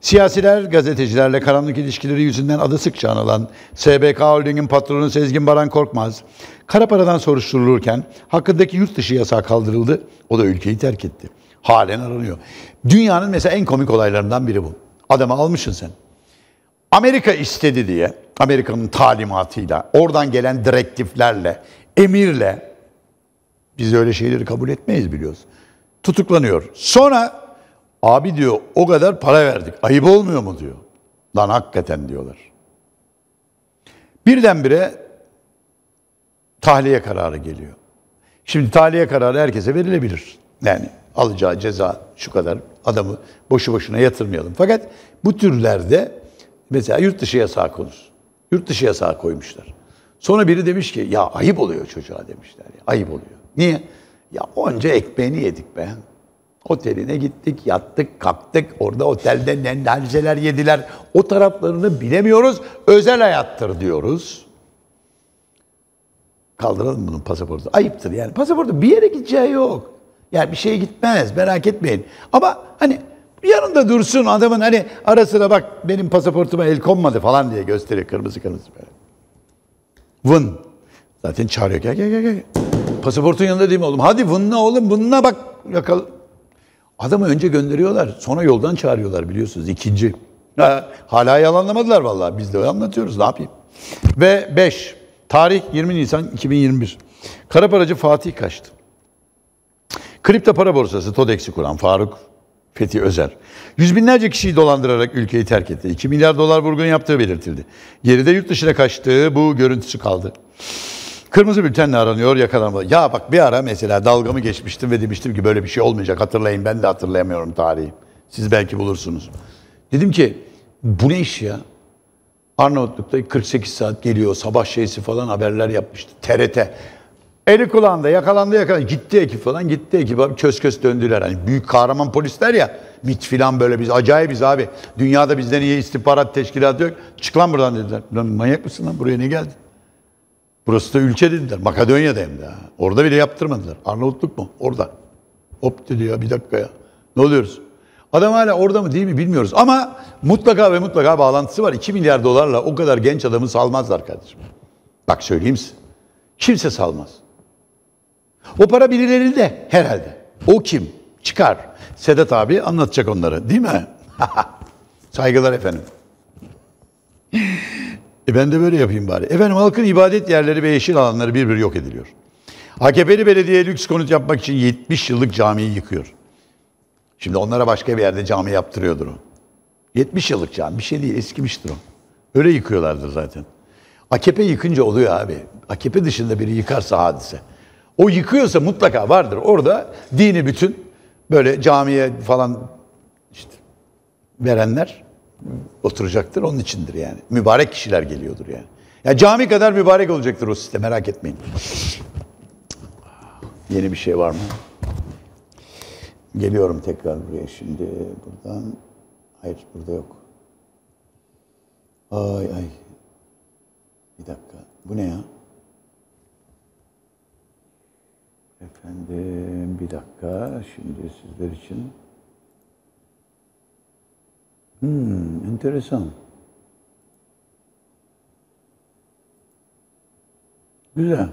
Siyasiler, gazetecilerle karanlık ilişkileri yüzünden adı sıkça anılan SBK Holding'in patronu Sezgin Baran Korkmaz, kara paradan soruşturulurken hakkındaki yurt dışı yasağı kaldırıldı. O da ülkeyi terk etti. Halen aranıyor. Dünyanın mesela en komik olaylarından biri bu. Adamı almışsın sen. Amerika istedi diye Amerika'nın talimatıyla, oradan gelen direktiflerle, emirle biz öyle şeyleri kabul etmeyiz biliyoruz. Tutuklanıyor. Sonra abi diyor o kadar para verdik. Ayıp olmuyor mu diyor. Lan hakikaten diyorlar. Birdenbire tahliye kararı geliyor. Şimdi tahliye kararı herkese verilebilir. Yani alacağı ceza şu kadar adamı boşu boşuna yatırmayalım. Fakat bu türlerde mesela yurt dışı yasağı konusu. Yurt dışı yasağı koymuşlar. Sonra biri demiş ki ya ayıp oluyor çocuğa demişler. Ya, ayıp oluyor. Niye? Ya onca ekmeğini yedik be. Oteline gittik, yattık, kalktık. Orada otelde ne nerzeler yediler. O taraflarını bilemiyoruz. Özel hayattır diyoruz. Kaldıralım bunun pasaportu. Ayıptır yani. Pasaportu bir yere gideceği yok. Yani bir şeye gitmez merak etmeyin. Ama hani yanında dursun adamın hani ara sıra bak benim pasaportuma el konmadı falan diye gösteriyor kırmızı kırmızı böyle. Vın. Zaten çağırıyor gel gel gel. gel. Pasaportun yanında değil mi oğlum? Hadi vınla oğlum vınla bak yakal. Adamı önce gönderiyorlar sonra yoldan çağırıyorlar biliyorsunuz ikinci. Ha, hala yalanlamadılar vallahi biz de anlatıyoruz ne yapayım. Ve 5. Tarih 20 Nisan 2021. Kara paracı Fatih kaçtı. Kripto para borsası TODEX'i kuran Faruk Fethi Özer. Yüz binlerce kişiyi dolandırarak ülkeyi terk etti. 2 milyar dolar vurgun yaptığı belirtildi. Geride yurt dışına kaçtığı bu görüntüsü kaldı. Kırmızı bültenle aranıyor yakalanmadı. Ya bak bir ara mesela dalgamı geçmiştim ve demiştim ki böyle bir şey olmayacak hatırlayın ben de hatırlayamıyorum tarihi. Siz belki bulursunuz. Dedim ki bu ne iş ya? Arnavutluk'ta 48 saat geliyor sabah şeysi falan haberler yapmıştı. TRT Eli kulağında yakalandı yakalandı. Gitti ekip falan gitti ekip abi köz köz döndüler. Hani büyük kahraman polisler ya MIT falan böyle biz acayip biz abi. Dünyada bizden iyi istihbarat teşkilatı yok. Çık lan buradan dediler. Lan manyak mısın lan buraya ne geldin? Burası da ülke dediler. Makedonya'da hem de. Ha. Orada bile yaptırmadılar. Arnavutluk mu? Orada. Hop dedi ya bir dakika ya. Ne oluyoruz? Adam hala orada mı değil mi bilmiyoruz. Ama mutlaka ve mutlaka bağlantısı var. 2 milyar dolarla o kadar genç adamı salmazlar kardeşim. Bak söyleyeyim size. Kimse salmaz. O para birileri de herhalde. O kim? Çıkar. Sedat abi anlatacak onları değil mi? Saygılar efendim. E ben de böyle yapayım bari. Efendim halkın ibadet yerleri ve yeşil alanları bir bir yok ediliyor. AKP'li belediye lüks konut yapmak için 70 yıllık camiyi yıkıyor. Şimdi onlara başka bir yerde cami yaptırıyordur o. 70 yıllık cami bir şey değil eskimiştir o. Öyle yıkıyorlardır zaten. AKP yıkınca oluyor abi. AKP dışında biri yıkarsa hadise. O yıkıyorsa mutlaka vardır. Orada dini bütün böyle camiye falan işte verenler oturacaktır. Onun içindir yani. Mübarek kişiler geliyordur yani. Ya yani cami kadar mübarek olacaktır o sistem merak etmeyin. Yeni bir şey var mı? Geliyorum tekrar buraya şimdi buradan. Hayır burada yok. Ay ay. Bir dakika. Bu ne ya? Efendim bir dakika şimdi sizler için. Hmm, enteresan. Güzel.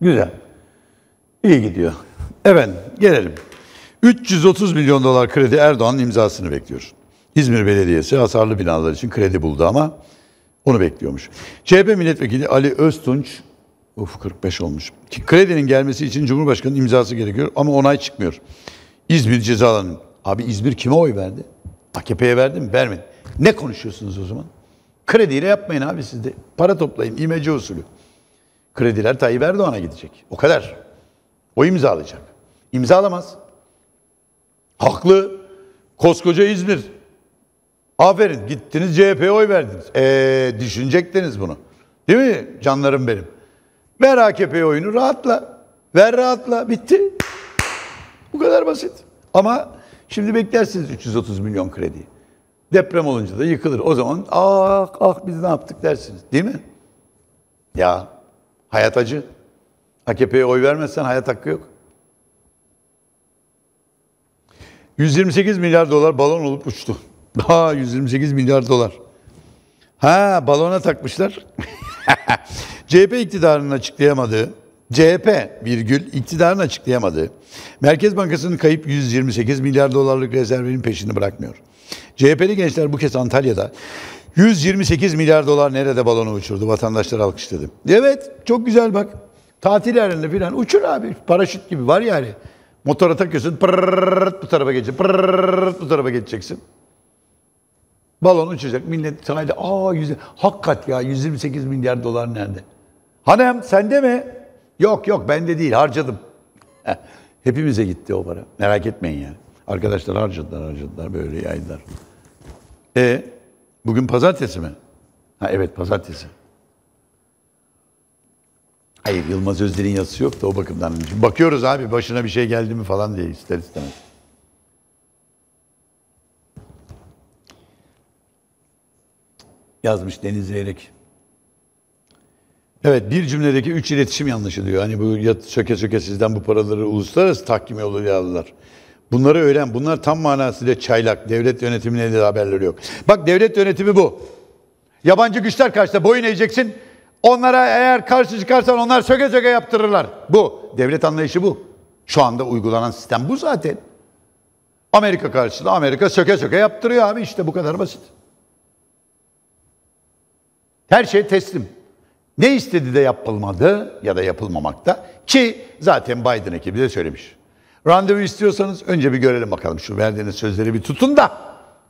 Güzel. İyi gidiyor. Evet, gelelim. 330 milyon dolar kredi Erdoğan'ın imzasını bekliyor. İzmir Belediyesi hasarlı binalar için kredi buldu ama onu bekliyormuş. CHP Milletvekili Ali Öztunç Uf 45 olmuş. Kredinin gelmesi için Cumhurbaşkanı imzası gerekiyor ama onay çıkmıyor. İzmir cezalanıyor. Abi İzmir kime oy verdi? AKP'ye verdi mi? Vermedi. Ne konuşuyorsunuz o zaman? Krediyle yapmayın abi siz de. Para toplayın. İmece usulü. Krediler Tayyip Erdoğan'a gidecek. O kadar. O imzalayacak. İmzalamaz. Haklı. Koskoca İzmir. Aferin gittiniz CHP'ye oy verdiniz. Ee, düşünecektiniz bunu. Değil mi canlarım benim? Ver AKP oyunu rahatla. Ver rahatla. Bitti. Bu kadar basit. Ama şimdi beklersiniz 330 milyon kredi Deprem olunca da yıkılır. O zaman ah ah biz ne yaptık dersiniz. Değil mi? Ya hayat acı. AKP'ye oy vermezsen hayat hakkı yok. 128 milyar dolar balon olup uçtu. Ha 128 milyar dolar. Ha balona takmışlar. CHP iktidarının açıklayamadığı, CHP virgül iktidarın açıklayamadığı, Merkez Bankası'nın kayıp 128 milyar dolarlık rezervinin peşini bırakmıyor. CHP'li gençler bu kez Antalya'da 128 milyar dolar nerede balonu uçurdu vatandaşlar alkışladı. Evet çok güzel bak tatil yerinde filan uçur abi paraşüt gibi var yani. Motora takıyorsun pırrrrt bu tarafa geçeceksin pırrrrt bu tarafa geçeceksin. Balon uçacak millet sahilde aa yüz, hakikat ya 128 milyar dolar nerede? Hanem sende mi? Yok yok bende değil harcadım. Hepimize gitti o para. Merak etmeyin yani. Arkadaşlar harcadılar harcadılar böyle yaydılar. E bugün pazartesi mi? Ha evet pazartesi. Hayır Yılmaz Özder'in yazısı yok da o bakımdan. bakıyoruz abi başına bir şey geldi mi falan diye ister istemez. Yazmış Deniz Zeyrek. Evet bir cümledeki üç iletişim yanlışı diyor. Hani bu yat, çöke söke sizden bu paraları uluslararası tahkim yoluyla aldılar. Bunları öğren. Bunlar tam manasıyla çaylak. Devlet yönetimine de haberleri yok. Bak devlet yönetimi bu. Yabancı güçler karşısında boyun eğeceksin. Onlara eğer karşı çıkarsan onlar söke söke yaptırırlar. Bu. Devlet anlayışı bu. Şu anda uygulanan sistem bu zaten. Amerika karşısında Amerika söke söke yaptırıyor abi işte bu kadar basit. Her şey teslim. Ne istedi de yapılmadı ya da yapılmamakta ki zaten Biden ekibi de söylemiş. Randevu istiyorsanız önce bir görelim bakalım şu verdiğiniz sözleri bir tutun da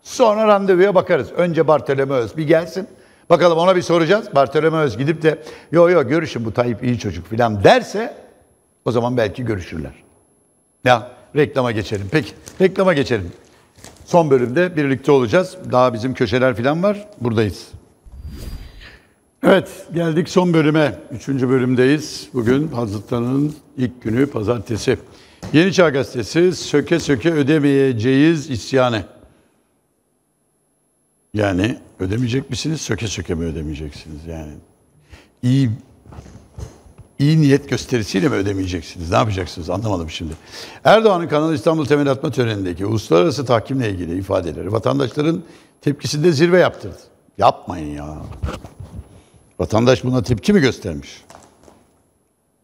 sonra randevuya bakarız. Önce Bartolomeus bir gelsin. Bakalım ona bir soracağız. Bartolomeus gidip de yo yo görüşün bu Tayyip iyi çocuk filan derse o zaman belki görüşürler. Ya reklama geçelim. Peki reklama geçelim. Son bölümde birlikte olacağız. Daha bizim köşeler filan var. Buradayız. Evet, geldik son bölüme. Üçüncü bölümdeyiz. Bugün Hazırtan'ın ilk günü pazartesi. Yeni Çağ Gazetesi söke söke ödemeyeceğiz isyanı. Yani ödemeyecek misiniz, söke söke mi ödemeyeceksiniz yani? İyi iyi niyet gösterisiyle mi ödemeyeceksiniz? Ne yapacaksınız? Anlamadım şimdi. Erdoğan'ın Kanal İstanbul temel atma törenindeki uluslararası tahkimle ilgili ifadeleri vatandaşların tepkisinde zirve yaptırdı. Yapmayın ya. Vatandaş buna tepki mi göstermiş?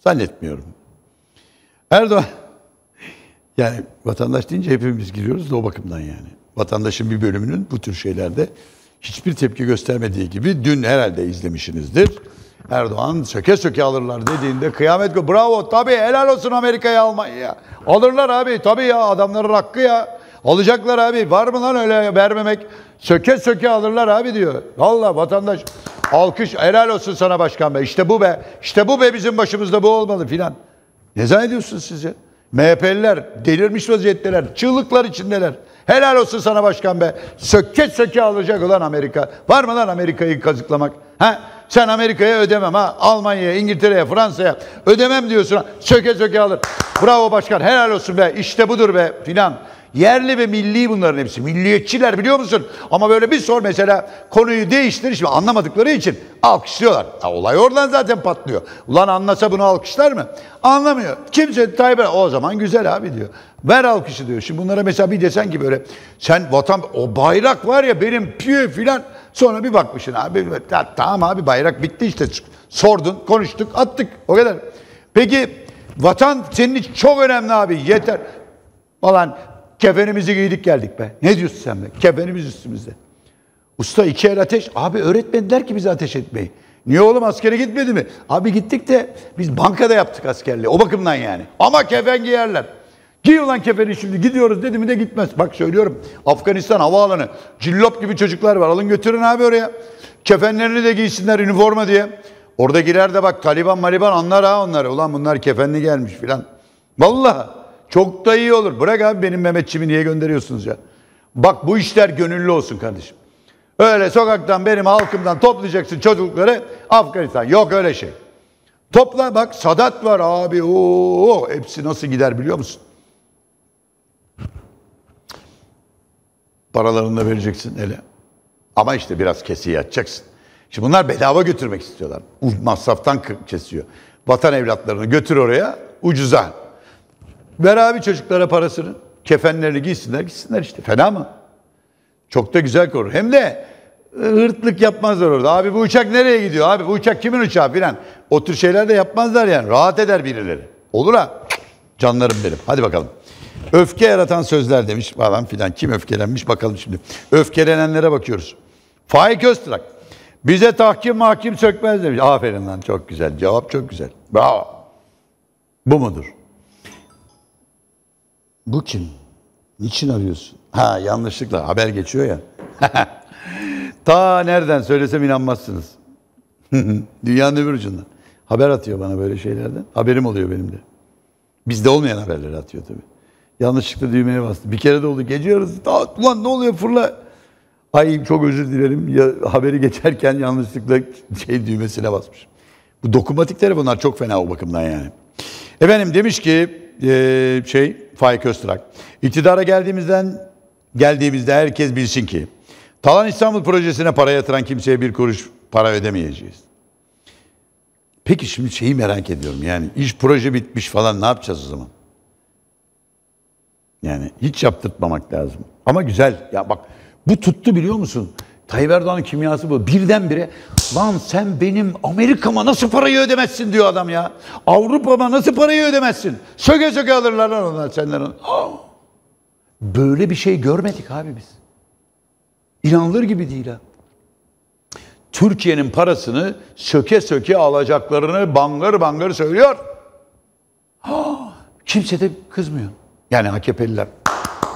Zannetmiyorum. Erdoğan, yani vatandaş deyince hepimiz giriyoruz da o bakımdan yani. Vatandaşın bir bölümünün bu tür şeylerde hiçbir tepki göstermediği gibi dün herhalde izlemişsinizdir. Erdoğan söke söke alırlar dediğinde kıyamet gibi bravo tabii helal olsun Amerika'ya Almanya'ya. Alırlar abi tabii ya adamların hakkı ya. Alacaklar abi var mı lan öyle vermemek? Söke söke alırlar abi diyor. Valla vatandaş Alkış helal olsun sana başkan be. İşte bu be. İşte bu be bizim başımızda bu olmalı filan. Ne zannediyorsun siz ya? MHP'liler delirmiş vaziyetteler. Çığlıklar içindeler. Helal olsun sana başkan be. Sökke söke alacak olan Amerika. Var mı lan Amerika'yı kazıklamak? Ha? Sen Amerika'ya ödemem ha. Almanya'ya, İngiltere'ye, Fransa'ya ödemem diyorsun. Söke söke alır. Bravo başkan helal olsun be. İşte budur be filan. Yerli ve milli bunların hepsi. Milliyetçiler biliyor musun? Ama böyle bir sor mesela konuyu değiştir. Şimdi anlamadıkları için alkışlıyorlar. Ha, olay oradan zaten patlıyor. Ulan anlasa bunu alkışlar mı? Anlamıyor. Kimse Tayyip o zaman güzel abi diyor. Ver alkışı diyor. Şimdi bunlara mesela bir desen ki böyle sen vatan o bayrak var ya benim piyo filan sonra bir bakmışsın abi tamam abi bayrak bitti işte sordun konuştuk attık o kadar. Peki vatan senin için çok önemli abi yeter falan Kefenimizi giydik geldik be. Ne diyorsun sen be? Kefenimiz üstümüzde. Usta iki el ateş. Abi öğretmediler ki bize ateş etmeyi. Niye oğlum askere gitmedi mi? Abi gittik de biz bankada yaptık askerliği. O bakımdan yani. Ama kefen giyerler. Giy ulan kefeni şimdi gidiyoruz dedi mi de gitmez. Bak söylüyorum Afganistan havaalanı cillop gibi çocuklar var. Alın götürün abi oraya. Kefenlerini de giysinler üniforma diye. Orada girer de bak Taliban Maliban anlar ha onları. Ulan bunlar kefenli gelmiş filan. Vallahi çok da iyi olur. Bırak abi benim Mehmetçimi niye gönderiyorsunuz ya? Bak bu işler gönüllü olsun kardeşim. Öyle sokaktan benim halkımdan toplayacaksın çocukları Afganistan. Yok öyle şey. Topla bak Sadat var abi. Oo, hepsi nasıl gider biliyor musun? Paralarını da vereceksin hele. Ama işte biraz kesiyi atacaksın. Şimdi bunlar bedava götürmek istiyorlar. Masraftan kesiyor. Vatan evlatlarını götür oraya ucuza. Ver abi çocuklara parasını. Kefenlerini giysinler gitsinler işte. Fena mı? Çok da güzel korur. Hem de e, hırtlık yapmazlar orada. Abi bu uçak nereye gidiyor? Abi bu uçak kimin uçağı filan. O tür şeyler de yapmazlar yani. Rahat eder birileri. Olur ha. Canlarım benim. Hadi bakalım. Öfke yaratan sözler demiş falan filan. Kim öfkelenmiş bakalım şimdi. Öfkelenenlere bakıyoruz. Faik Öztrak. Bize tahkim mahkim sökmez demiş. Aferin lan çok güzel. Cevap çok güzel. Bravo. Bu mudur? Bu kim? Niçin arıyorsun? Ha yanlışlıkla haber geçiyor ya. Ta nereden söylesem inanmazsınız. Dünyanın öbür ucundan. Haber atıyor bana böyle şeylerden. Haberim oluyor benim de. Bizde olmayan haberleri atıyor tabii. Yanlışlıkla düğmeye bastı. Bir kere de oldu. Geciyoruz. Ulan ne oluyor fırla. Ay çok özür dilerim. Ya, haberi geçerken yanlışlıkla şey düğmesine basmış. Bu dokunmatik telefonlar çok fena o bakımdan yani. Efendim demiş ki ee, şey Faik Öztrak. İktidara geldiğimizden geldiğimizde herkes bilsin ki Talan İstanbul projesine para yatıran kimseye bir kuruş para ödemeyeceğiz. Peki şimdi şeyi merak ediyorum yani iş proje bitmiş falan ne yapacağız o zaman? Yani hiç yaptırtmamak lazım. Ama güzel. Ya bak bu tuttu biliyor musun? Tayyip Erdoğan'ın kimyası bu. Birdenbire lan sen benim Amerika'ma nasıl parayı ödemezsin diyor adam ya. Avrupa'ma nasıl parayı ödemezsin. Söke söke alırlar lan onlar senden. Aa, böyle bir şey görmedik abi biz. İnanılır gibi değil ha. Türkiye'nin parasını söke söke alacaklarını bangır bangır söylüyor. Ha, kimse de kızmıyor. Yani AKP'liler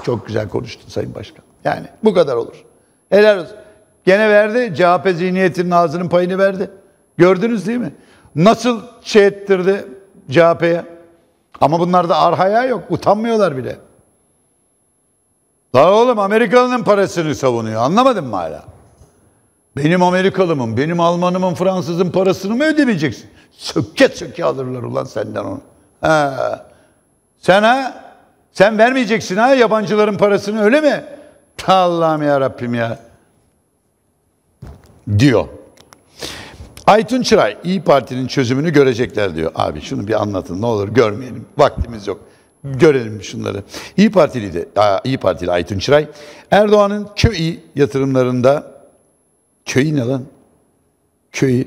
çok güzel konuştun Sayın Başkan. Yani bu kadar olur. Helal olsun. Gene verdi. CHP zihniyetinin ağzının payını verdi. Gördünüz değil mi? Nasıl şey ettirdi CHP'ye? Ama bunlarda arhaya yok. Utanmıyorlar bile. Daha oğlum Amerikalı'nın parasını savunuyor. Anlamadın mı hala? Benim Amerikalımın, benim Almanımın, Fransızın parasını mı ödemeyeceksin? Sökke sökke alırlar ulan senden onu. Ha. Sen ha? Sen vermeyeceksin ha yabancıların parasını öyle mi? Allah'ım ya Rabbim ya diyor. Aytun Çıray, İyi Parti'nin çözümünü görecekler diyor. Abi şunu bir anlatın ne olur görmeyelim. Vaktimiz yok. Görelim şunları. İyi Partili de İyi Partili Aytun Çıray Erdoğan'ın köy yatırımlarında köy ne lan? Köy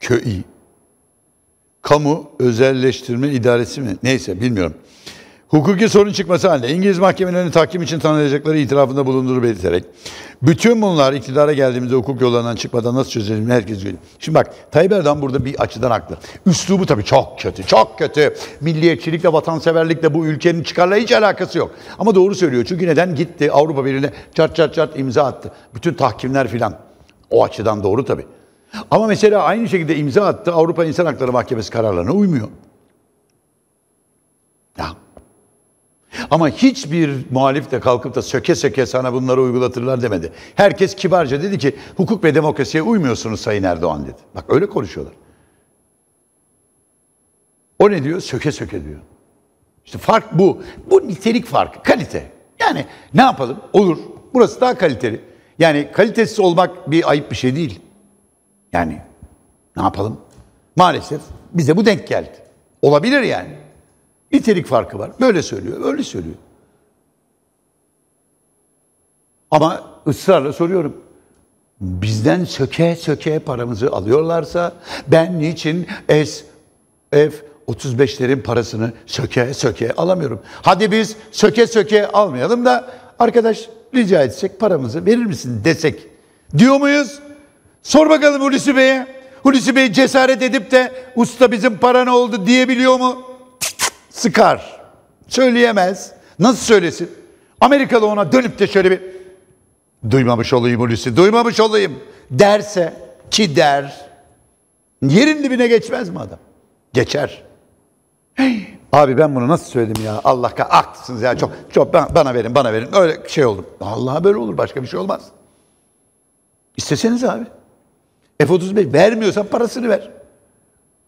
köy kamu özelleştirme idaresi mi? Neyse bilmiyorum. Hukuki sorun çıkması halinde İngiliz mahkemelerinin tahkim için tanıyacakları itirafında bulunduğunu belirterek bütün bunlar iktidara geldiğimizde hukuk yollarından çıkmadan nasıl çözelim herkes görüyor. Şimdi bak Tayyip Erdoğan burada bir açıdan haklı. Üslubu tabii çok kötü, çok kötü. Milliyetçilikle, vatanseverlikle bu ülkenin çıkarla hiç alakası yok. Ama doğru söylüyor. Çünkü neden gitti Avrupa Birliği'ne çat çat çat imza attı. Bütün tahkimler filan. O açıdan doğru tabii. Ama mesela aynı şekilde imza attı Avrupa İnsan Hakları Mahkemesi kararlarına uymuyor. Ya ama hiçbir muhalif de kalkıp da söke söke sana bunları uygulatırlar demedi. Herkes kibarca dedi ki hukuk ve demokrasiye uymuyorsunuz Sayın Erdoğan dedi. Bak öyle konuşuyorlar. O ne diyor? Söke söke diyor. İşte fark bu. Bu nitelik farkı, kalite. Yani ne yapalım? Olur. Burası daha kaliteli. Yani kalitesiz olmak bir ayıp bir şey değil. Yani ne yapalım? Maalesef bize bu denk geldi. Olabilir yani. Nitelik farkı var. Böyle söylüyor, öyle söylüyor. Ama ısrarla soruyorum. Bizden söke söke paramızı alıyorlarsa ben niçin S, F, 35'lerin parasını söke söke alamıyorum. Hadi biz söke söke almayalım da arkadaş rica etsek paramızı verir misin desek diyor muyuz? Sor bakalım Hulusi Bey'e. Hulusi Bey cesaret edip de usta bizim para ne oldu diyebiliyor mu? sıkar. Söyleyemez. Nasıl söylesin? Amerika'da ona dönüp de şöyle bir duymamış olayım Hulusi, duymamış olayım derse ki der. Yerin dibine geçmez mi adam? Geçer. Hey, abi ben bunu nasıl söyledim ya? Allah ka haklısınız ya çok çok bana verin bana verin öyle şey oldum. Allah'a böyle olur başka bir şey olmaz. İsteseniz abi. F-35 vermiyorsan parasını ver.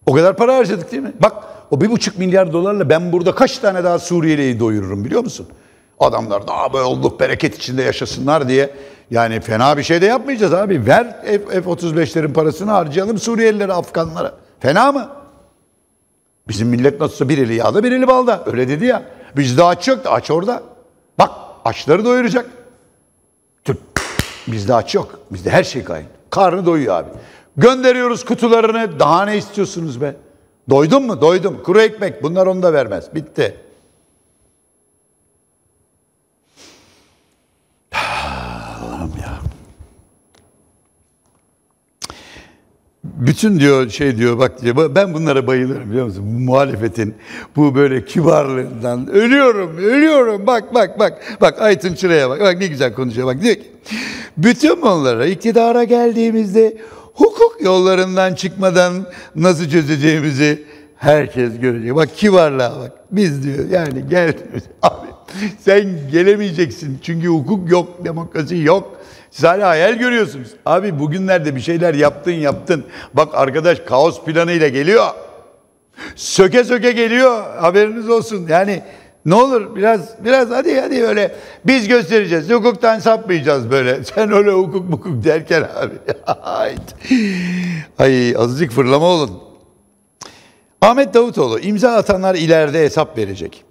O kadar para harcadık değil mi? Bak o bir buçuk milyar dolarla ben burada kaç tane daha Suriyeli'yi doyururum biliyor musun? Adamlar daha böyle olduk bereket içinde yaşasınlar diye. Yani fena bir şey de yapmayacağız abi. Ver F-35'lerin parasını harcayalım Suriyelilere, Afganlara. Fena mı? Bizim millet nasılsa bir eli yağda bir eli balda. Öyle dedi ya. Bizde aç yok da aç orada. Bak açları doyuracak. Bizde aç yok. Bizde her şey kayın. Karnı doyuyor abi. Gönderiyoruz kutularını. Daha ne istiyorsunuz be? Doydun mu? Doydum. Kuru ekmek. Bunlar onu da vermez. Bitti. Allah'ım ya. Bütün diyor şey diyor bak diyor ben bunlara bayılırım biliyor musun? Bu muhalefetin bu böyle kibarlığından ölüyorum ölüyorum bak bak bak bak Aytun Çıra'ya bak bak ne güzel konuşuyor bak diyor ki bütün bunlara iktidara geldiğimizde hukuk yollarından çıkmadan nasıl çözeceğimizi herkes görecek. Bak kibarlığa bak. Biz diyor yani gel. Abi sen gelemeyeceksin çünkü hukuk yok, demokrasi yok. Siz hala hayal görüyorsunuz. Abi bugünlerde bir şeyler yaptın yaptın. Bak arkadaş kaos planıyla geliyor. Söke söke geliyor. Haberiniz olsun. Yani ne olur biraz biraz hadi hadi öyle biz göstereceğiz. Hukuktan sapmayacağız böyle. Sen öyle hukuk hukuk derken abi. Ay azıcık fırlama olun. Ahmet Davutoğlu imza atanlar ileride hesap verecek.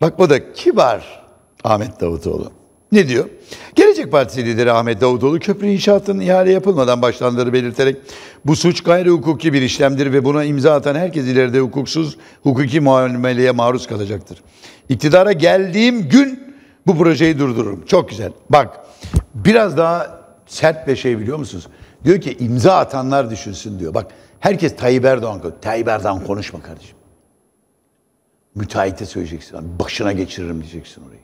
Bak o da kibar Ahmet Davutoğlu. Ne diyor? Gelecek Partisi lideri Ahmet Davutoğlu köprü inşaatının ihale yapılmadan başlandığını belirterek bu suç gayri hukuki bir işlemdir ve buna imza atan herkes ileride hukuksuz hukuki muameleye maruz kalacaktır. İktidara geldiğim gün bu projeyi durdururum. Çok güzel. Bak biraz daha sert bir şey biliyor musunuz? Diyor ki imza atanlar düşünsün diyor. Bak herkes Tayyip Erdoğan Tayyip Erdoğan konuşma kardeşim. Müteahhite söyleyeceksin. Başına geçiririm diyeceksin orayı.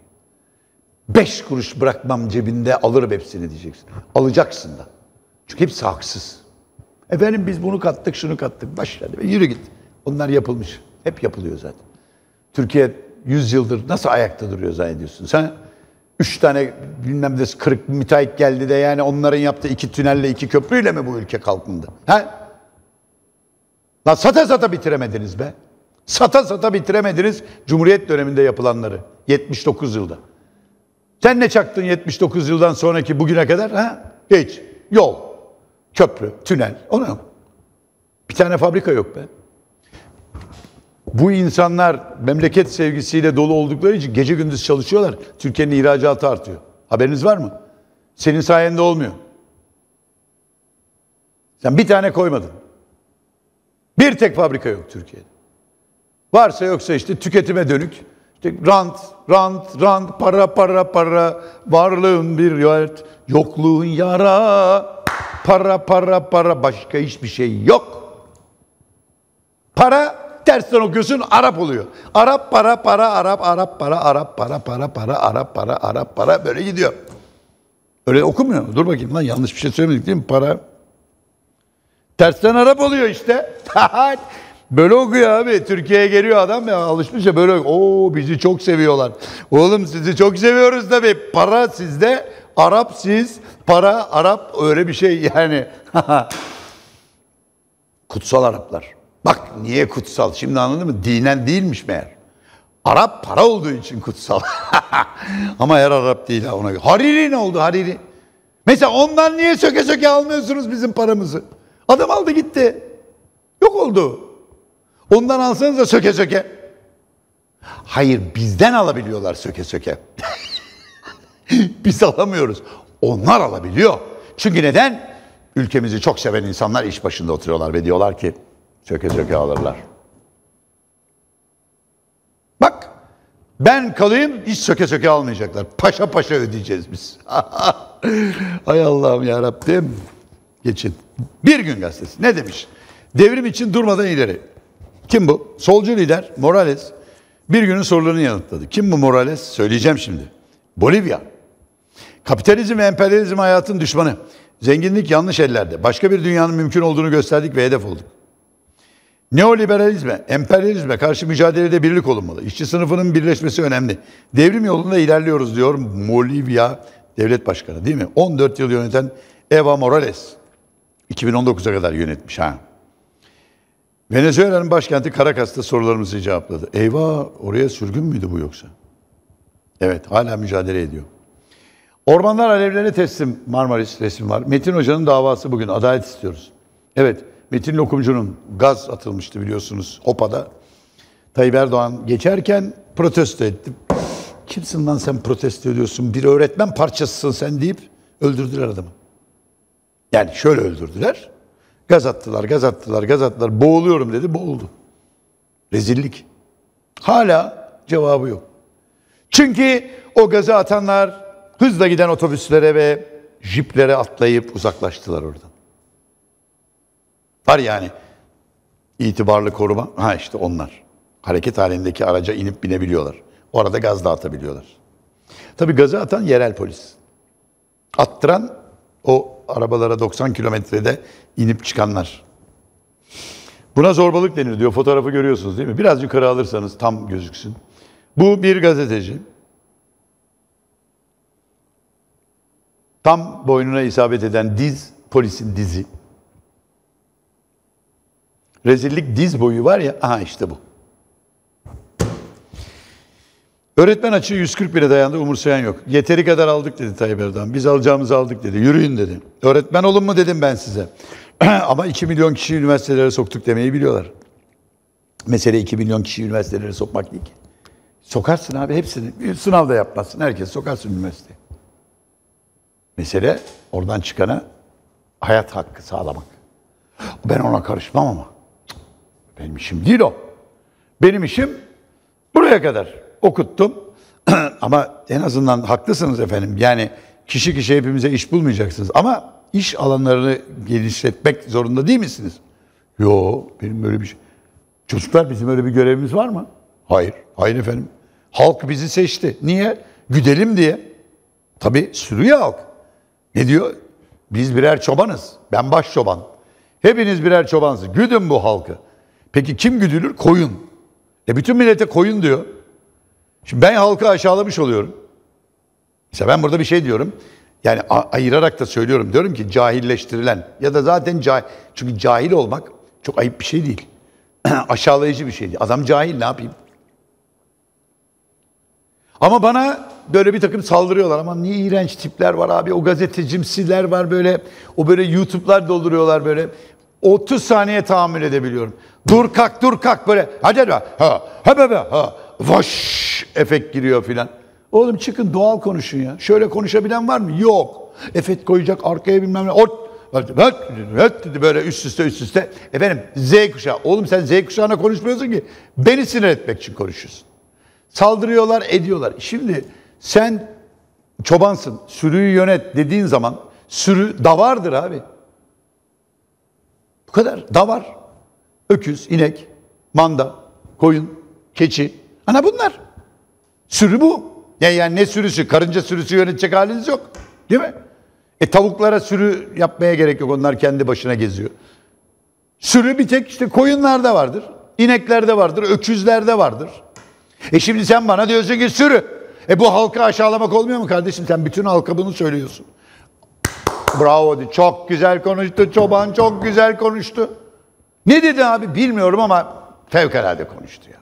Beş kuruş bırakmam cebinde alırım hepsini diyeceksin. Alacaksın da. Çünkü hepsi haksız. Efendim biz bunu kattık, şunu kattık. Başladı. Yürü git. Onlar yapılmış. Hep yapılıyor zaten. Türkiye 100 yıldır nasıl ayakta duruyor zannediyorsun? Sen üç tane bilmem de kırık müteahhit geldi de yani onların yaptığı iki tünelle iki köprüyle mi bu ülke kalkındı? He? Lan sata sata bitiremediniz be. Sata sata bitiremediniz Cumhuriyet döneminde yapılanları. 79 yılda. Sen ne çaktın 79 yıldan sonraki bugüne kadar? Ha? Hiç. Yol, köprü, tünel. Onu Bir tane fabrika yok be. Bu insanlar memleket sevgisiyle dolu oldukları için gece gündüz çalışıyorlar. Türkiye'nin ihracatı artıyor. Haberiniz var mı? Senin sayende olmuyor. Sen bir tane koymadın. Bir tek fabrika yok Türkiye'de. Varsa yoksa işte tüketime dönük. İşte rant, rant, rant, para, para, para. Varlığın bir yert, yokluğun yara. Para, para, para. Başka hiçbir şey yok. Para tersten okuyorsun Arap oluyor. Arap para para Arap Arap para Arap para para para Arap para Arap para böyle gidiyor. Öyle okumuyor mu? Dur bakayım lan yanlış bir şey söylemedik değil mi? Para. Tersten Arap oluyor işte. böyle okuyor abi. Türkiye'ye geliyor adam ya alışmış ya böyle o bizi çok seviyorlar. Oğlum sizi çok seviyoruz tabi. Para sizde, Arap siz, para Arap öyle bir şey yani. Kutsal Araplar. Bak niye kutsal? Şimdi anladın mı? Dinen değilmiş meğer. Arap para olduğu için kutsal. Ama her Arap değil ona göre. Hariri ne oldu Hariri? Mesela ondan niye söke söke almıyorsunuz bizim paramızı? Adam aldı gitti. Yok oldu. Ondan alsanız da söke söke. Hayır bizden alabiliyorlar söke söke. Biz alamıyoruz. Onlar alabiliyor. Çünkü neden? Ülkemizi çok seven insanlar iş başında oturuyorlar ve diyorlar ki Çöke çöke alırlar. Bak ben kalayım hiç çöke çöke almayacaklar. Paşa paşa ödeyeceğiz biz. Ay Allah'ım ya Geçin. Bir gün gazetesi ne demiş? Devrim için durmadan ileri. Kim bu? Solcu lider Morales. Bir günün sorularını yanıtladı. Kim bu Morales? Söyleyeceğim şimdi. Bolivya. Kapitalizm ve emperyalizm hayatın düşmanı. Zenginlik yanlış ellerde. Başka bir dünyanın mümkün olduğunu gösterdik ve hedef olduk. Neoliberalizme, emperyalizme karşı mücadelede birlik olunmalı. İşçi sınıfının birleşmesi önemli. Devrim yolunda ilerliyoruz diyor Bolivya devlet başkanı değil mi? 14 yıl yöneten Eva Morales 2019'a kadar yönetmiş ha. Venezuela'nın başkenti Caracas'ta sorularımızı cevapladı. Eyvah oraya sürgün müydü bu yoksa? Evet hala mücadele ediyor. Ormanlar alevlere teslim Marmaris resmi var. Metin Hoca'nın davası bugün adalet istiyoruz. Evet Metin Lokumcu'nun gaz atılmıştı biliyorsunuz Hopa'da. Tayyip Erdoğan geçerken protesto etti. Kimsin lan sen protesto ediyorsun? Bir öğretmen parçasısın sen deyip öldürdüler adamı. Yani şöyle öldürdüler. Gaz attılar, gaz attılar, gaz attılar. Boğuluyorum dedi, boğuldu. Rezillik. Hala cevabı yok. Çünkü o gazı atanlar hızla giden otobüslere ve jiplere atlayıp uzaklaştılar oradan. Var yani itibarlı koruma. Ha işte onlar. Hareket halindeki araca inip binebiliyorlar. Orada gaz dağıtabiliyorlar. Tabii gazı atan yerel polis. Attıran o arabalara 90 kilometrede inip çıkanlar. Buna zorbalık denir diyor. Fotoğrafı görüyorsunuz değil mi? Biraz yukarı alırsanız tam gözüksün. Bu bir gazeteci. Tam boynuna isabet eden diz, polisin dizi. Rezillik diz boyu var ya, aha işte bu. Öğretmen açığı 140 bine dayandı, umursayan yok. Yeteri kadar aldık dedi Tayyip Erdoğan. Biz alacağımızı aldık dedi. Yürüyün dedi. Öğretmen olun mu dedim ben size. Ama 2 milyon kişi üniversitelere soktuk demeyi biliyorlar. Mesele 2 milyon kişi üniversitelere sokmak değil ki. Sokarsın abi hepsini. Bir sınav da yapmazsın. Herkes sokarsın üniversite. Mesele oradan çıkana hayat hakkı sağlamak. Ben ona karışmam ama. Benim işim değil o. Benim işim buraya kadar okuttum. Ama en azından haklısınız efendim. Yani kişi kişi hepimize iş bulmayacaksınız. Ama iş alanlarını genişletmek zorunda değil misiniz? Yo benim böyle bir şey. Çocuklar bizim öyle bir görevimiz var mı? Hayır. Hayır efendim. Halk bizi seçti. Niye? Güdelim diye. Tabii sürüyor halk. Ne diyor? Biz birer çobanız. Ben baş çoban. Hepiniz birer çobansınız. Güdün bu halkı. Peki kim güdülür? Koyun. E bütün millete koyun diyor. Şimdi ben halkı aşağılamış oluyorum. Mesela ben burada bir şey diyorum. Yani ayırarak da söylüyorum. Diyorum ki cahilleştirilen ya da zaten cahil. Çünkü cahil olmak çok ayıp bir şey değil. Aşağılayıcı bir şey değil. Adam cahil ne yapayım? Ama bana böyle bir takım saldırıyorlar. Ama niye iğrenç tipler var abi? O gazetecimsiler var böyle. O böyle YouTube'lar dolduruyorlar böyle. 30 saniye tahammül edebiliyorum. Dur kalk dur kalk böyle hadi ha ha ha be ha vaş efekt giriyor filan. Oğlum çıkın doğal konuşun ya. Şöyle konuşabilen var mı? Yok. Efekt koyacak arkaya bilmem ne. Ot dedi böyle üst üste üst üste. Efendim Z kuşağı. Oğlum sen Z kuşağına konuşmuyorsun ki. Beni sinir etmek için konuşuyorsun. Saldırıyorlar, ediyorlar. Şimdi sen çobansın, sürüyü yönet dediğin zaman sürü davardır abi. Bu kadar. da var, öküz, inek, manda, koyun, keçi. Ana bunlar. Sürü bu. Yani, yani ne sürüsü? Karınca sürüsü yönetecek haliniz yok. Değil mi? E tavuklara sürü yapmaya gerek yok. Onlar kendi başına geziyor. Sürü bir tek işte koyunlarda vardır. ineklerde vardır. Öküzlerde vardır. E şimdi sen bana diyorsun ki sürü. E bu halka aşağılamak olmuyor mu kardeşim? Sen bütün halka bunu söylüyorsun. Bravo dedi. Çok güzel konuştu. Çoban çok güzel konuştu. Ne dedi abi bilmiyorum ama fevkalade konuştu ya.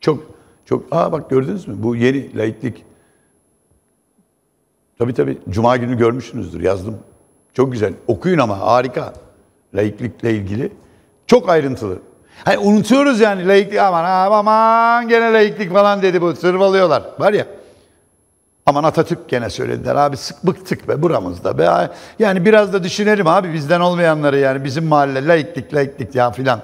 Çok çok aa bak gördünüz mü? Bu yeni laiklik. Tabi tabi cuma günü görmüşsünüzdür yazdım. Çok güzel. Okuyun ama harika. Laiklikle ilgili çok ayrıntılı. Hani unutuyoruz yani laiklik aman aman gene laiklik falan dedi bu sırvalıyorlar. Var ya Aman Atatürk gene söylediler abi sık bıktık be buramızda be. Yani biraz da düşünelim abi bizden olmayanları yani bizim mahalle laiklik laiklik ya filan.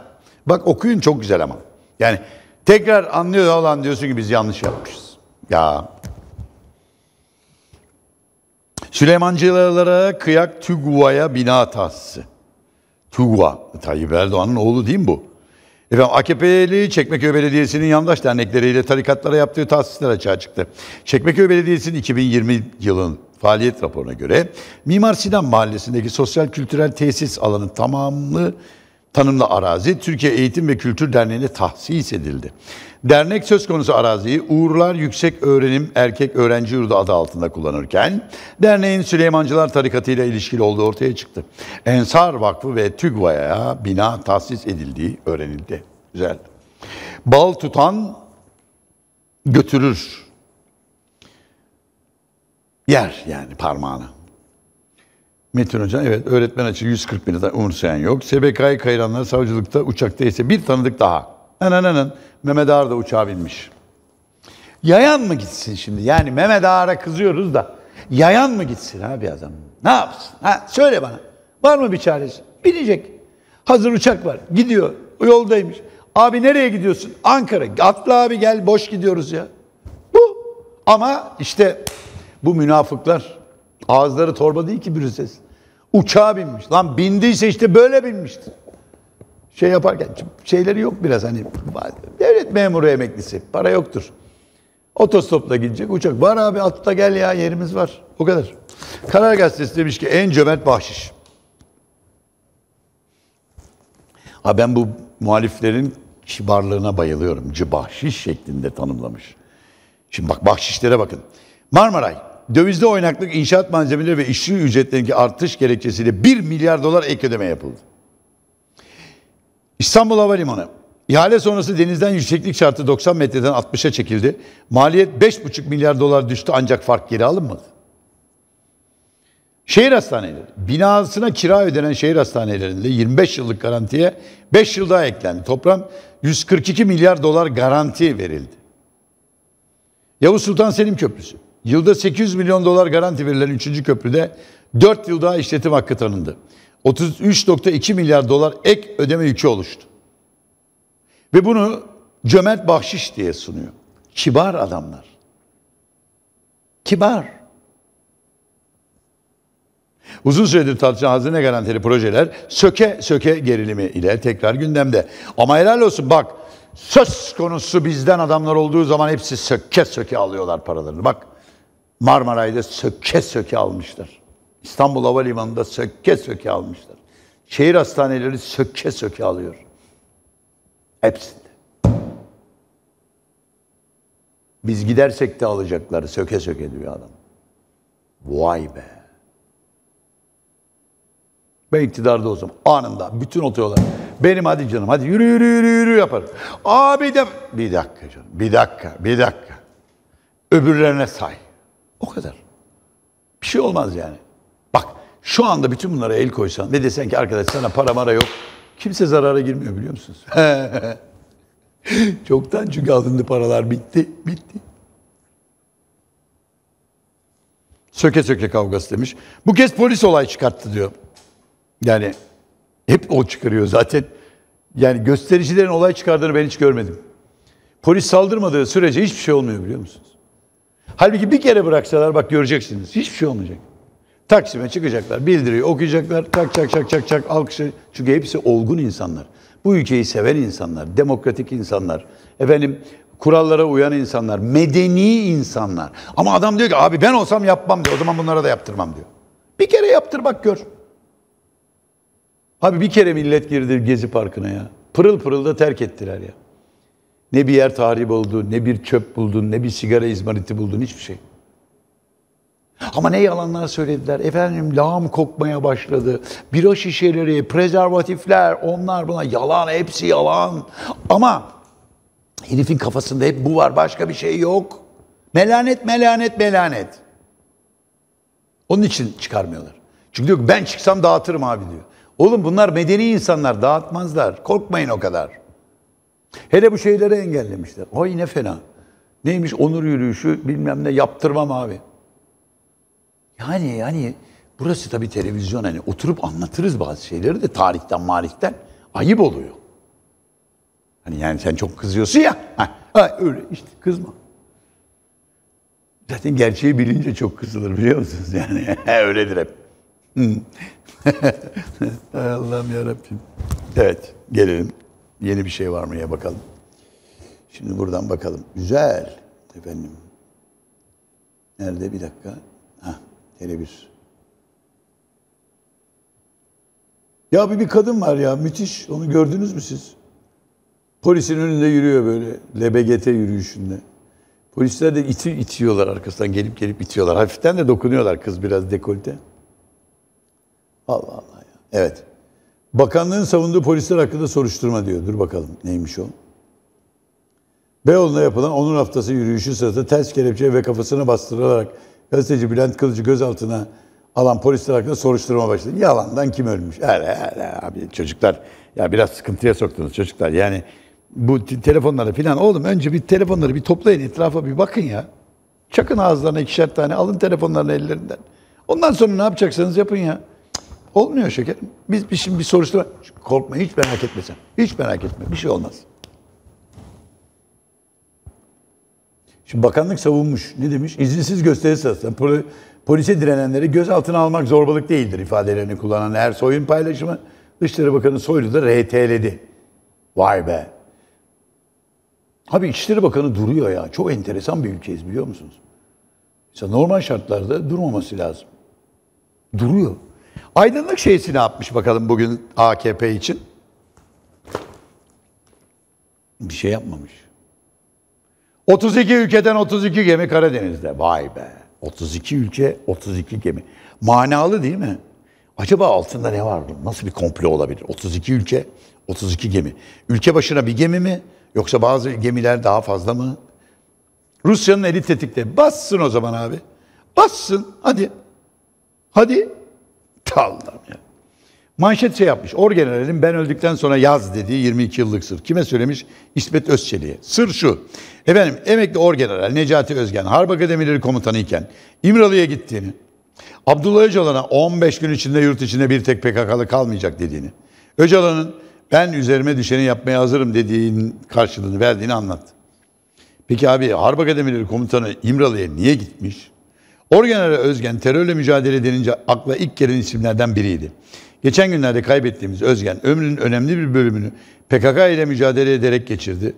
Bak okuyun çok güzel ama. Yani tekrar anlıyor olan diyorsun ki biz yanlış yapmışız. Ya Süleymancılara kıyak Tugva'ya bina tahsisi. Tugva, Tayyip Erdoğan'ın oğlu değil mi bu? Efendim AKP'li Çekmeköy Belediyesi'nin yandaş dernekleriyle tarikatlara yaptığı tahsisler açığa çıktı. Çekmeköy Belediyesi'nin 2020 yılın faaliyet raporuna göre Mimar Sinan Mahallesi'ndeki sosyal kültürel tesis alanı tamamlı tanımlı arazi Türkiye Eğitim ve Kültür Derneği'ne tahsis edildi. Dernek söz konusu araziyi Uğurlar Yüksek Öğrenim Erkek Öğrenci Yurdu adı altında kullanırken derneğin Süleymancılar Tarikatı ile ilişkili olduğu ortaya çıktı. Ensar Vakfı ve TÜGVA'ya bina tahsis edildiği öğrenildi. Güzel. Bal tutan götürür. Yer yani parmağını. Metin Hoca evet öğretmen açı 140 bin lira umursayan yok. SBK'yı kayıranlar savcılıkta uçakta ise bir tanıdık daha. Anananın Mehmet Ağar da uçağa binmiş. Yayan mı gitsin şimdi? Yani Mehmet Ağar'a kızıyoruz da yayan mı gitsin abi adam? Ne yapsın? Ha, söyle bana. Var mı bir çaresi? Binecek. Hazır uçak var. Gidiyor. Yoldaymış. Abi nereye gidiyorsun? Ankara. Atla abi gel boş gidiyoruz ya. Bu. Ama işte bu münafıklar Ağızları torba değil ki Brüses. Uçağa binmiş. Lan bindiyse işte böyle binmiştir. Şey yaparken şeyleri yok biraz hani devlet memuru emeklisi. Para yoktur. Otostopla gidecek uçak. Var abi atta gel ya yerimiz var. O kadar. Karar Gazetesi demiş ki en cömert bahşiş. Ha ben bu muhaliflerin kibarlığına bayılıyorum. Bahşiş şeklinde tanımlamış. Şimdi bak bahşişlere bakın. Marmaray dövizde oynaklık inşaat malzemeleri ve işçi ücretlerindeki artış gerekçesiyle 1 milyar dolar ek ödeme yapıldı. İstanbul Havalimanı İhale sonrası denizden yükseklik şartı 90 metreden 60'a çekildi. Maliyet 5,5 milyar dolar düştü ancak fark geri alınmadı. Şehir hastaneleri, binasına kira ödenen şehir hastanelerinde 25 yıllık garantiye 5 yıl daha eklendi. Toplam 142 milyar dolar garanti verildi. Yavuz Sultan Selim Köprüsü, Yılda 800 milyon dolar garanti verilen 3. köprüde 4 yıl daha işletim hakkı tanındı. 33.2 milyar dolar ek ödeme yükü oluştu. Ve bunu cömert bahşiş diye sunuyor. Kibar adamlar. Kibar. Uzun süredir tartışılan hazine garantili projeler söke söke gerilimi ile tekrar gündemde. Ama helal olsun bak söz konusu bizden adamlar olduğu zaman hepsi söke söke alıyorlar paralarını. Bak Marmaray'da da söke söke almışlar. İstanbul Havalimanı'nda söke söke almışlar. Şehir hastaneleri söke söke alıyor. Hepsinde. Biz gidersek de alacakları söke söke diyor adam. Vay be. Ben iktidarda o Anında bütün otoyollar. Benim hadi canım hadi yürü yürü yürü yürü yapar. Abi de... Bir dakika canım. Bir dakika. Bir dakika. Öbürlerine say. O kadar. Bir şey olmaz yani. Bak şu anda bütün bunlara el koysan ne desen ki arkadaş sana para mara yok. Kimse zarara girmiyor biliyor musunuz? Çoktan çünkü alındı paralar bitti. Bitti. Söke söke kavgası demiş. Bu kez polis olay çıkarttı diyor. Yani hep o çıkarıyor zaten. Yani göstericilerin olay çıkardığını ben hiç görmedim. Polis saldırmadığı sürece hiçbir şey olmuyor biliyor musunuz? Halbuki bir kere bıraksalar bak göreceksiniz. Hiçbir şey olmayacak. Taksim'e çıkacaklar, bildiriyor, okuyacaklar, tak çak çak çak çak alkışı. Çünkü hepsi olgun insanlar. Bu ülkeyi seven insanlar, demokratik insanlar, efendim kurallara uyan insanlar, medeni insanlar. Ama adam diyor ki abi ben olsam yapmam diyor. O zaman bunlara da yaptırmam diyor. Bir kere yaptır bak gör. Abi bir kere millet girdi Gezi Parkı'na ya. Pırıl pırıl da terk ettiler ya. Ne bir yer tahrip oldu, ne bir çöp buldun, ne bir sigara izmariti buldun, hiçbir şey. Ama ne yalanlar söylediler. Efendim lağım kokmaya başladı. Bira şişeleri, prezervatifler, onlar buna yalan, hepsi yalan. Ama herifin kafasında hep bu var, başka bir şey yok. Melanet, melanet, melanet. Onun için çıkarmıyorlar. Çünkü diyor ki ben çıksam dağıtırım abi diyor. Oğlum bunlar medeni insanlar dağıtmazlar. Korkmayın o kadar. Hele bu şeyleri engellemişler. Ay ne fena. Neymiş onur yürüyüşü bilmem ne yaptırmam abi. Yani yani burası tabii televizyon hani oturup anlatırız bazı şeyleri de tarihten marihten ayıp oluyor. Hani yani sen çok kızıyorsun ya. Ha, öyle işte kızma. Zaten gerçeği bilince çok kızılır biliyor musunuz yani? Öyledir hep. Hmm. Allah'ım yarabbim. Evet gelelim Yeni bir şey var mı ya bakalım. Şimdi buradan bakalım. Güzel efendim. Nerede bir dakika? Ha, tele bir. Ya bir, bir kadın var ya müthiş. Onu gördünüz mü siz? Polisin önünde yürüyor böyle LBGT yürüyüşünde. Polisler de iti itiyorlar arkasından gelip gelip itiyorlar. Hafiften de dokunuyorlar kız biraz dekolte. Allah Allah ya. Evet. Bakanlığın savunduğu polisler hakkında soruşturma diyor. Dur bakalım neymiş o. Beyoğlu'na yapılan Onur Haftası yürüyüşü sırasında ters kelepçeye ve kafasına bastırılarak gazeteci Bülent Kılıcı gözaltına alan polisler hakkında soruşturma başladı. Yalandan kim ölmüş? Hele hele abi çocuklar ya biraz sıkıntıya soktunuz çocuklar. Yani bu telefonları filan oğlum önce bir telefonları bir toplayın etrafa bir bakın ya. Çakın ağızlarına ikişer tane alın telefonlarını ellerinden. Ondan sonra ne yapacaksanız yapın ya. Olmuyor şekerim. Biz, biz şimdi bir soruşturma... Korkma hiç merak etme sen. Hiç merak etme. Bir şey olmaz. Şimdi bakanlık savunmuş. Ne demiş? İzinsiz gösteri sırasında poli, polise direnenleri gözaltına almak zorbalık değildir ifadelerini kullanan Ersoy'un paylaşımı. Dışişleri Bakanı Soylu da RT'ledi. Vay be. Abi İçişleri Bakanı duruyor ya. Çok enteresan bir ülkeyiz biliyor musunuz? Mesela normal şartlarda durmaması lazım. Duruyor. Aydınlık şeysi ne yapmış bakalım bugün AKP için? Bir şey yapmamış. 32 ülkeden 32 gemi Karadeniz'de. Vay be. 32 ülke, 32 gemi. Manalı değil mi? Acaba altında ne var? Nasıl bir komplo olabilir? 32 ülke, 32 gemi. Ülke başına bir gemi mi? Yoksa bazı gemiler daha fazla mı? Rusya'nın eli tetikte. Bassın o zaman abi. Bassın. Hadi. Hadi. Allah'ım ya. Manşet şey yapmış. Orgeneral'in ben öldükten sonra yaz dediği 22 yıllık sır. Kime söylemiş? İsmet Özçelik'e. Sır şu. Efendim emekli orgeneral Necati Özgen Harp Akademileri Komutanı iken İmralı'ya gittiğini, Abdullah Öcalan'a 15 gün içinde yurt içinde bir tek PKK'lı kalmayacak dediğini, Öcalan'ın ben üzerime düşeni yapmaya hazırım dediğinin karşılığını verdiğini anlattı. Peki abi Harp Akademileri Komutanı İmralı'ya niye gitmiş? Orgeneral Özgen terörle mücadele denince akla ilk gelen isimlerden biriydi. Geçen günlerde kaybettiğimiz Özgen ömrünün önemli bir bölümünü PKK ile mücadele ederek geçirdi.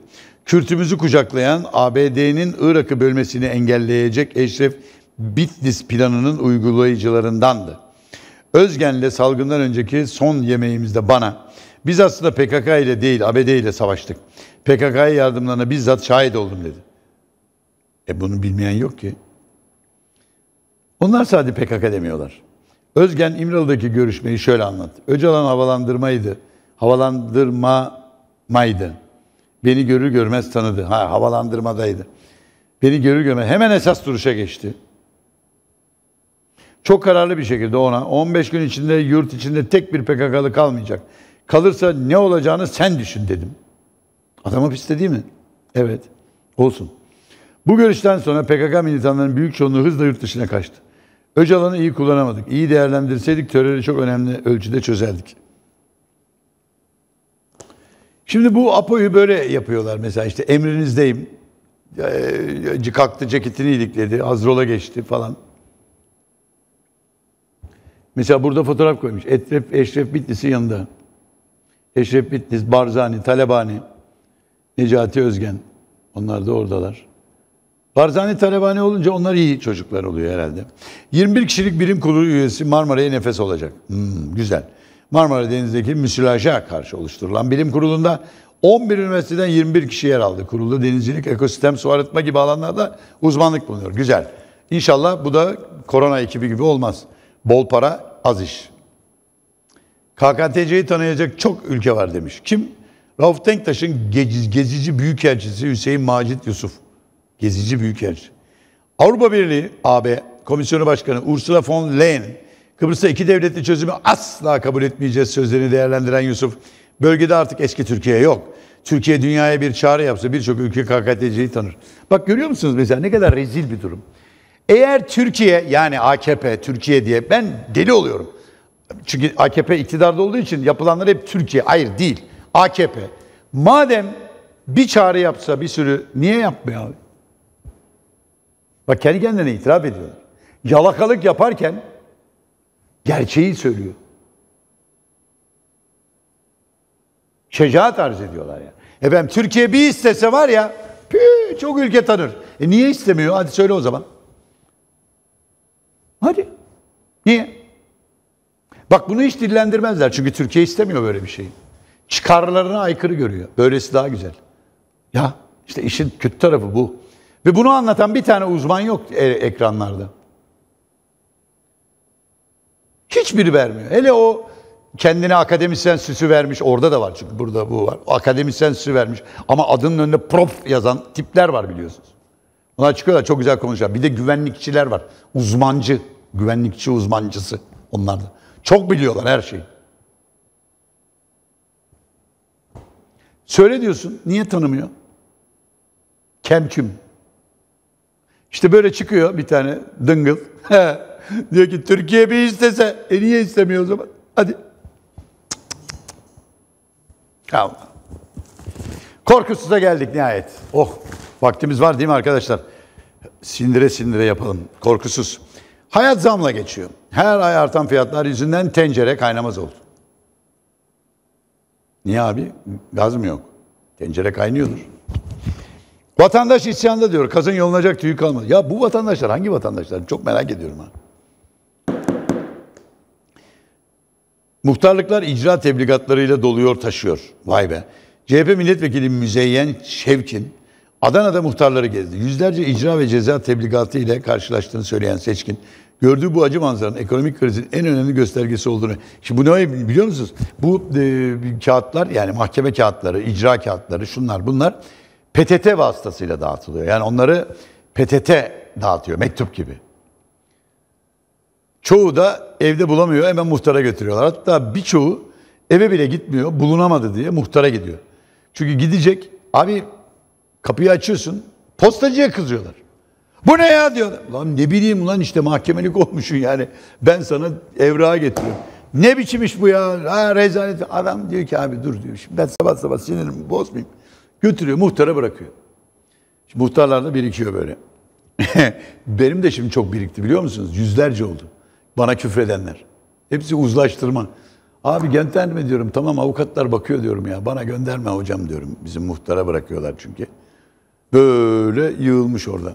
Kürtümüzü kucaklayan ABD'nin Irak'ı bölmesini engelleyecek Eşref Bitlis planının uygulayıcılarındandı. Özgen'le salgından önceki son yemeğimizde bana biz aslında PKK ile değil ABD ile savaştık. PKK'ya yardımlarına bizzat şahit oldum dedi. E bunu bilmeyen yok ki. Onlar sadece PKK demiyorlar. Özgen İmralı'daki görüşmeyi şöyle anlattı. Öcalan havalandırmaydı. Havalandırmaydı. Beni görür görmez tanıdı. Ha havalandırmadaydı. Beni görür görmez hemen esas duruşa geçti. Çok kararlı bir şekilde ona 15 gün içinde yurt içinde tek bir PKK'lı kalmayacak. Kalırsa ne olacağını sen düşün dedim. Adam hapiste değil mi? Evet. Olsun. Bu görüşten sonra PKK militanlarının büyük çoğunluğu hızla yurt dışına kaçtı. Öcalan'ı iyi kullanamadık. İyi değerlendirseydik terörü çok önemli ölçüde çözerdik. Şimdi bu APO'yu böyle yapıyorlar mesela işte emrinizdeyim. Ee, kalktı ceketini ilikledi, hazrola geçti falan. Mesela burada fotoğraf koymuş. Etref, Eşref Bitlis'in yanında. Eşref Bitlis, Barzani, Talebani, Necati Özgen. Onlar da oradalar. Barzani talebane olunca onlar iyi çocuklar oluyor herhalde. 21 kişilik birim kurulu üyesi Marmara'ya nefes olacak. Hmm, güzel. Marmara Denizi'ndeki müsilaja karşı oluşturulan bilim kurulunda 11 üniversiteden 21 kişi yer aldı. Kurulda denizcilik, ekosistem, su arıtma gibi alanlarda uzmanlık bulunuyor. Güzel. İnşallah bu da korona ekibi gibi olmaz. Bol para, az iş. KKTC'yi tanıyacak çok ülke var demiş. Kim? Rauf Denktaş'ın gezici büyükelçisi Hüseyin Macit Yusuf. Gezici Büyükelçi. Avrupa Birliği AB Komisyonu Başkanı Ursula von Leyen, Kıbrıs'ta iki devletli çözümü asla kabul etmeyeceğiz sözlerini değerlendiren Yusuf, bölgede artık eski Türkiye yok. Türkiye dünyaya bir çağrı yapsa birçok ülke KKTC'yi tanır. Bak görüyor musunuz mesela ne kadar rezil bir durum. Eğer Türkiye yani AKP, Türkiye diye ben deli oluyorum. Çünkü AKP iktidarda olduğu için yapılanlar hep Türkiye. Hayır değil. AKP. Madem bir çağrı yapsa bir sürü niye yapmıyor Bak kendi kendine itiraf ediyor. Yalakalık yaparken gerçeği söylüyor. Şecaat arz ediyorlar ya. Yani. ben Türkiye bir istese var ya püü, çok ülke tanır. E niye istemiyor? Hadi söyle o zaman. Hadi. Niye? Bak bunu hiç dillendirmezler. Çünkü Türkiye istemiyor böyle bir şeyi. Çıkarlarına aykırı görüyor. Böylesi daha güzel. Ya işte işin kötü tarafı bu. Ve bunu anlatan bir tane uzman yok e, ekranlarda. Hiçbiri vermiyor. Hele o kendine akademisyen süsü vermiş. Orada da var çünkü burada bu var. Akademisyen süsü vermiş. Ama adının önünde prof yazan tipler var biliyorsunuz. Onlar çıkıyorlar çok güzel konuşuyorlar. Bir de güvenlikçiler var. Uzmancı. Güvenlikçi uzmancısı onlar da. Çok biliyorlar her şeyi. Söyle diyorsun. Niye tanımıyor? Kemküm. İşte böyle çıkıyor bir tane dıngıl. diyor ki Türkiye bir istese. E niye istemiyor o zaman? Hadi. Tamam. Korkusuza geldik nihayet. Oh vaktimiz var değil mi arkadaşlar? Sindire sindire yapalım. Korkusuz. Hayat zamla geçiyor. Her ay artan fiyatlar yüzünden tencere kaynamaz oldu. Niye abi? Gaz mı yok? Tencere kaynıyordur. Vatandaş isyanda diyor. Kazın yolunacak tüyü kalmadı. Ya bu vatandaşlar hangi vatandaşlar? Çok merak ediyorum ha. Muhtarlıklar icra tebligatlarıyla doluyor taşıyor. Vay be. CHP milletvekili Müzeyyen Şevkin Adana'da muhtarları gezdi. Yüzlerce icra ve ceza tebligatı ile karşılaştığını söyleyen seçkin gördüğü bu acı manzaranın ekonomik krizin en önemli göstergesi olduğunu. Şimdi bu ne biliyor musunuz? Bu e, kağıtlar yani mahkeme kağıtları, icra kağıtları şunlar bunlar PTT vasıtasıyla dağıtılıyor. Yani onları PTT dağıtıyor mektup gibi. Çoğu da evde bulamıyor hemen muhtara götürüyorlar. Hatta birçoğu eve bile gitmiyor bulunamadı diye muhtara gidiyor. Çünkü gidecek abi kapıyı açıyorsun postacıya kızıyorlar. Bu ne ya diyor. Lan ne bileyim lan işte mahkemelik olmuşsun yani. Ben sana evrağı getiriyorum. Ne biçim iş bu ya? Ha rezalet. Adam diyor ki abi dur diyor. Şimdi ben sabah sabah sinirimi bozmayayım. Götürüyor muhtara bırakıyor. Şimdi muhtarlar birikiyor böyle. Benim de şimdi çok birikti biliyor musunuz? Yüzlerce oldu. Bana küfredenler. Hepsi uzlaştırma. Abi gönderme diyorum. Tamam avukatlar bakıyor diyorum ya. Bana gönderme hocam diyorum. Bizim muhtara bırakıyorlar çünkü. Böyle yığılmış orada.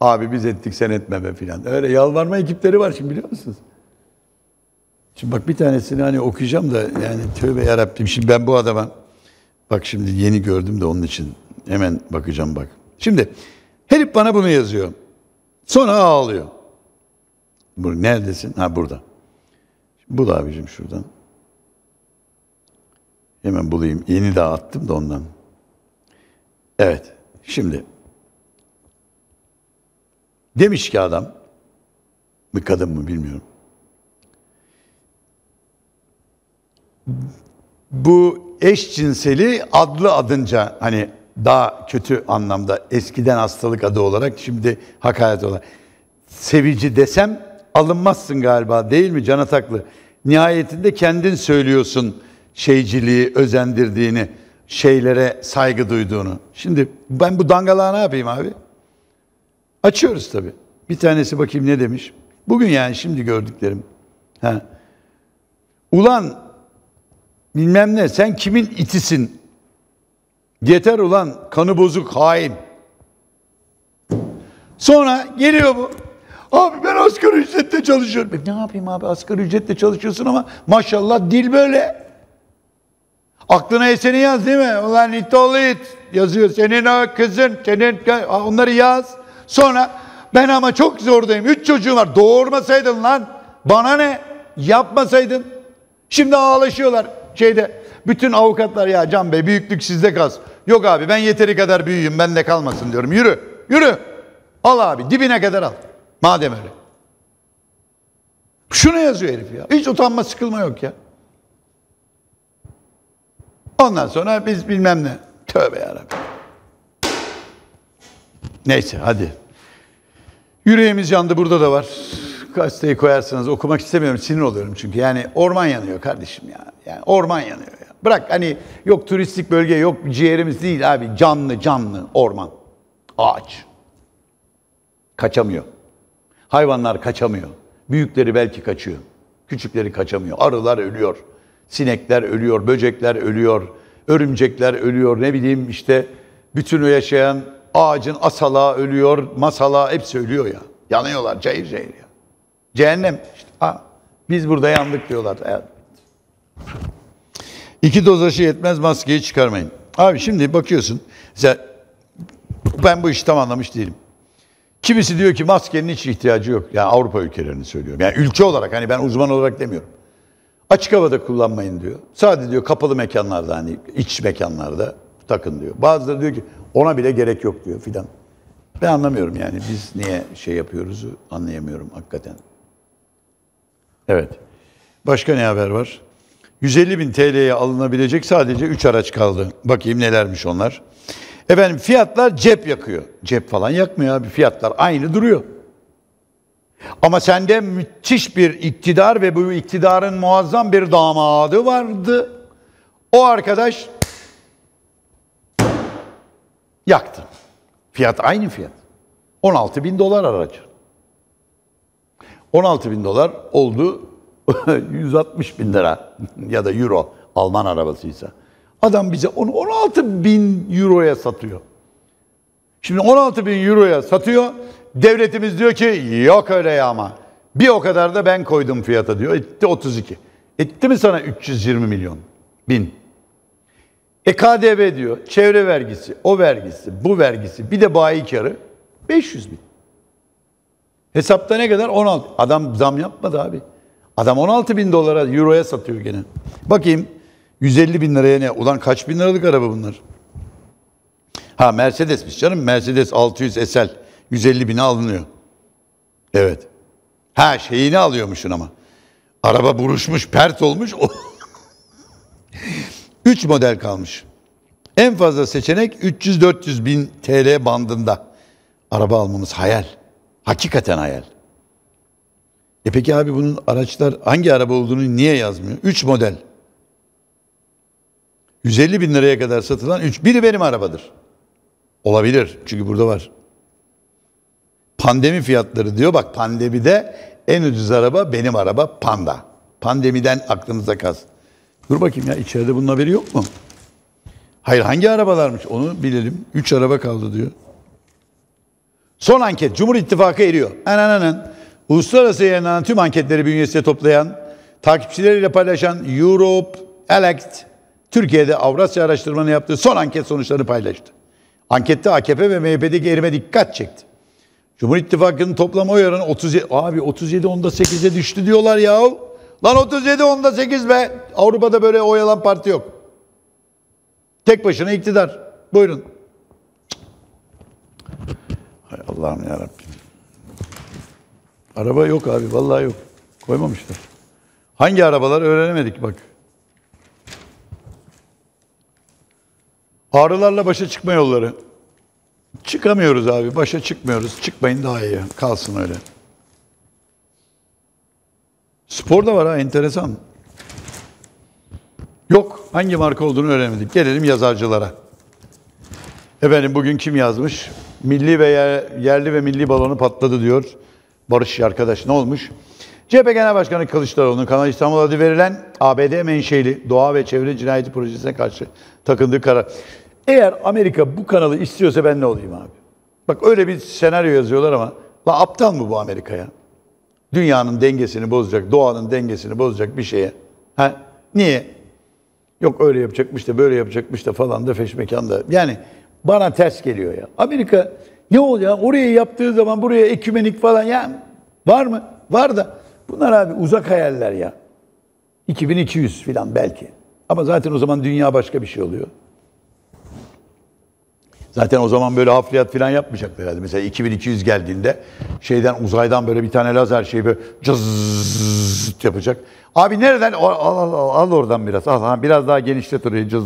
Abi biz ettik sen etme be filan. Öyle yalvarma ekipleri var şimdi biliyor musunuz? Şimdi bak bir tanesini hani okuyacağım da yani tövbe yarabbim. Şimdi ben bu adama Bak şimdi yeni gördüm de onun için. Hemen bakacağım bak. Şimdi herif bana bunu yazıyor. Sonra ağlıyor. Bu neredesin? Ha burada. Bu da abicim şuradan. Hemen bulayım. Yeni daha attım da ondan. Evet. Şimdi demiş ki adam bir kadın mı bilmiyorum. Bu eşcinseli adlı adınca hani daha kötü anlamda eskiden hastalık adı olarak şimdi hakaret olarak sevici desem alınmazsın galiba değil mi Can Ataklı? Nihayetinde kendin söylüyorsun şeyciliği özendirdiğini, şeylere saygı duyduğunu. Şimdi ben bu dangalığa ne yapayım abi? Açıyoruz tabii. Bir tanesi bakayım ne demiş. Bugün yani şimdi gördüklerim. Ha. Ulan bilmem ne sen kimin itisin? Yeter ulan kanı bozuk hain. Sonra geliyor bu. Abi ben asgari ücretle çalışıyorum. E ne yapayım abi asgari ücretle çalışıyorsun ama maşallah dil böyle. Aklına eseni yaz değil mi? Ulan it oğlu it yazıyor. Senin o kızın, senin onları yaz. Sonra ben ama çok zordayım. Üç çocuğum var. Doğurmasaydın lan. Bana ne? Yapmasaydın. Şimdi ağlaşıyorlar. Şeyde bütün avukatlar ya Can Bey büyüklük sizde kaz. Yok abi ben yeteri kadar büyüğüm de kalmasın diyorum. Yürü yürü al abi dibine kadar al. Madem öyle. Şunu yazıyor herif ya. Hiç utanma sıkılma yok ya. Ondan sonra biz bilmem ne. Tövbe yarabbim. Neyse hadi. Yüreğimiz yandı burada da var. Gazeteyi koyarsanız okumak istemiyorum sinir oluyorum çünkü. Yani orman yanıyor kardeşim ya. Yani orman yanıyor. Ya. Bırak hani yok turistik bölge yok ciğerimiz değil abi canlı canlı orman. Ağaç. Kaçamıyor. Hayvanlar kaçamıyor. Büyükleri belki kaçıyor. Küçükleri kaçamıyor. Arılar ölüyor. Sinekler ölüyor, böcekler ölüyor, örümcekler ölüyor. Ne bileyim işte bütün o yaşayan ağacın asala ölüyor, masala hepsi ölüyor ya. Yanıyorlar cayır cayır ya. Cehennem işte. Ha, biz burada yandık diyorlar. Evet. İki doz aşı yetmez maskeyi çıkarmayın. Abi şimdi bakıyorsun. Mesela ben bu işi tam anlamış değilim. Kimisi diyor ki maskenin hiç ihtiyacı yok. Yani Avrupa ülkelerini söylüyorum. Yani ülke olarak hani ben uzman olarak demiyorum. Açık havada kullanmayın diyor. Sadece diyor kapalı mekanlarda hani iç mekanlarda takın diyor. Bazıları diyor ki ona bile gerek yok diyor filan. Ben anlamıyorum yani biz niye şey yapıyoruz anlayamıyorum hakikaten. Evet. Başka ne haber var? 150 bin TL'ye alınabilecek sadece 3 araç kaldı. Bakayım nelermiş onlar. Efendim fiyatlar cep yakıyor. Cep falan yakmıyor abi fiyatlar aynı duruyor. Ama sende müthiş bir iktidar ve bu iktidarın muazzam bir damadı vardı. O arkadaş yaktı. Fiyat aynı fiyat. 16 bin dolar aracı. 16 bin dolar oldu 160 bin lira ya da euro Alman arabasıysa. Adam bize onu 16 bin euroya satıyor. Şimdi 16 bin euroya satıyor. Devletimiz diyor ki yok öyle ya ama. Bir o kadar da ben koydum fiyata diyor. Etti 32. Etti mi sana 320 milyon? Bin. E KDV diyor. Çevre vergisi, o vergisi, bu vergisi. Bir de bayi karı. 500 bin. Hesapta ne kadar? 16. Adam zam yapmadı abi. Adam 16 bin dolara, euroya satıyor gene. Bakayım 150 bin liraya ne? Ulan kaç bin liralık araba bunlar? Ha Mercedes'miş canım. Mercedes 600 SL. 150 bine alınıyor. Evet. Ha şeyini alıyormuşsun ama. Araba buruşmuş, pert olmuş. 3 model kalmış. En fazla seçenek 300-400 bin TL bandında. Araba almamız hayal. Hakikaten hayal. E peki abi bunun araçlar hangi araba olduğunu niye yazmıyor? 3 model. 150 bin liraya kadar satılan 3. Biri benim arabadır. Olabilir. Çünkü burada var. Pandemi fiyatları diyor. Bak pandemide en ucuz araba benim araba Panda. Pandemiden aklınıza kaz. Dur bakayım ya içeride bunun haberi yok mu? Hayır hangi arabalarmış onu bilelim. 3 araba kaldı diyor. Son anket Cumhur İttifakı eriyor. Anananan. Uluslararası yayınlanan tüm anketleri bünyesinde toplayan, takipçileriyle paylaşan Europe Elect, Türkiye'de Avrasya araştırmanı yaptığı son anket sonuçlarını paylaştı. Ankette AKP ve MHP'deki erime dikkat çekti. Cumhur İttifakı'nın toplam oy oranı 37, abi 37 onda 8'e düştü diyorlar ya. Lan 37 onda 8 be. Avrupa'da böyle oy alan parti yok. Tek başına iktidar. Buyurun. Hay Allah'ım yarabbim. Araba yok abi vallahi yok. Koymamışlar. Hangi arabalar öğrenemedik bak. Ağrılarla başa çıkma yolları. Çıkamıyoruz abi. Başa çıkmıyoruz. Çıkmayın daha iyi. Kalsın öyle. Spor da var ha enteresan. Yok. Hangi marka olduğunu öğrenemedik. Gelelim yazarcılara. Efendim bugün kim yazmış? Milli ve yerli ve milli balonu patladı diyor barışçı arkadaş ne olmuş? CHP Genel Başkanı Kılıçdaroğlu'nun Kanal İstanbul adı verilen ABD menşeli Doğa ve Çevre Cinayeti Projesi'ne karşı takındığı karar. Eğer Amerika bu kanalı istiyorsa ben ne olayım abi? Bak öyle bir senaryo yazıyorlar ama la aptal mı bu Amerika ya? Dünyanın dengesini bozacak, doğanın dengesini bozacak bir şeye. Ha? Niye? Yok öyle yapacakmış da böyle yapacakmış da falan da feşmekan da. Yani bana ters geliyor ya. Amerika ne oluyor? Orayı yaptığı zaman buraya ekümenik falan ya var mı? Var da bunlar abi uzak hayaller ya. 2200 falan belki. Ama zaten o zaman dünya başka bir şey oluyor. Zaten o zaman böyle hafriyat falan yapmayacaklar herhalde. Mesela 2200 geldiğinde şeyden uzaydan böyle bir tane lazer şeyi böyle cızzt yapacak. Abi nereden? Al, al, al, al oradan biraz. Al, biraz daha genişlet orayı cız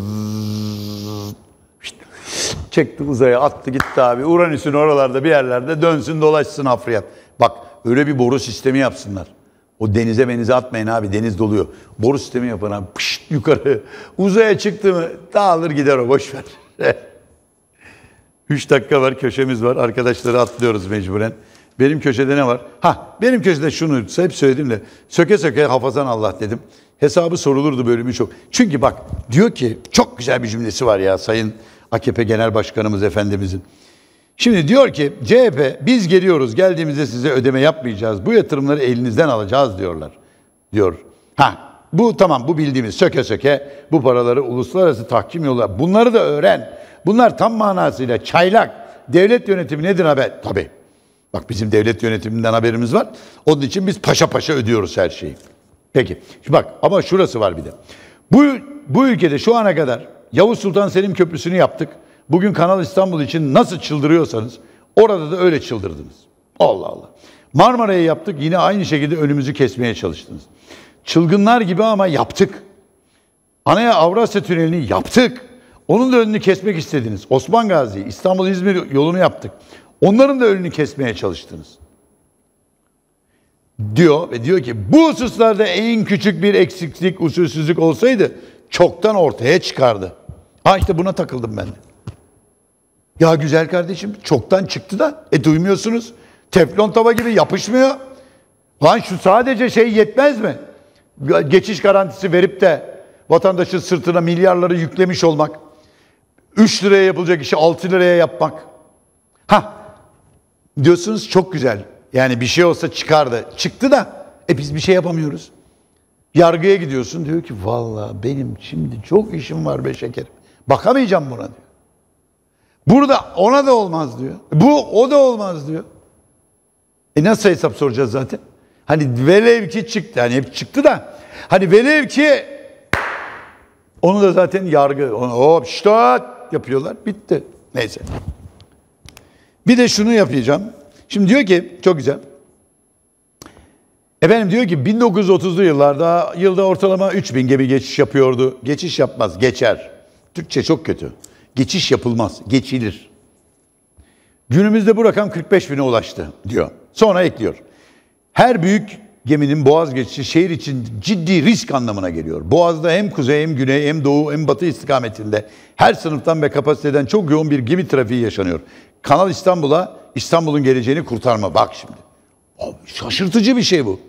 Çekti uzaya attı gitti abi. Uranüs'ün oralarda bir yerlerde dönsün dolaşsın Afriyat. Bak öyle bir boru sistemi yapsınlar. O denize menize atmayın abi deniz doluyor. Boru sistemi yapın abi pışt yukarı. Uzaya çıktı mı dağılır gider o boş ver. 3 dakika var köşemiz var. Arkadaşları atlıyoruz mecburen. Benim köşede ne var? Ha benim köşede şunu hep söyledim de söke söke hafazan Allah dedim. Hesabı sorulurdu bölümü çok. Çünkü bak diyor ki çok güzel bir cümlesi var ya sayın AKP Genel Başkanımız Efendimizin. Şimdi diyor ki CHP biz geliyoruz geldiğimizde size ödeme yapmayacağız. Bu yatırımları elinizden alacağız diyorlar. Diyor. Ha bu tamam bu bildiğimiz söke söke bu paraları uluslararası tahkim yolu. Bunları da öğren. Bunlar tam manasıyla çaylak. Devlet yönetimi nedir haber? Tabii. Bak bizim devlet yönetiminden haberimiz var. Onun için biz paşa paşa ödüyoruz her şeyi. Peki. Şimdi bak ama şurası var bir de. Bu, bu ülkede şu ana kadar Yavuz Sultan Selim Köprüsü'nü yaptık. Bugün Kanal İstanbul için nasıl çıldırıyorsanız orada da öyle çıldırdınız. Allah Allah. Marmara'yı yaptık yine aynı şekilde önümüzü kesmeye çalıştınız. Çılgınlar gibi ama yaptık. Anaya Avrasya Tüneli'ni yaptık. Onun da önünü kesmek istediniz. Osman Gazi, İstanbul İzmir yolunu yaptık. Onların da önünü kesmeye çalıştınız. Diyor ve diyor ki bu hususlarda en küçük bir eksiklik, usulsüzlük olsaydı çoktan ortaya çıkardı. Ha işte buna takıldım ben. Ya güzel kardeşim çoktan çıktı da. E duymuyorsunuz. Teflon tava gibi yapışmıyor. Lan şu sadece şey yetmez mi? Geçiş garantisi verip de vatandaşın sırtına milyarları yüklemiş olmak. 3 liraya yapılacak işi 6 liraya yapmak. Ha diyorsunuz çok güzel. Yani bir şey olsa çıkardı. Çıktı da e biz bir şey yapamıyoruz. Yargıya gidiyorsun diyor ki valla benim şimdi çok işim var be şekerim. Bakamayacağım buna diyor. Burada ona da olmaz diyor. Bu o da olmaz diyor. E nasıl hesap soracağız zaten? Hani velev ki çıktı. Hani hep çıktı da. Hani velev ki onu da zaten yargı. Onu, hop ştot yapıyorlar. Bitti. Neyse. Bir de şunu yapacağım. Şimdi diyor ki çok güzel. Efendim diyor ki 1930'lu yıllarda yılda ortalama 3000 gibi geçiş yapıyordu. Geçiş yapmaz, geçer. Türkçe çok kötü. Geçiş yapılmaz, geçilir. Günümüzde bu rakam 45 bine ulaştı diyor. Sonra ekliyor. Her büyük geminin boğaz geçişi şehir için ciddi risk anlamına geliyor. Boğaz'da hem kuzey hem güney hem doğu hem batı istikametinde her sınıftan ve kapasiteden çok yoğun bir gemi trafiği yaşanıyor. Kanal İstanbul'a İstanbul'un geleceğini kurtarma bak şimdi. Abi şaşırtıcı bir şey bu.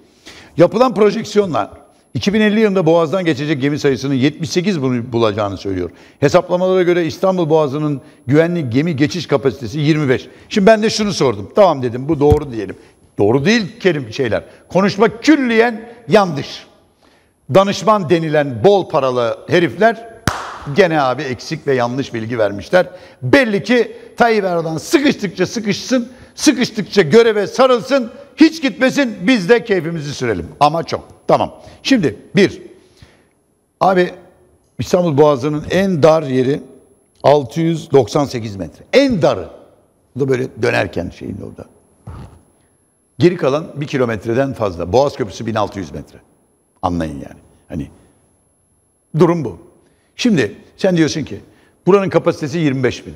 Yapılan projeksiyonlar 2050 yılında Boğaz'dan geçecek gemi sayısının 78 bulacağını söylüyor. Hesaplamalara göre İstanbul Boğazı'nın güvenli gemi geçiş kapasitesi 25. Şimdi ben de şunu sordum. Tamam dedim bu doğru diyelim. Doğru değil kelim şeyler. Konuşma külliyen yanlış. Danışman denilen bol paralı herifler gene abi eksik ve yanlış bilgi vermişler. Belli ki Tayyip Erdoğan sıkıştıkça sıkışsın Sıkıştıkça göreve sarılsın, hiç gitmesin, biz de keyfimizi sürelim. Ama çok. Tamam. Şimdi bir, abi İstanbul Boğazı'nın en dar yeri 698 metre. En darı. Bu da böyle dönerken şeyin orada. Geri kalan bir kilometreden fazla. Boğaz Köprüsü 1600 metre. Anlayın yani. Hani durum bu. Şimdi sen diyorsun ki buranın kapasitesi 25 bin.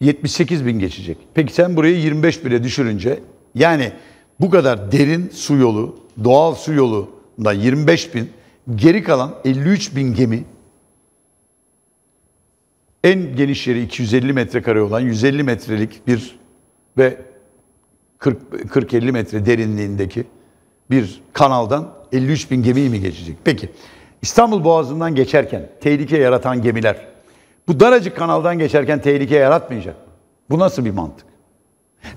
78 bin geçecek. Peki sen burayı 25 bine düşürünce yani bu kadar derin su yolu, doğal su yolunda 25 bin, geri kalan 53 bin gemi en geniş yeri 250 metrekare olan 150 metrelik bir ve 40-50 metre derinliğindeki bir kanaldan 53 bin gemiyi mi geçecek? Peki İstanbul Boğazı'ndan geçerken tehlike yaratan gemiler bu daracık kanaldan geçerken tehlike yaratmayacak mı? Bu nasıl bir mantık?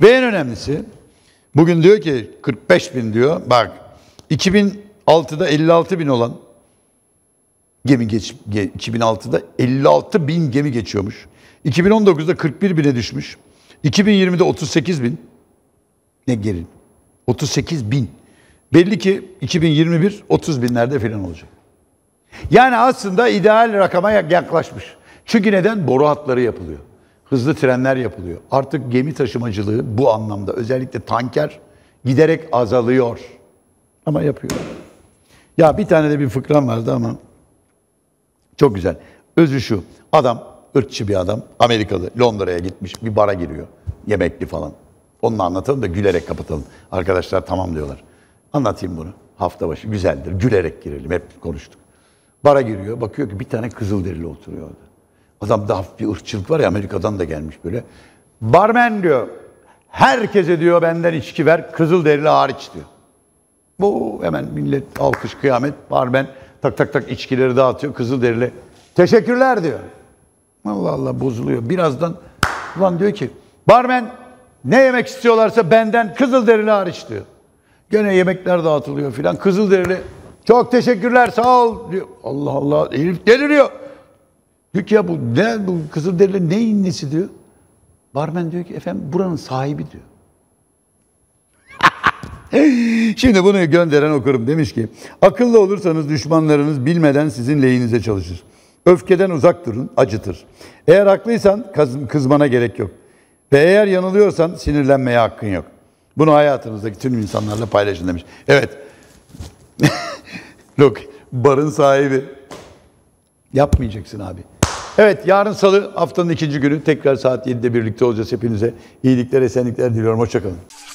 Ve en önemlisi bugün diyor ki 45 bin diyor bak 2006'da 56 bin olan gemi geç, 2006'da 56 bin gemi geçiyormuş. 2019'da 41 bine düşmüş. 2020'de 38 bin. Ne geri? 38 bin. Belli ki 2021 30 binlerde falan olacak. Yani aslında ideal rakama yaklaşmış. Çünkü neden? Boru hatları yapılıyor. Hızlı trenler yapılıyor. Artık gemi taşımacılığı bu anlamda özellikle tanker giderek azalıyor. Ama yapıyor. Ya bir tane de bir fıkram vardı ama çok güzel. Özü şu. Adam ırkçı bir adam. Amerikalı. Londra'ya gitmiş. Bir bara giriyor. Yemekli falan. Onunla anlatalım da gülerek kapatalım. Arkadaşlar tamam diyorlar. Anlatayım bunu. Hafta başı güzeldir. Gülerek girelim. Hep konuştuk. Bara giriyor. Bakıyor ki bir tane kızılderili oturuyor orada. Adamda hafif bir ırkçılık var ya Amerika'dan da gelmiş böyle. Barmen diyor. Herkese diyor benden içki ver. kızıl Kızılderili hariç diyor. Bu hemen millet alkış kıyamet. Barmen tak tak tak içkileri dağıtıyor. kızıl derili. teşekkürler diyor. Allah Allah bozuluyor. Birazdan ulan diyor ki barmen ne yemek istiyorlarsa benden kızıl Kızılderili hariç diyor. Gene yemekler dağıtılıyor filan. kızıl derili. çok teşekkürler sağ ol diyor. Allah Allah elif deliriyor. Diyor ki ya bu ne bu Kızılderili neyin nesi diyor. Barmen diyor ki efendim buranın sahibi diyor. Şimdi bunu gönderen okurum demiş ki akıllı olursanız düşmanlarınız bilmeden sizin lehinize çalışır. Öfkeden uzak durun, acıtır. Eğer haklıysan kız, kızmana gerek yok. Ve eğer yanılıyorsan sinirlenmeye hakkın yok. Bunu hayatınızdaki tüm insanlarla paylaşın demiş. Evet. Look, barın sahibi. Yapmayacaksın abi. Evet yarın salı haftanın ikinci günü tekrar saat 7'de birlikte olacağız hepinize. İyilikler, esenlikler diliyorum. Hoşçakalın.